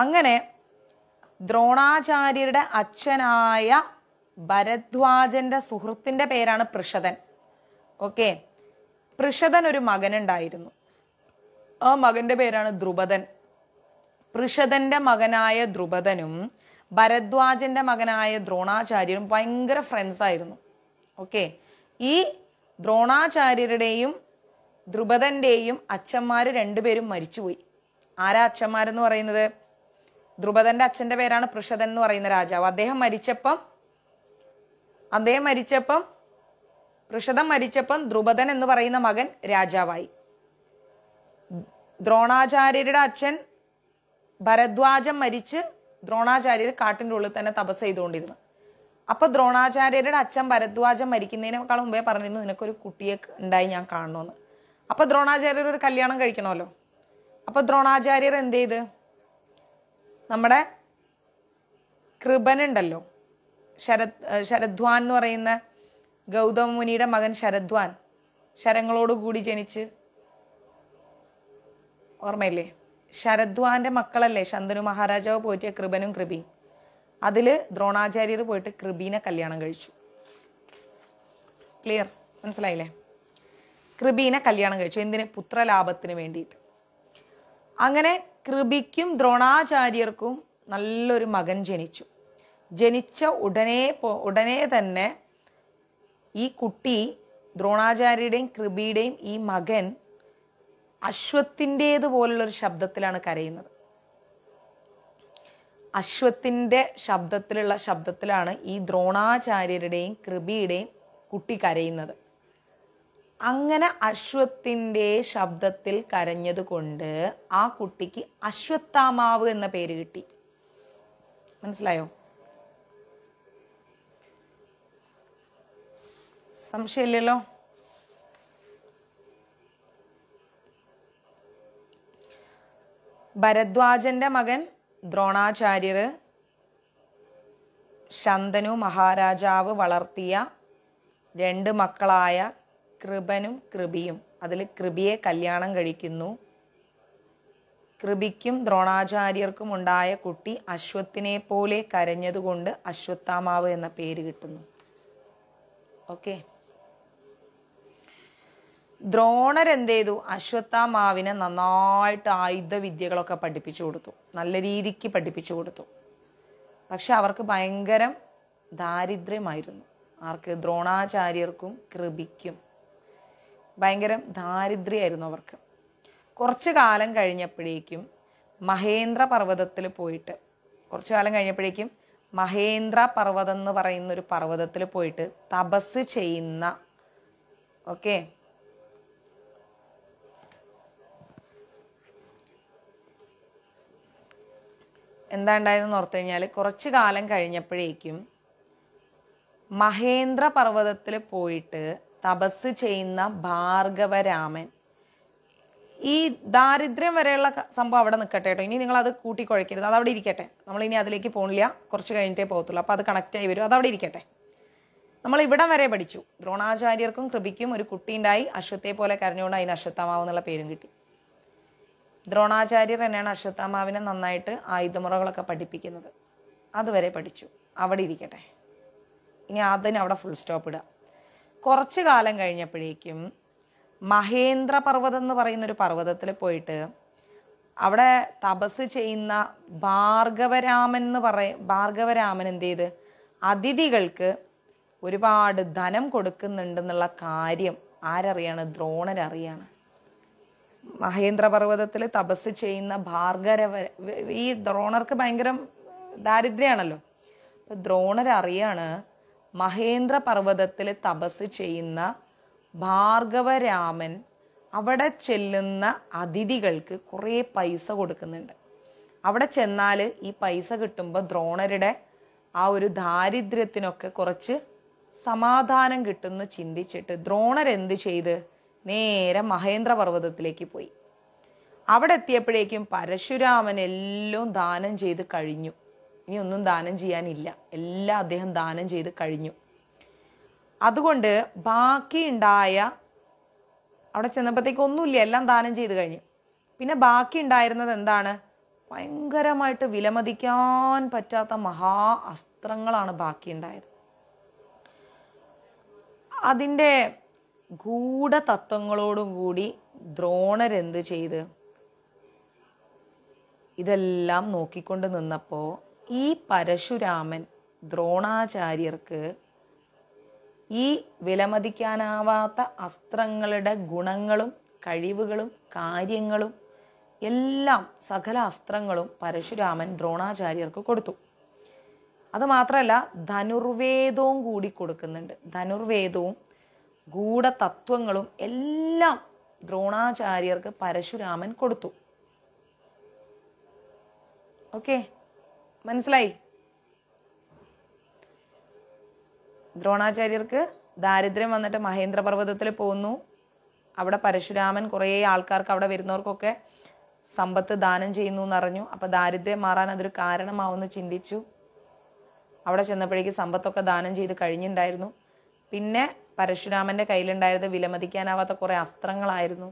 അങ്ങനെ ദ്രോണാചാര്യരുടെ അച്ഛനായ ഭരദ്വാജന്റെ സുഹൃത്തിന്റെ പേരാണ് പൃഷതൻ ഓക്കെ പൃഷതൻ ഒരു മകനുണ്ടായിരുന്നു ആ മകന്റെ പേരാണ് ദ്രുപദൻ പൃഷതന്റെ മകനായ ദ്രുപദനും ഭരദ്വാജന്റെ മകനായ ദ്രോണാചാര്യരും ഭയങ്കര ഫ്രണ്ട്സ് ആയിരുന്നു ഓക്കെ ഈ ദ്രോണാചാര്യരുടെയും ദ്രുപദന്റെയും അച്ഛന്മാർ രണ്ടുപേരും മരിച്ചുപോയി ആരാ അച്ഛന്മാരെന്ന് പറയുന്നത് ദ്രുപദന്റെ അച്ഛന്റെ പേരാണ് പൃഷദൻ എന്ന് പറയുന്ന രാജാവ് അദ്ദേഹം മരിച്ചപ്പം അദ്ദേഹം മരിച്ചപ്പം പൃഷദം മരിച്ചപ്പം ദ്രുപദൻ എന്ന് പറയുന്ന മകൻ രാജാവായി ദ്രോണാചാര്യരുടെ അച്ഛൻ ഭരദ്വാജം മരിച്ച് ദ്രോണാചാര്യർ കാട്ടിൻ്റെ ഉള്ളിൽ തന്നെ തപസ് ചെയ്തുകൊണ്ടിരുന്നു അപ്പൊ ദ്രോണാചാര്യരുടെ അച്ഛൻ ഭരദ്വാജൻ മരിക്കുന്നതിനേക്കാൾ മുമ്പേ പറഞ്ഞിരുന്നു നിനക്കൊരു കുട്ടിയെ ഉണ്ടായി ഞാൻ കാണണമെന്ന് അപ്പൊ ദ്രോണാചാര്യർ ഒരു കല്യാണം കഴിക്കണമല്ലോ അപ്പൊ ദ്രോണാചാര്യർ എന്ത് ചെയ്ത് നമ്മുടെ കൃപനുണ്ടല്ലോ ശരത് ശരദ്വാൻ എന്ന് പറയുന്ന ഗൗതമ മുനിയുടെ മകൻ ശരദ്വാൻ ശരങ്ങളോടുകൂടി ജനിച്ച് ഓർമ്മയില്ലേ ശരദ്വാന്റെ മക്കളല്ലേ ശന്തനു മഹാരാജാവ് പോറ്റിയ കൃപനും കൃപിയും അതിൽ ദ്രോണാചാര്യർ പോയിട്ട് കൃപീനെ കല്യാണം കഴിച്ചു ക്ലിയർ മനസ്സിലായില്ലേ കൃപീനെ കല്യാണം കഴിച്ചു എന്തിന് പുത്രലാഭത്തിന് വേണ്ടിയിട്ട് അങ്ങനെ കൃപിക്കും ദ്രോണാചാര്യർക്കും നല്ലൊരു മകൻ ജനിച്ചു ജനിച്ച ഉടനെ ഉടനെ തന്നെ ഈ കുട്ടി ദ്രോണാചാര്യയുടെയും കൃപിയുടെയും ഈ മകൻ അശ്വത്തിൻ്റേതുപോലുള്ളൊരു ശബ്ദത്തിലാണ് കരയുന്നത് അശ്വത്തിൻ്റെ ശബ്ദത്തിലുള്ള ശബ്ദത്തിലാണ് ഈ ദ്രോണാചാര്യരുടെയും കൃപിയുടെയും കുട്ടി കരയുന്നത് അങ്ങനെ അശ്വത്തിൻ്റെ ശബ്ദത്തിൽ കരഞ്ഞതുകൊണ്ട് ആ കുട്ടിക്ക് അശ്വത്ഥാമാവ് എന്ന പേര് കിട്ടി മനസ്സിലായോ സംശയമില്ലല്ലോ ഭരദ്വാജന്റെ മകൻ ദ്രോണാചാര്യർ ശന്തനു മഹാരാജാവ് വളർത്തിയ രണ്ട് മക്കളായ കൃപനും കൃപിയും അതിൽ കൃപിയെ കല്യാണം കഴിക്കുന്നു കൃപിക്കും ദ്രോണാചാര്യർക്കും ഉണ്ടായ കുട്ടി അശ്വത്തിനെ പോലെ കരഞ്ഞതുകൊണ്ട് അശ്വത്ഥാമാവ് എന്ന പേര് കിട്ടുന്നു ഓക്കേ ദ്രോണർ എന്ത് ചെയ്തു അശ്വത്ഥാമാവിനെ നന്നായിട്ട് ആയുധ വിദ്യകളൊക്കെ പഠിപ്പിച്ചു കൊടുത്തു നല്ല രീതിക്ക് പഠിപ്പിച്ചു കൊടുത്തു പക്ഷെ അവർക്ക് ഭയങ്കരം ദാരിദ്ര്യമായിരുന്നു ആർക്ക് ദ്രോണാചാര്യർക്കും കൃപിക്കും ഭയങ്കരം ദാരിദ്ര്യമായിരുന്നു അവർക്ക് കുറച്ച് കാലം കഴിഞ്ഞപ്പോഴേക്കും മഹേന്ദ്ര പർവ്വതത്തിൽ പോയിട്ട് കുറച്ച് കാലം കഴിഞ്ഞപ്പോഴേക്കും മഹേന്ദ്ര പർവ്വതം എന്ന് പറയുന്ന ഒരു പർവ്വതത്തിൽ പോയിട്ട് തപസ് ചെയ്യുന്ന ഓക്കെ എന്താണ്ടായതെന്ന് ഓർത്തു കഴിഞ്ഞാൽ കുറച്ച് കാലം കഴിഞ്ഞപ്പോഴേക്കും മഹേന്ദ്ര പർവ്വതത്തിൽ പോയിട്ട് തപസ് ചെയ്യുന്ന ഭാർഗവരാമൻ ഈ ദാരിദ്ര്യം വരെയുള്ള സംഭവം അവിടെ നിൽക്കട്ടെ കേട്ടോ ഇനി നിങ്ങൾ അത് കൂട്ടിക്കുഴക്കരുത് അതവിടെ ഇരിക്കട്ടെ നമ്മൾ ഇനി അതിലേക്ക് പോകണില്ല കുറച്ച് കഴിഞ്ഞിട്ടേ പോകത്തുള്ളൂ അപ്പോൾ അത് കണക്റ്റ് ആയി വരും അതവിടെ ഇരിക്കട്ടെ നമ്മൾ ഇവിടം വരെ പഠിച്ചു ദ്രോണാചാര്യർക്കും കൃപിക്കും ഒരു കുട്ടിയുണ്ടായി അശ്വത്തെ പോലെ കരഞ്ഞുകൊണ്ട് അതിന് അശ്വത്ഥമാവ് എന്നുള്ള പേരും കിട്ടി ദ്രോണാചാര്യർ തന്നെയാണ് അശ്വത്ഥാമാവിനെ നന്നായിട്ട് ആയുധമുറകളൊക്കെ പഠിപ്പിക്കുന്നത് അതുവരെ പഠിച്ചു അവിടെ ഇരിക്കട്ടെ ഇനി അതിന് അവിടെ ഫുൾ സ്റ്റോപ്പ് ഇടുക കുറച്ച് കാലം കഴിഞ്ഞപ്പോഴേക്കും മഹേന്ദ്ര പർവ്വതം എന്ന് പറയുന്നൊരു പർവ്വതത്തിൽ പോയിട്ട് അവിടെ തപസ് ചെയ്യുന്ന ഭാർഗവരാമൻ എന്ന് പറയ ഭാർഗവരാമൻ എന്ത് ചെയ്ത് അതിഥികൾക്ക് ഒരുപാട് ധനം കൊടുക്കുന്നുണ്ടെന്നുള്ള കാര്യം ആരറിയാണ് ദ്രോണരറിയാണ് മഹേന്ദ്രപർവ്വതത്തിൽ തപസ് ചെയ്യുന്ന ഭാർഗരവ ഈ ദ്രോണർക്ക് ഭയങ്കര ദാരിദ്ര്യമാണല്ലോ അപ്പം ദ്രോണർ അറിയാണ് മഹേന്ദ്ര പർവ്വതത്തിൽ തപസ് ചെയ്യുന്ന ഭാർഗവരാമൻ അവിടെ ചെല്ലുന്ന അതിഥികൾക്ക് കുറേ പൈസ കൊടുക്കുന്നുണ്ട് അവിടെ ചെന്നാൽ ഈ പൈസ കിട്ടുമ്പോൾ ദ്രോണരുടെ ആ ഒരു ദാരിദ്ര്യത്തിനൊക്കെ കുറച്ച് സമാധാനം കിട്ടുന്നു ചിന്തിച്ചിട്ട് ദ്രോണർ എന്ത് ചെയ്ത് നേരെ മഹേന്ദ്ര പർവ്വതത്തിലേക്ക് പോയി അവിടെ എത്തിയപ്പോഴേക്കും പരശുരാമൻ എല്ലാം ദാനം ചെയ്ത് കഴിഞ്ഞു ഇനി ഒന്നും ദാനം ചെയ്യാനില്ല എല്ലാം അദ്ദേഹം ദാനം ചെയ്ത് കഴിഞ്ഞു അതുകൊണ്ട് ബാക്കിയുണ്ടായ അവിടെ ചെന്നപ്പോഴത്തേക്ക് ഒന്നുമില്ല എല്ലാം ദാനം ചെയ്ത് കഴിഞ്ഞു പിന്നെ ബാക്കി ഉണ്ടായിരുന്നത് എന്താണ് ഭയങ്കരമായിട്ട് വിലമതിക്കാൻ പറ്റാത്ത മഹാ അസ്ത്രങ്ങളാണ് ഉണ്ടായത് അതിൻ്റെ ഗൂഢതത്വങ്ങളോടും കൂടി ദ്രോണർ ചെയ്ത് ഇതെല്ലാം നോക്കിക്കൊണ്ട് നിന്നപ്പോൾ ഈ പരശുരാമൻ ദ്രോണാചാര്യർക്ക് ഈ വിലമതിക്കാനാവാത്ത അസ്ത്രങ്ങളുടെ ഗുണങ്ങളും കഴിവുകളും കാര്യങ്ങളും എല്ലാം സകല അസ്ത്രങ്ങളും പരശുരാമൻ ദ്രോണാചാര്യർക്ക് കൊടുത്തു അതുമാത്രമല്ല ധനുർവേദവും കൂടി കൊടുക്കുന്നുണ്ട് ധനുർവേദവും ഗൂഢതത്വങ്ങളും എല്ലാം ദ്രോണാചാര്യർക്ക് പരശുരാമൻ കൊടുത്തു ഓക്കെ മനസ്സിലായി ദ്രോണാചാര്യർക്ക് ദാരിദ്ര്യം വന്നിട്ട് മഹേന്ദ്ര പർവ്വതത്തിൽ പോകുന്നു അവിടെ പരശുരാമൻ കുറേ ആൾക്കാർക്ക് അവിടെ വരുന്നവർക്കൊക്കെ സമ്പത്ത് ദാനം ചെയ്യുന്നു എന്നറിഞ്ഞു അപ്പം ദാരിദ്ര്യം മാറാൻ അതൊരു കാരണമാവുമെന്ന് ചിന്തിച്ചു അവിടെ ചെന്നപ്പോഴേക്ക് സമ്പത്തൊക്കെ ദാനം ചെയ്ത് കഴിഞ്ഞിട്ടുണ്ടായിരുന്നു പിന്നെ പരശുരാമൻ്റെ കയ്യിലുണ്ടായിരുന്ന വിലമതിക്കാനാവാത്ത കുറേ അസ്ത്രങ്ങളായിരുന്നു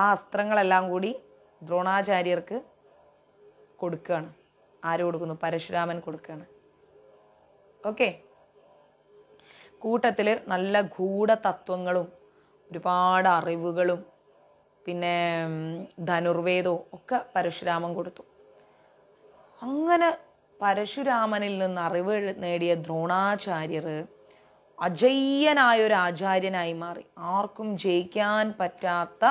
ആ അസ്ത്രങ്ങളെല്ലാം കൂടി ദ്രോണാചാര്യർക്ക് കൊടുക്കുകയാണ് ആര് കൊടുക്കുന്നു പരശുരാമൻ കൊടുക്കുകയാണ് ഓക്കെ കൂട്ടത്തിൽ നല്ല ഗൂഢതത്വങ്ങളും ഒരുപാട് അറിവുകളും പിന്നെ ധനുർവേദവും ഒക്കെ പരശുരാമൻ കൊടുത്തു അങ്ങനെ പരശുരാമനിൽ നിന്ന് അറിവ് നേടിയ ദ്രോണാചാര്യർ അജയ്യനായ ഒരു ആചാര്യനായി മാറി ആർക്കും ജയിക്കാൻ പറ്റാത്ത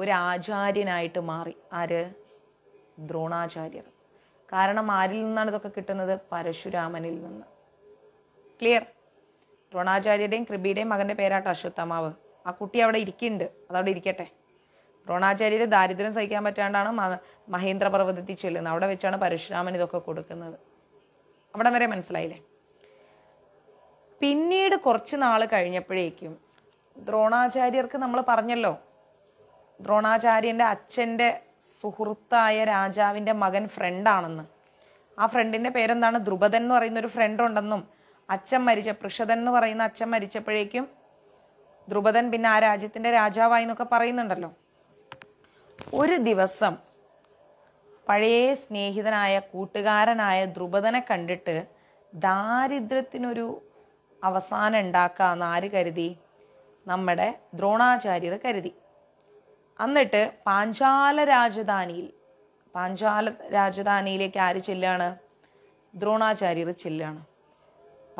ഒരാചാര്യനായിട്ട് മാറി ആര് ദ്രോണാചാര്യർ കാരണം ആരിൽ നിന്നാണ് ഇതൊക്കെ കിട്ടുന്നത് പരശുരാമനിൽ നിന്ന് ക്ലിയർ ദ്രോണാചാര്യരുടെയും കൃപിയുടെയും മകന്റെ പേരാട്ട് അശ്വത്ഥമാവ് ആ കുട്ടി അവിടെ ഇരിക്കുന്നുണ്ട് അതവിടെ ഇരിക്കട്ടെ ദ്രോണാചാര്യര് ദാരിദ്ര്യം സഹിക്കാൻ പറ്റാണ്ടാണ് മഹേന്ദ്ര പർവ്വതത്തിൽ ചെല്ലുന്നത് അവിടെ വെച്ചാണ് പരശുരാമൻ ഇതൊക്കെ കൊടുക്കുന്നത് അവിടം വരെ മനസ്സിലായില്ലേ പിന്നീട് കുറച്ച് നാൾ കഴിഞ്ഞപ്പോഴേക്കും ദ്രോണാചാര്യർക്ക് നമ്മൾ പറഞ്ഞല്ലോ ദ്രോണാചാര്യൻ്റെ അച്ഛൻ്റെ സുഹൃത്തായ രാജാവിൻ്റെ മകൻ ഫ്രണ്ടാണെന്ന് ആ ഫ്രണ്ടിൻ്റെ പേരെന്താണ് ദ്രുപദൻ എന്ന് പറയുന്ന ഒരു ഫ്രണ്ട് ഉണ്ടെന്നും അച്ഛൻ മരിച്ച പൃഷദൻ എന്ന് പറയുന്ന അച്ഛൻ മരിച്ചപ്പോഴേക്കും ദ്രുപദൻ പിന്നെ ആ രാജ്യത്തിൻ്റെ രാജാവായി എന്നൊക്കെ പറയുന്നുണ്ടല്ലോ ഒരു ദിവസം പഴയ സ്നേഹിതനായ കൂട്ടുകാരനായ ദ്രുപദനെ കണ്ടിട്ട് ദാരിദ്ര്യത്തിനൊരു അവസാനം ഉണ്ടാക്കാമെന്ന് ആര് കരുതി നമ്മുടെ ദ്രോണാചാര്യർ കരുതി എന്നിട്ട് പാഞ്ചാല രാജധാനിയിൽ പാഞ്ചാല രാജധാനിയിലേക്ക് ആര് ചെല്ലാണ് ദ്രോണാചാര്യർ ചെല്ലാണ്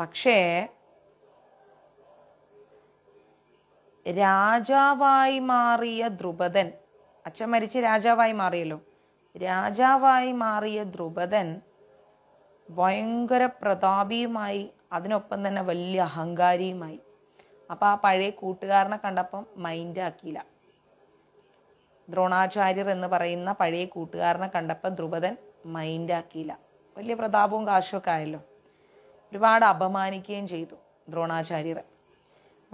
പക്ഷേ രാജാവായി മാറിയ ദ്രുപദൻ അച്ഛൻ മരിച്ച് രാജാവായി മാറിയല്ലോ രാജാവായി മാറിയ ദ്രുപദൻ ഭയങ്കര പ്രതാപിയുമായി അതിനൊപ്പം തന്നെ വലിയ അഹങ്കാരിയുമായി അപ്പോൾ ആ പഴയ കൂട്ടുകാരനെ കണ്ടപ്പം മൈൻഡ് ആക്കിയില്ല ദ്രോണാചാര്യർ എന്ന് പറയുന്ന പഴയ കൂട്ടുകാരനെ കണ്ടപ്പോൾ ധ്രുപദൻ മൈൻഡ് ആക്കിയില്ല വലിയ പ്രതാപവും കാശുമൊക്കെ ആയല്ലോ ഒരുപാട് അപമാനിക്കുകയും ചെയ്തു ദ്രോണാചാര്യർ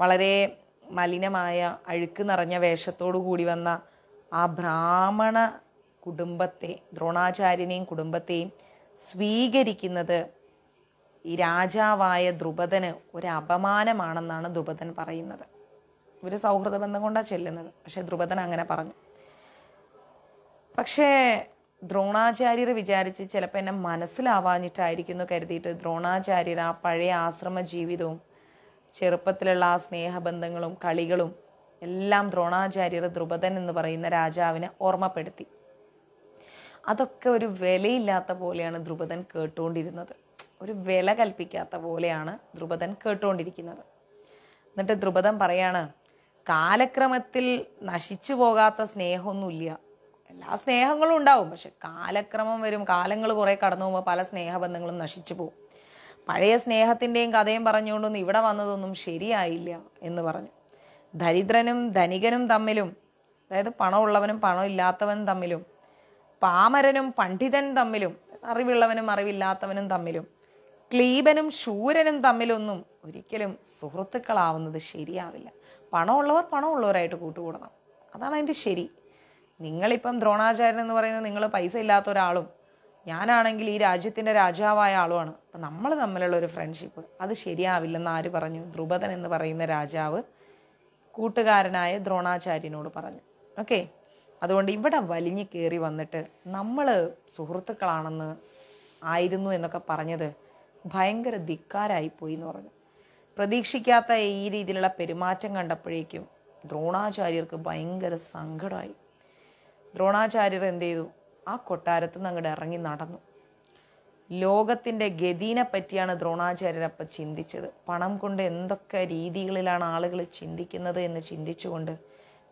വളരെ മലിനമായ അഴുക്ക് നിറഞ്ഞ വേഷത്തോടു കൂടി വന്ന ആ ബ്രാഹ്മണ കുടുംബത്തെ ദ്രോണാചാര്യനെയും കുടുംബത്തെയും സ്വീകരിക്കുന്നത് ഈ രാജാവായ ദ്രുപദന് ഒരു അപമാനമാണെന്നാണ് ദ്രുപദൻ പറയുന്നത് ഇവർ സൗഹൃദ ബന്ധം കൊണ്ടാണ് ചെല്ലുന്നത് പക്ഷേ ദ്രുപദൻ അങ്ങനെ പറഞ്ഞു പക്ഷേ ദ്രോണാചാര്യർ വിചാരിച്ച് ചിലപ്പോൾ എന്നെ മനസ്സിലാവാഞ്ഞിട്ടായിരിക്കുന്നു കരുതിയിട്ട് ദ്രോണാചാര്യർ ആ പഴയ ആശ്രമ ജീവിതവും ചെറുപ്പത്തിലുള്ള ആ സ്നേഹബന്ധങ്ങളും കളികളും എല്ലാം ദ്രോണാചാര്യർ ദ്രുപദൻ എന്ന് പറയുന്ന രാജാവിനെ ഓർമ്മപ്പെടുത്തി അതൊക്കെ ഒരു വിലയില്ലാത്ത പോലെയാണ് ദ്രുപദൻ കേട്ടുകൊണ്ടിരുന്നത് ഒരു വില കൽപ്പിക്കാത്ത പോലെയാണ് ദ്രുപദൻ കേട്ടുകൊണ്ടിരിക്കുന്നത് എന്നിട്ട് ദ്രുപദൻ പറയാണ് കാലക്രമത്തിൽ നശിച്ചു പോകാത്ത സ്നേഹമൊന്നുമില്ല എല്ലാ സ്നേഹങ്ങളും ഉണ്ടാവും പക്ഷെ കാലക്രമം വരും കാലങ്ങൾ കുറേ കടന്നു പോകുമ്പോൾ പല സ്നേഹബന്ധങ്ങളും നശിച്ചു പോകും പഴയ സ്നേഹത്തിൻ്റെയും കഥയും പറഞ്ഞുകൊണ്ടൊന്നും ഇവിടെ വന്നതൊന്നും ശരിയായില്ല എന്ന് പറഞ്ഞു ദരിദ്രനും ധനികനും തമ്മിലും അതായത് പണമുള്ളവനും പണമില്ലാത്തവനും തമ്മിലും പാമരനും പണ്ഡിതൻ തമ്മിലും അറിവുള്ളവനും അറിവില്ലാത്തവനും തമ്മിലും ക്ലീബനും ശൂരനും തമ്മിലൊന്നും ഒരിക്കലും സുഹൃത്തുക്കളാവുന്നത് ശരിയാവില്ല പണമുള്ളവർ പണമുള്ളവരായിട്ട് കൂട്ടുകൂടണം അതാണ് അതിൻ്റെ ശരി നിങ്ങളിപ്പം ദ്രോണാചാര്യൻ എന്ന് പറയുന്നത് നിങ്ങൾ പൈസ ഇല്ലാത്ത ഒരാളും ഞാനാണെങ്കിൽ ഈ രാജ്യത്തിൻ്റെ രാജാവായ ആളുമാണ് അപ്പം നമ്മൾ തമ്മിലുള്ള ഒരു ഫ്രണ്ട്ഷിപ്പ് അത് ശരിയാവില്ലെന്ന് ആര് പറഞ്ഞു ധ്രുപദൻ എന്ന് പറയുന്ന രാജാവ് കൂട്ടുകാരനായ ദ്രോണാചാര്യനോട് പറഞ്ഞു ഓക്കെ അതുകൊണ്ട് ഇവിടെ വലിഞ്ഞു കയറി വന്നിട്ട് നമ്മൾ സുഹൃത്തുക്കളാണെന്ന് ആയിരുന്നു എന്നൊക്കെ പറഞ്ഞത് ഭയങ്കര പോയി എന്ന് പറഞ്ഞു പ്രതീക്ഷിക്കാത്ത ഈ രീതിയിലുള്ള പെരുമാറ്റം കണ്ടപ്പോഴേക്കും ദ്രോണാചാര്യർക്ക് ഭയങ്കര സങ്കടമായി ദ്രോണാചാര്യർ എന്ത് ചെയ്തു ആ കൊട്ടാരത്ത് നിന്ന് അങ്ങോട്ട് ഇറങ്ങി നടന്നു ലോകത്തിൻ്റെ ഗതിനെ പറ്റിയാണ് ദ്രോണാചാര്യർ അപ്പം ചിന്തിച്ചത് പണം കൊണ്ട് എന്തൊക്കെ രീതികളിലാണ് ആളുകൾ ചിന്തിക്കുന്നത് എന്ന് ചിന്തിച്ചുകൊണ്ട്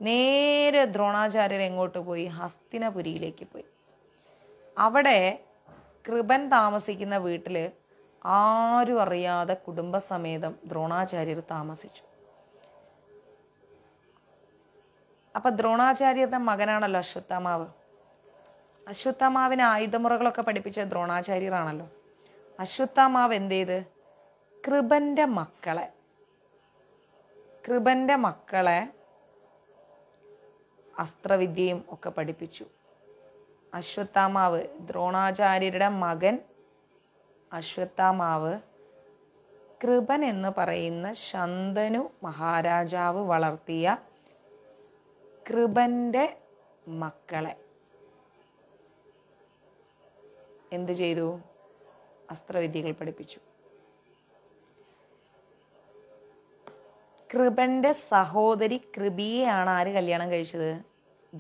നേരെ ദ്രോണാചാര്യർ എങ്ങോട്ട് പോയി ഹസ്തിനപുരിയിലേക്ക് പോയി അവിടെ കൃപൻ താമസിക്കുന്ന വീട്ടിൽ ആരും അറിയാതെ കുടുംബസമേതം ദ്രോണാചാര്യർ താമസിച്ചു അപ്പൊ ദ്രോണാചാര്യരുടെ മകനാണല്ലോ അശ്വത്ഥമാവ് അശ്വത്ഥമാവിന് ആയുധമുറകളൊക്കെ പഠിപ്പിച്ച ദ്രോണാചാര്യരാണല്ലോ അശ്വത്ഥമാവ് എന്ത് ചെയ്ത് കൃപന്റെ മക്കളെ കൃപന്റെ മക്കളെ അസ്ത്രവിദ്യയും ഒക്കെ പഠിപ്പിച്ചു അശ്വത്ഥാമാവ് ദ്രോണാചാര്യരുടെ മകൻ അശ്വത്ഥാമാവ് കൃപൻ എന്ന് പറയുന്ന ശന്തനു മഹാരാജാവ് വളർത്തിയ കൃപൻ്റെ മക്കളെ എന്ത് ചെയ്തു അസ്ത്രവിദ്യകൾ പഠിപ്പിച്ചു കൃപന്റെ സഹോദരി കൃപിയെയാണ് ആര് കല്യാണം കഴിച്ചത്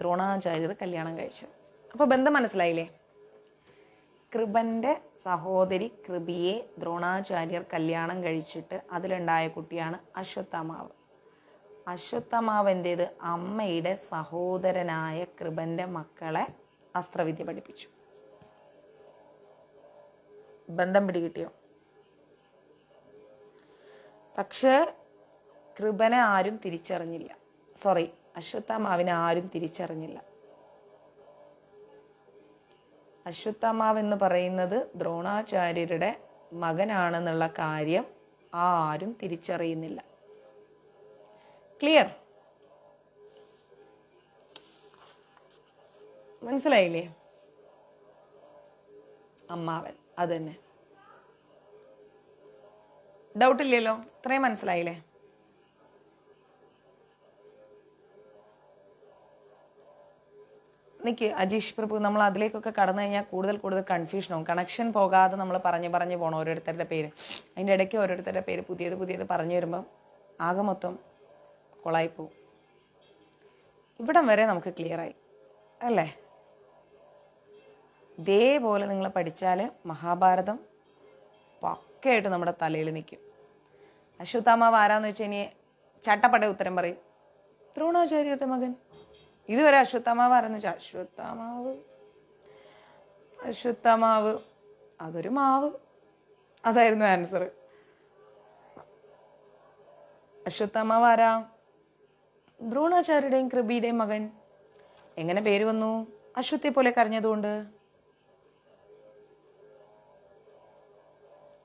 ദ്രോണാചാര്യർ കല്യാണം കഴിച്ചത് അപ്പോൾ ബന്ധം മനസ്സിലായില്ലേ കൃപന്റെ സഹോദരി കൃപിയെ ദ്രോണാചാര്യർ കല്യാണം കഴിച്ചിട്ട് അതിലുണ്ടായ കുട്ടിയാണ് അശ്വത്ഥമാവ് അശ്വത്ഥമാവ് അമ്മയുടെ സഹോദരനായ കൃപൻ്റെ മക്കളെ അസ്ത്രവിദ്യ പഠിപ്പിച്ചു ബന്ധം പിടികിട്ടിയോ പക്ഷേ കൃപനെ ആരും തിരിച്ചറിഞ്ഞില്ല സോറി അശ്വത്ഥമാവിനെ ആരും തിരിച്ചറിഞ്ഞില്ല അശ്വത്ഥമാവ് എന്ന് പറയുന്നത് ദ്രോണാചാര്യരുടെ മകനാണെന്നുള്ള കാര്യം ആരും തിരിച്ചറിയുന്നില്ല ക്ലിയർ മനസ്സിലായില്ലേ അമ്മാവൻ അതന്നെ ഡൗട്ട് ഇല്ലല്ലോ ഇത്രയും മനസ്സിലായില്ലേ നിൽക്ക് അജീഷ് പ്രഭു നമ്മൾ അതിലേക്കൊക്കെ കടന്നു കഴിഞ്ഞാൽ കൂടുതൽ കൂടുതൽ കൺഫ്യൂഷനാവും കണക്ഷൻ പോകാതെ നമ്മൾ പറഞ്ഞ് പറഞ്ഞ് പോകണം ഓരോരുത്തരുടെ പേര് അതിൻ്റെ ഇടയ്ക്ക് ഓരോരുത്തരുടെ പേര് പുതിയത് പുതിയത് പറഞ്ഞു വരുമ്പം ആകെ മൊത്തം കൊളായിപ്പോവും ഇവിടം വരെ നമുക്ക് ക്ലിയറായി അല്ലേ ഇതേപോലെ നിങ്ങൾ പഠിച്ചാൽ മഹാഭാരതം പക്കയായിട്ട് നമ്മുടെ തലയിൽ നിൽക്കും അശ്വത്ഥാമാവ് ആരാന്ന് വെച്ച് ഇനി ചട്ടപ്പടെ ഉത്തരം പറയും ദ്രോണാചാര്യരുടെ മകൻ ഇതുവരെ അശ്വത്ഥമാവ് ആരെന്ന് വെച്ചാൽ അശ്വത്ഥമാവ് അശ്വത്ഥമാവ് അതൊരു മാവ് അതായിരുന്നു ആൻസർ അശ്വത്ഥമാവ് ആരാ ദ്രോണാചാര്യയുടെയും കൃപിയുടെയും മകൻ എങ്ങനെ പേര് വന്നു അശ്വത്തെ പോലെ കരഞ്ഞതുകൊണ്ട്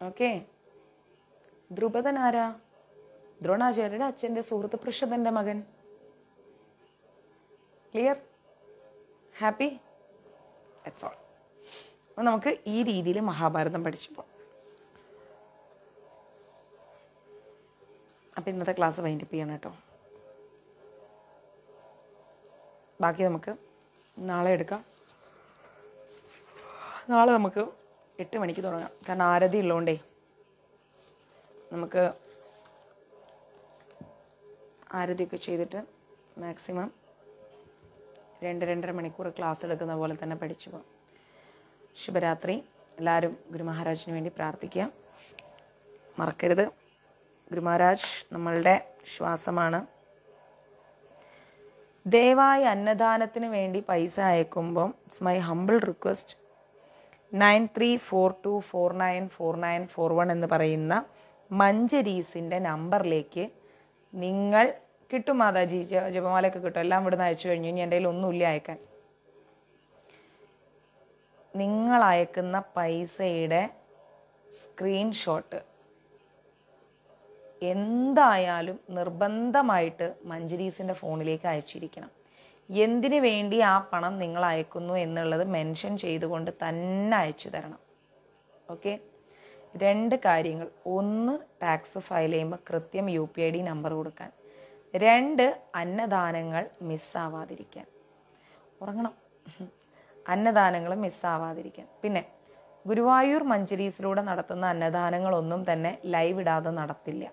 ഓക്കെ ദ്രുപദനാരാ ദ്രോണാചാര്യയുടെ അച്ഛൻ്റെ സുഹൃത്ത് പൃഷദൻ്റെ മകൻ ക്ലിയർ ഹാപ്പി ദാറ്റ്സ് ഓൾ അപ്പോൾ നമുക്ക് ഈ രീതിയിൽ മഹാഭാരതം പഠിച്ചു പോകാം അപ്പം ഇന്നത്തെ ക്ലാസ് വൈൻഡപ്പ് ചെയ്യണം കേട്ടോ ബാക്കി നമുക്ക് നാളെ എടുക്കാം നാളെ നമുക്ക് എട്ട് മണിക്ക് തുടങ്ങാം കാരണം ആരതി ഉള്ളതുകൊണ്ടേ നമുക്ക് ആരതിയൊക്കെ ചെയ്തിട്ട് മാക്സിമം രണ്ട് രണ്ടര മണിക്കൂർ ക്ലാസ് എടുക്കുന്ന പോലെ തന്നെ പഠിച്ചു പോകും ശുഭരാത്രി എല്ലാവരും ഗുരുമഹാരാജിന് വേണ്ടി പ്രാർത്ഥിക്കുക മറക്കരുത് ഗുരുമഹാരാജ് നമ്മളുടെ ശ്വാസമാണ് ദയവായി അന്നദാനത്തിന് വേണ്ടി പൈസ അയക്കുമ്പം it's my humble request nine three four two four nine four nine four one എന്ന് പറയുന്ന മഞ്ചരീസിൻ്റെ നമ്പറിലേക്ക് നിങ്ങൾ കിട്ടും മാതാജി ജപമാലയൊക്കെ കിട്ടും എല്ലാം ഇവിടുന്ന് അയച്ചു കഴിഞ്ഞു ഇനി എൻ്റെ കയ്യിൽ ഒന്നുമില്ല അയക്കാൻ നിങ്ങൾ അയക്കുന്ന പൈസയുടെ സ്ക്രീൻഷോട്ട് എന്തായാലും നിർബന്ധമായിട്ട് മഞ്ജരീസിൻ്റെ ഫോണിലേക്ക് അയച്ചിരിക്കണം എന്തിനു വേണ്ടി ആ പണം നിങ്ങൾ അയക്കുന്നു എന്നുള്ളത് മെൻഷൻ ചെയ്തുകൊണ്ട് തന്നെ അയച്ചു തരണം ഓക്കെ രണ്ട് കാര്യങ്ങൾ ഒന്ന് ടാക്സ് ഫയൽ ചെയ്യുമ്പോൾ കൃത്യം U P I D number കൊടുക്കാൻ രണ്ട് അന്നദാനങ്ങൾ മിസ്സാവാതിരിക്കാൻ ഉറങ്ങണം അന്നദാനങ്ങൾ മിസ്സാവാതിരിക്കാൻ പിന്നെ ഗുരുവായൂർ മഞ്ചരീസിലൂടെ നടത്തുന്ന അന്നദാനങ്ങളൊന്നും തന്നെ ലൈവ് ഇടാതെ നടത്തില്ല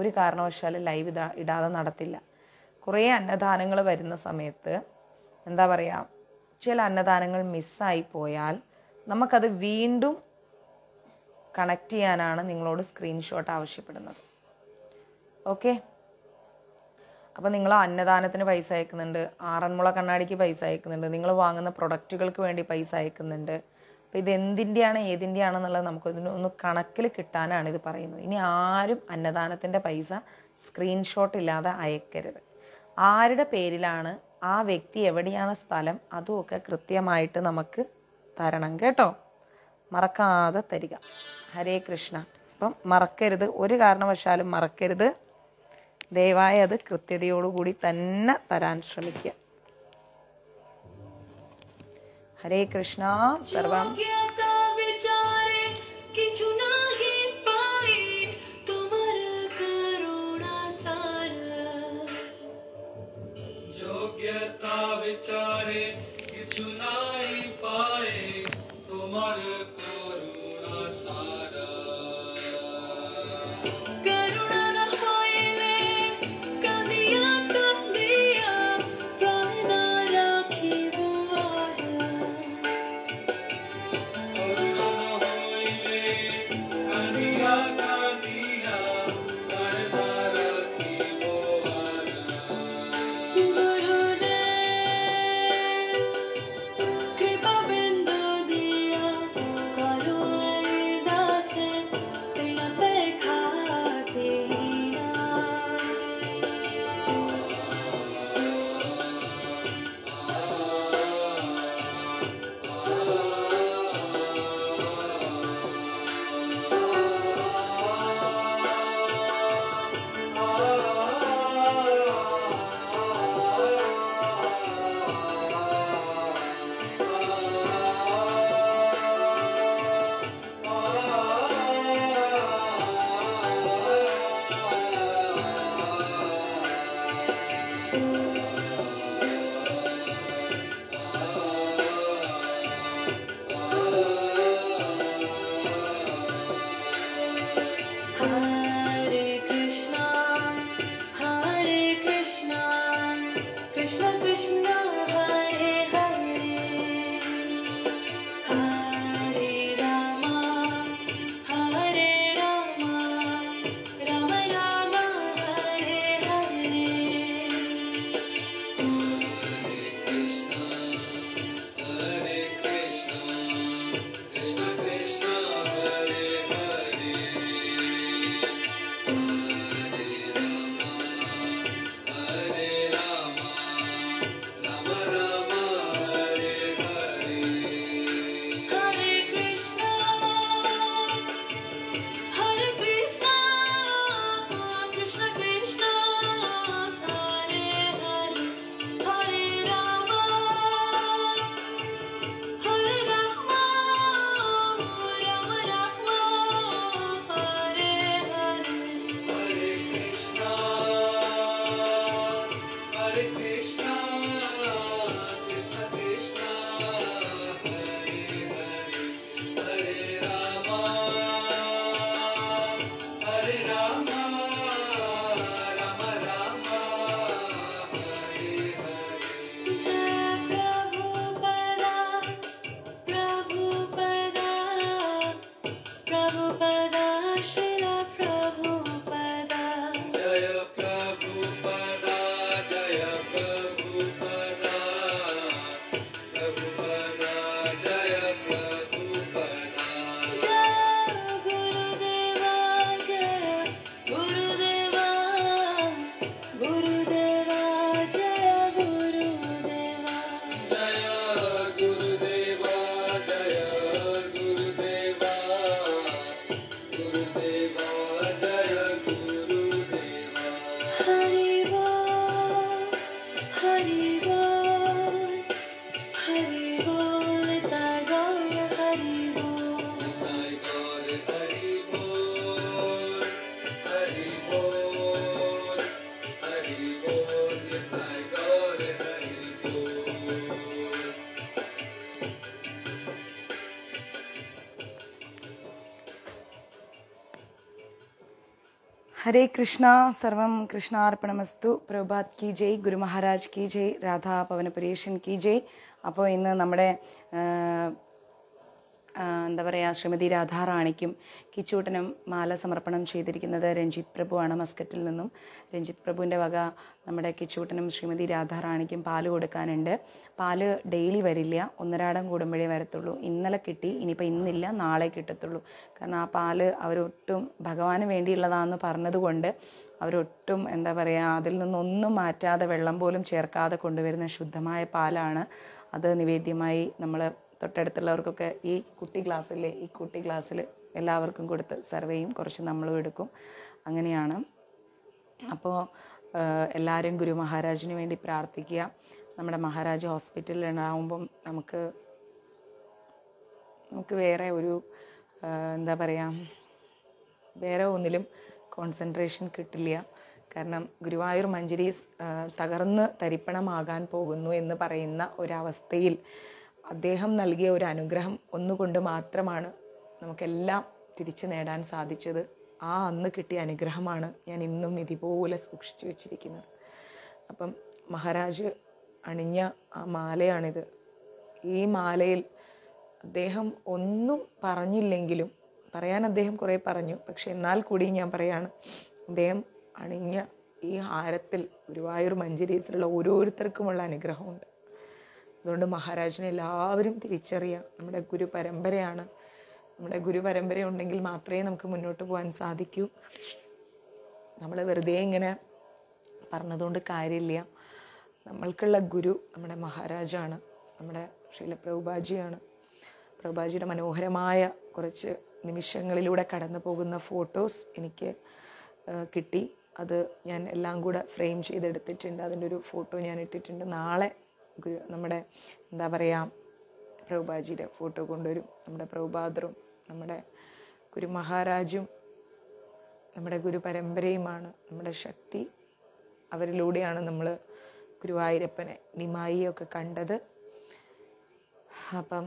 ഒരു കാരണവശാലും ലൈവ് ഇടാ ഇടാതെ നടത്തില്ല കുറേ അന്നദാനങ്ങൾ വരുന്ന സമയത്ത് എന്താ പറയുക ചില അന്നദാനങ്ങൾ മിസ്സായി പോയാൽ നമുക്കത് വീണ്ടും കണക്ട് ചെയ്യാനാണ് നിങ്ങളോട് സ്ക്രീൻഷോട്ട് ആവശ്യപ്പെടുന്നത് ഓക്കെ അപ്പോൾ നിങ്ങൾ അന്നദാനത്തിന് പൈസ അയക്കുന്നുണ്ട് ആറന്മുള കണ്ണാടിക്ക് പൈസ അയക്കുന്നുണ്ട് നിങ്ങൾ വാങ്ങുന്ന പ്രൊഡക്റ്റുകൾക്ക് വേണ്ടി പൈസ അയക്കുന്നുണ്ട് അപ്പോൾ ഇത് എന്തിൻ്റെയാണ് ഏതിൻ്റെയാണെന്നുള്ളത് നമുക്കൊന്ന് ഒന്ന് കണക്കിൽ കിട്ടാനാണ് ഇത് പറയുന്നത് ഇനി ആരും അന്നദാനത്തിൻ്റെ പൈസ സ്ക്രീൻഷോട്ട് ഇല്ലാതെ അയക്കരുത് ആരുടെ പേരിലാണ് ആ വ്യക്തി എവിടെയാണ് സ്ഥലം അതുമൊക്കെ കൃത്യമായിട്ട് നമുക്ക് തരണം കേട്ടോ മറക്കാതെ തരിക ഹരേ കൃഷ്ണ അപ്പം മറക്കരുത് ഒരു കാരണവശാലും മറക്കരുത് ദയവായി അത് കൃത്യതയോടുകൂടി തന്നെ തരാൻ ശ്രമിക്കുക ഹരേ കൃഷ്ണ സർവം ഹരേ കൃഷ്ണ സർവം കൃഷ്ണാർപ്പണമസ്തു പ്രഭാത് കി ജയ് ഗുരു മഹാരാജ് കി ജയ് രാധാ പവനപുരേഷൻ കി ജയ് അപ്പോൾ ഇന്ന് നമ്മുടെ ശ്രീമതി രാധാറാണിക്കും കിച്ചൂട്ടനും മാല സമർപ്പണം ചെയ്തിരിക്കുന്നത് രഞ്ജിത്ത് പ്രഭുവാണ് മസ്കറ്റിൽ നിന്നും രഞ്ജിത്ത് പ്രഭുവിൻ്റെ വക നമ്മുടെ കിച്ചൂട്ടനും ശ്രീമതി രാധാറാണിക്കും പാല് കൊടുക്കാനുണ്ട് പാല് ഡെയിലി വരില്ല ഒന്നരാടം കൂടുമ്പോഴേ വരത്തുള്ളൂ ഇന്നലെ കിട്ടി ഇനിയിപ്പോൾ ഇന്നില്ല നാളെ കിട്ടത്തുള്ളൂ കാരണം ആ പാല് അവരൊട്ടും ഭഗവാന് വേണ്ടിയുള്ളതാണെന്ന് പറഞ്ഞതുകൊണ്ട് അവരൊട്ടും എന്താ പറയുക അതിൽ നിന്നൊന്നും മാറ്റാതെ വെള്ളം പോലും ചേർക്കാതെ കൊണ്ടുവരുന്ന ശുദ്ധമായ പാലാണ് അത് നിവേദ്യമായി നമ്മൾ തൊട്ടടുത്തുള്ളവർക്കൊക്കെ ഈ കുട്ടി ക്ലാസ്സിലെ ഈ കുട്ടി ക്ലാസ്സിൽ എല്ലാവർക്കും കൊടുത്ത് സെർവ് ചെയ്യും കുറച്ച് നമ്മളും എടുക്കും അങ്ങനെയാണ് അപ്പോൾ എല്ലാവരും ഗുരു മഹാരാജിന് വേണ്ടി പ്രാർത്ഥിക്കുക നമ്മുടെ മഹാരാജ് ഹോസ്പിറ്റലിൽ ഉണ്ടാകുമ്പം നമുക്ക് നമുക്ക് വേറെ ഒരു എന്താ പറയുക വേറെ ഒന്നിലും കോൺസെൻട്രേഷൻ കിട്ടില്ല കാരണം ഗുരുവായൂർ മഞ്ചരി തകർന്ന് തരിപ്പണമാകാൻ പോകുന്നു എന്ന് പറയുന്ന ഒരവസ്ഥയിൽ അദ്ദേഹം നൽകിയ ഒരു അനുഗ്രഹം ഒന്നുകൊണ്ട് മാത്രമാണ് നമുക്കെല്ലാം തിരിച്ചു നേടാൻ സാധിച്ചത് ആ അന്ന് കിട്ടിയ അനുഗ്രഹമാണ് ഞാൻ ഇന്നും നിധി പോലെ സൂക്ഷിച്ചു വെച്ചിരിക്കുന്നത് അപ്പം മഹാരാജ് അണിഞ്ഞ ആ മാലയാണിത് ഈ മാലയിൽ അദ്ദേഹം ഒന്നും പറഞ്ഞില്ലെങ്കിലും പറയാൻ അദ്ദേഹം കുറേ പറഞ്ഞു പക്ഷെ എന്നാൽ കൂടി ഞാൻ പറയാണ് അദ്ദേഹം അണിഞ്ഞ ഈ ഹാരത്തിൽ ഗുരുവായൂർ മഞ്ചരീസിലുള്ള ഓരോരുത്തർക്കുമുള്ള അനുഗ്രഹമുണ്ട് അതുകൊണ്ട് മഹാരാജിനെ എല്ലാവരും തിരിച്ചറിയുക നമ്മുടെ ഗുരു പരമ്പരയാണ് നമ്മുടെ ഗുരു പരമ്പര ഉണ്ടെങ്കിൽ മാത്രമേ നമുക്ക് മുന്നോട്ട് പോകാൻ സാധിക്കൂ നമ്മൾ വെറുതെ ഇങ്ങനെ പറഞ്ഞതുകൊണ്ട് കാര്യമില്ല നമ്മൾക്കുള്ള ഗുരു നമ്മുടെ മഹാരാജാണ് നമ്മുടെ പ്രഭുബാജിയാണ് പ്രഭുബാജിയുടെ മനോഹരമായ കുറച്ച് നിമിഷങ്ങളിലൂടെ കടന്നു പോകുന്ന ഫോട്ടോസ് എനിക്ക് കിട്ടി അത് ഞാൻ എല്ലാം കൂടെ ഫ്രെയിം ചെയ്തെടുത്തിട്ടുണ്ട് അതിൻ്റെ ഒരു ഫോട്ടോ ഞാൻ ഇട്ടിട്ടുണ്ട് നാളെ ഗുരു നമ്മുടെ എന്താ പറയുക പ്രഭുബാജിയുടെ ഫോട്ടോ കൊണ്ടുവരും നമ്മുടെ പ്രഭുബാദറും നമ്മുടെ ഗുരു മഹാരാജും നമ്മുടെ ഗുരു പരമ്പരയുമാണ് നമ്മുടെ ശക്തി അവരിലൂടെയാണ് നമ്മൾ ഗുരുവായൂരപ്പനെ നിമായിയൊക്കെ കണ്ടത് അപ്പം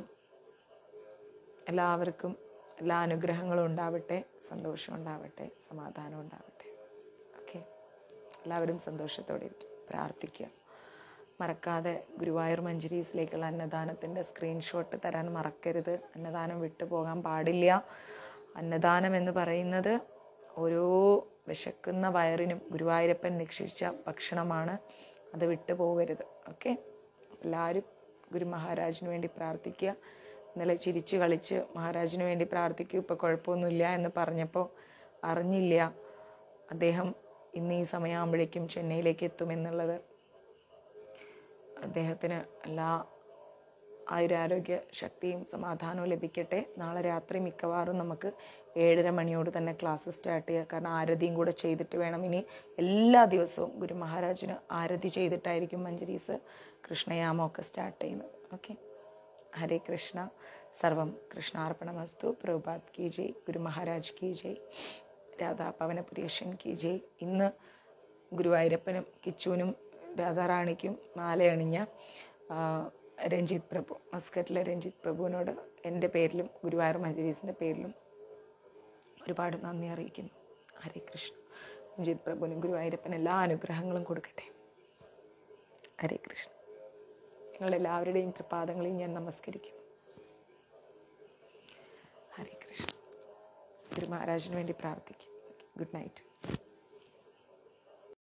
എല്ലാവർക്കും എല്ലാ അനുഗ്രഹങ്ങളും ഉണ്ടാവട്ടെ സന്തോഷം ഉണ്ടാവട്ടെ സമാധാനം ഉണ്ടാവട്ടെ ഓക്കെ എല്ലാവരും സന്തോഷത്തോടെ ഇരിക്കും പ്രാർത്ഥിക്കുക മറക്കാതെ ഗുരുവായൂർ മഞ്ചരീസിലേക്കുള്ള അന്നദാനത്തിൻ്റെ സ്ക്രീൻഷോട്ട് തരാൻ മറക്കരുത് അന്നദാനം വിട്ടു പോകാൻ പാടില്ല അന്നദാനം എന്ന് പറയുന്നത് ഓരോ വിശക്കുന്ന വയറിനും ഗുരുവായൂരപ്പൻ നിക്ഷിച്ച ഭക്ഷണമാണ് അത് വിട്ടു പോകരുത് ഓക്കെ എല്ലാവരും ഗുരു മഹാരാജിന് വേണ്ടി പ്രാർത്ഥിക്കുക ഇന്നലെ ചിരിച്ച് കളിച്ച് മഹാരാജിന് വേണ്ടി പ്രാർത്ഥിക്കൂ ഇപ്പോൾ കുഴപ്പമൊന്നുമില്ല എന്ന് പറഞ്ഞപ്പോൾ അറിഞ്ഞില്ല അദ്ദേഹം ഇന്ന് ഈ സമയമാകുമ്പോഴേക്കും ചെന്നൈയിലേക്ക് എത്തുമെന്നുള്ളത് അദ്ദേഹത്തിന് എല്ലാ ആയുരാരോഗ്യ ശക്തിയും സമാധാനവും ലഭിക്കട്ടെ നാളെ രാത്രി മിക്കവാറും നമുക്ക് ഏഴര മണിയോട് തന്നെ ക്ലാസ് സ്റ്റാർട്ട് ചെയ്യുക കാരണം ആരതിയും കൂടെ ചെയ്തിട്ട് വേണം ഇനി എല്ലാ ദിവസവും ഗുരു മഹാരാജിന് ആരതി ചെയ്തിട്ടായിരിക്കും മഞ്ജരീസ് കൃഷ്ണയാമമൊക്കെ സ്റ്റാർട്ട് ചെയ്യുന്നത് ഓക്കെ ഹരേ കൃഷ്ണ സർവം കൃഷ്ണാർപ്പണമസ്തു പ്രഭുപാത് കി ജയ് ഗുരു മഹാരാജ് കി ജയ് രാധാ പവനപുരേഷൻ കി ജയ് ഇന്ന് ഗുരുവായൂരപ്പനും കിച്ചുവിനും രാധാറാണിക്കും മാലയണിഞ്ഞ രഞ്ജിത് പ്രഭു മസ്കറ്റിലെ രഞ്ജിത് പ്രഭുവിനോട് എൻ്റെ പേരിലും ഗുരുവായൂർ മഞ്ജരീസിൻ്റെ പേരിലും ഒരുപാട് നന്ദി അറിയിക്കുന്നു ഹരേ കൃഷ്ണ രഞ്ജിത് പ്രഭുവിനും ഗുരുവായൂരപ്പൻ എല്ലാ അനുഗ്രഹങ്ങളും കൊടുക്കട്ടെ ഹരേ കൃഷ്ണ നിങ്ങളെല്ലാവരുടെയും തൃപാദങ്ങളെയും ഞാൻ നമസ്കരിക്കുന്നു ഹരേ കൃഷ്ണ ഗുരു മഹാരാജിന് വേണ്ടി പ്രാർത്ഥിക്കും ഗുഡ് നൈറ്റ്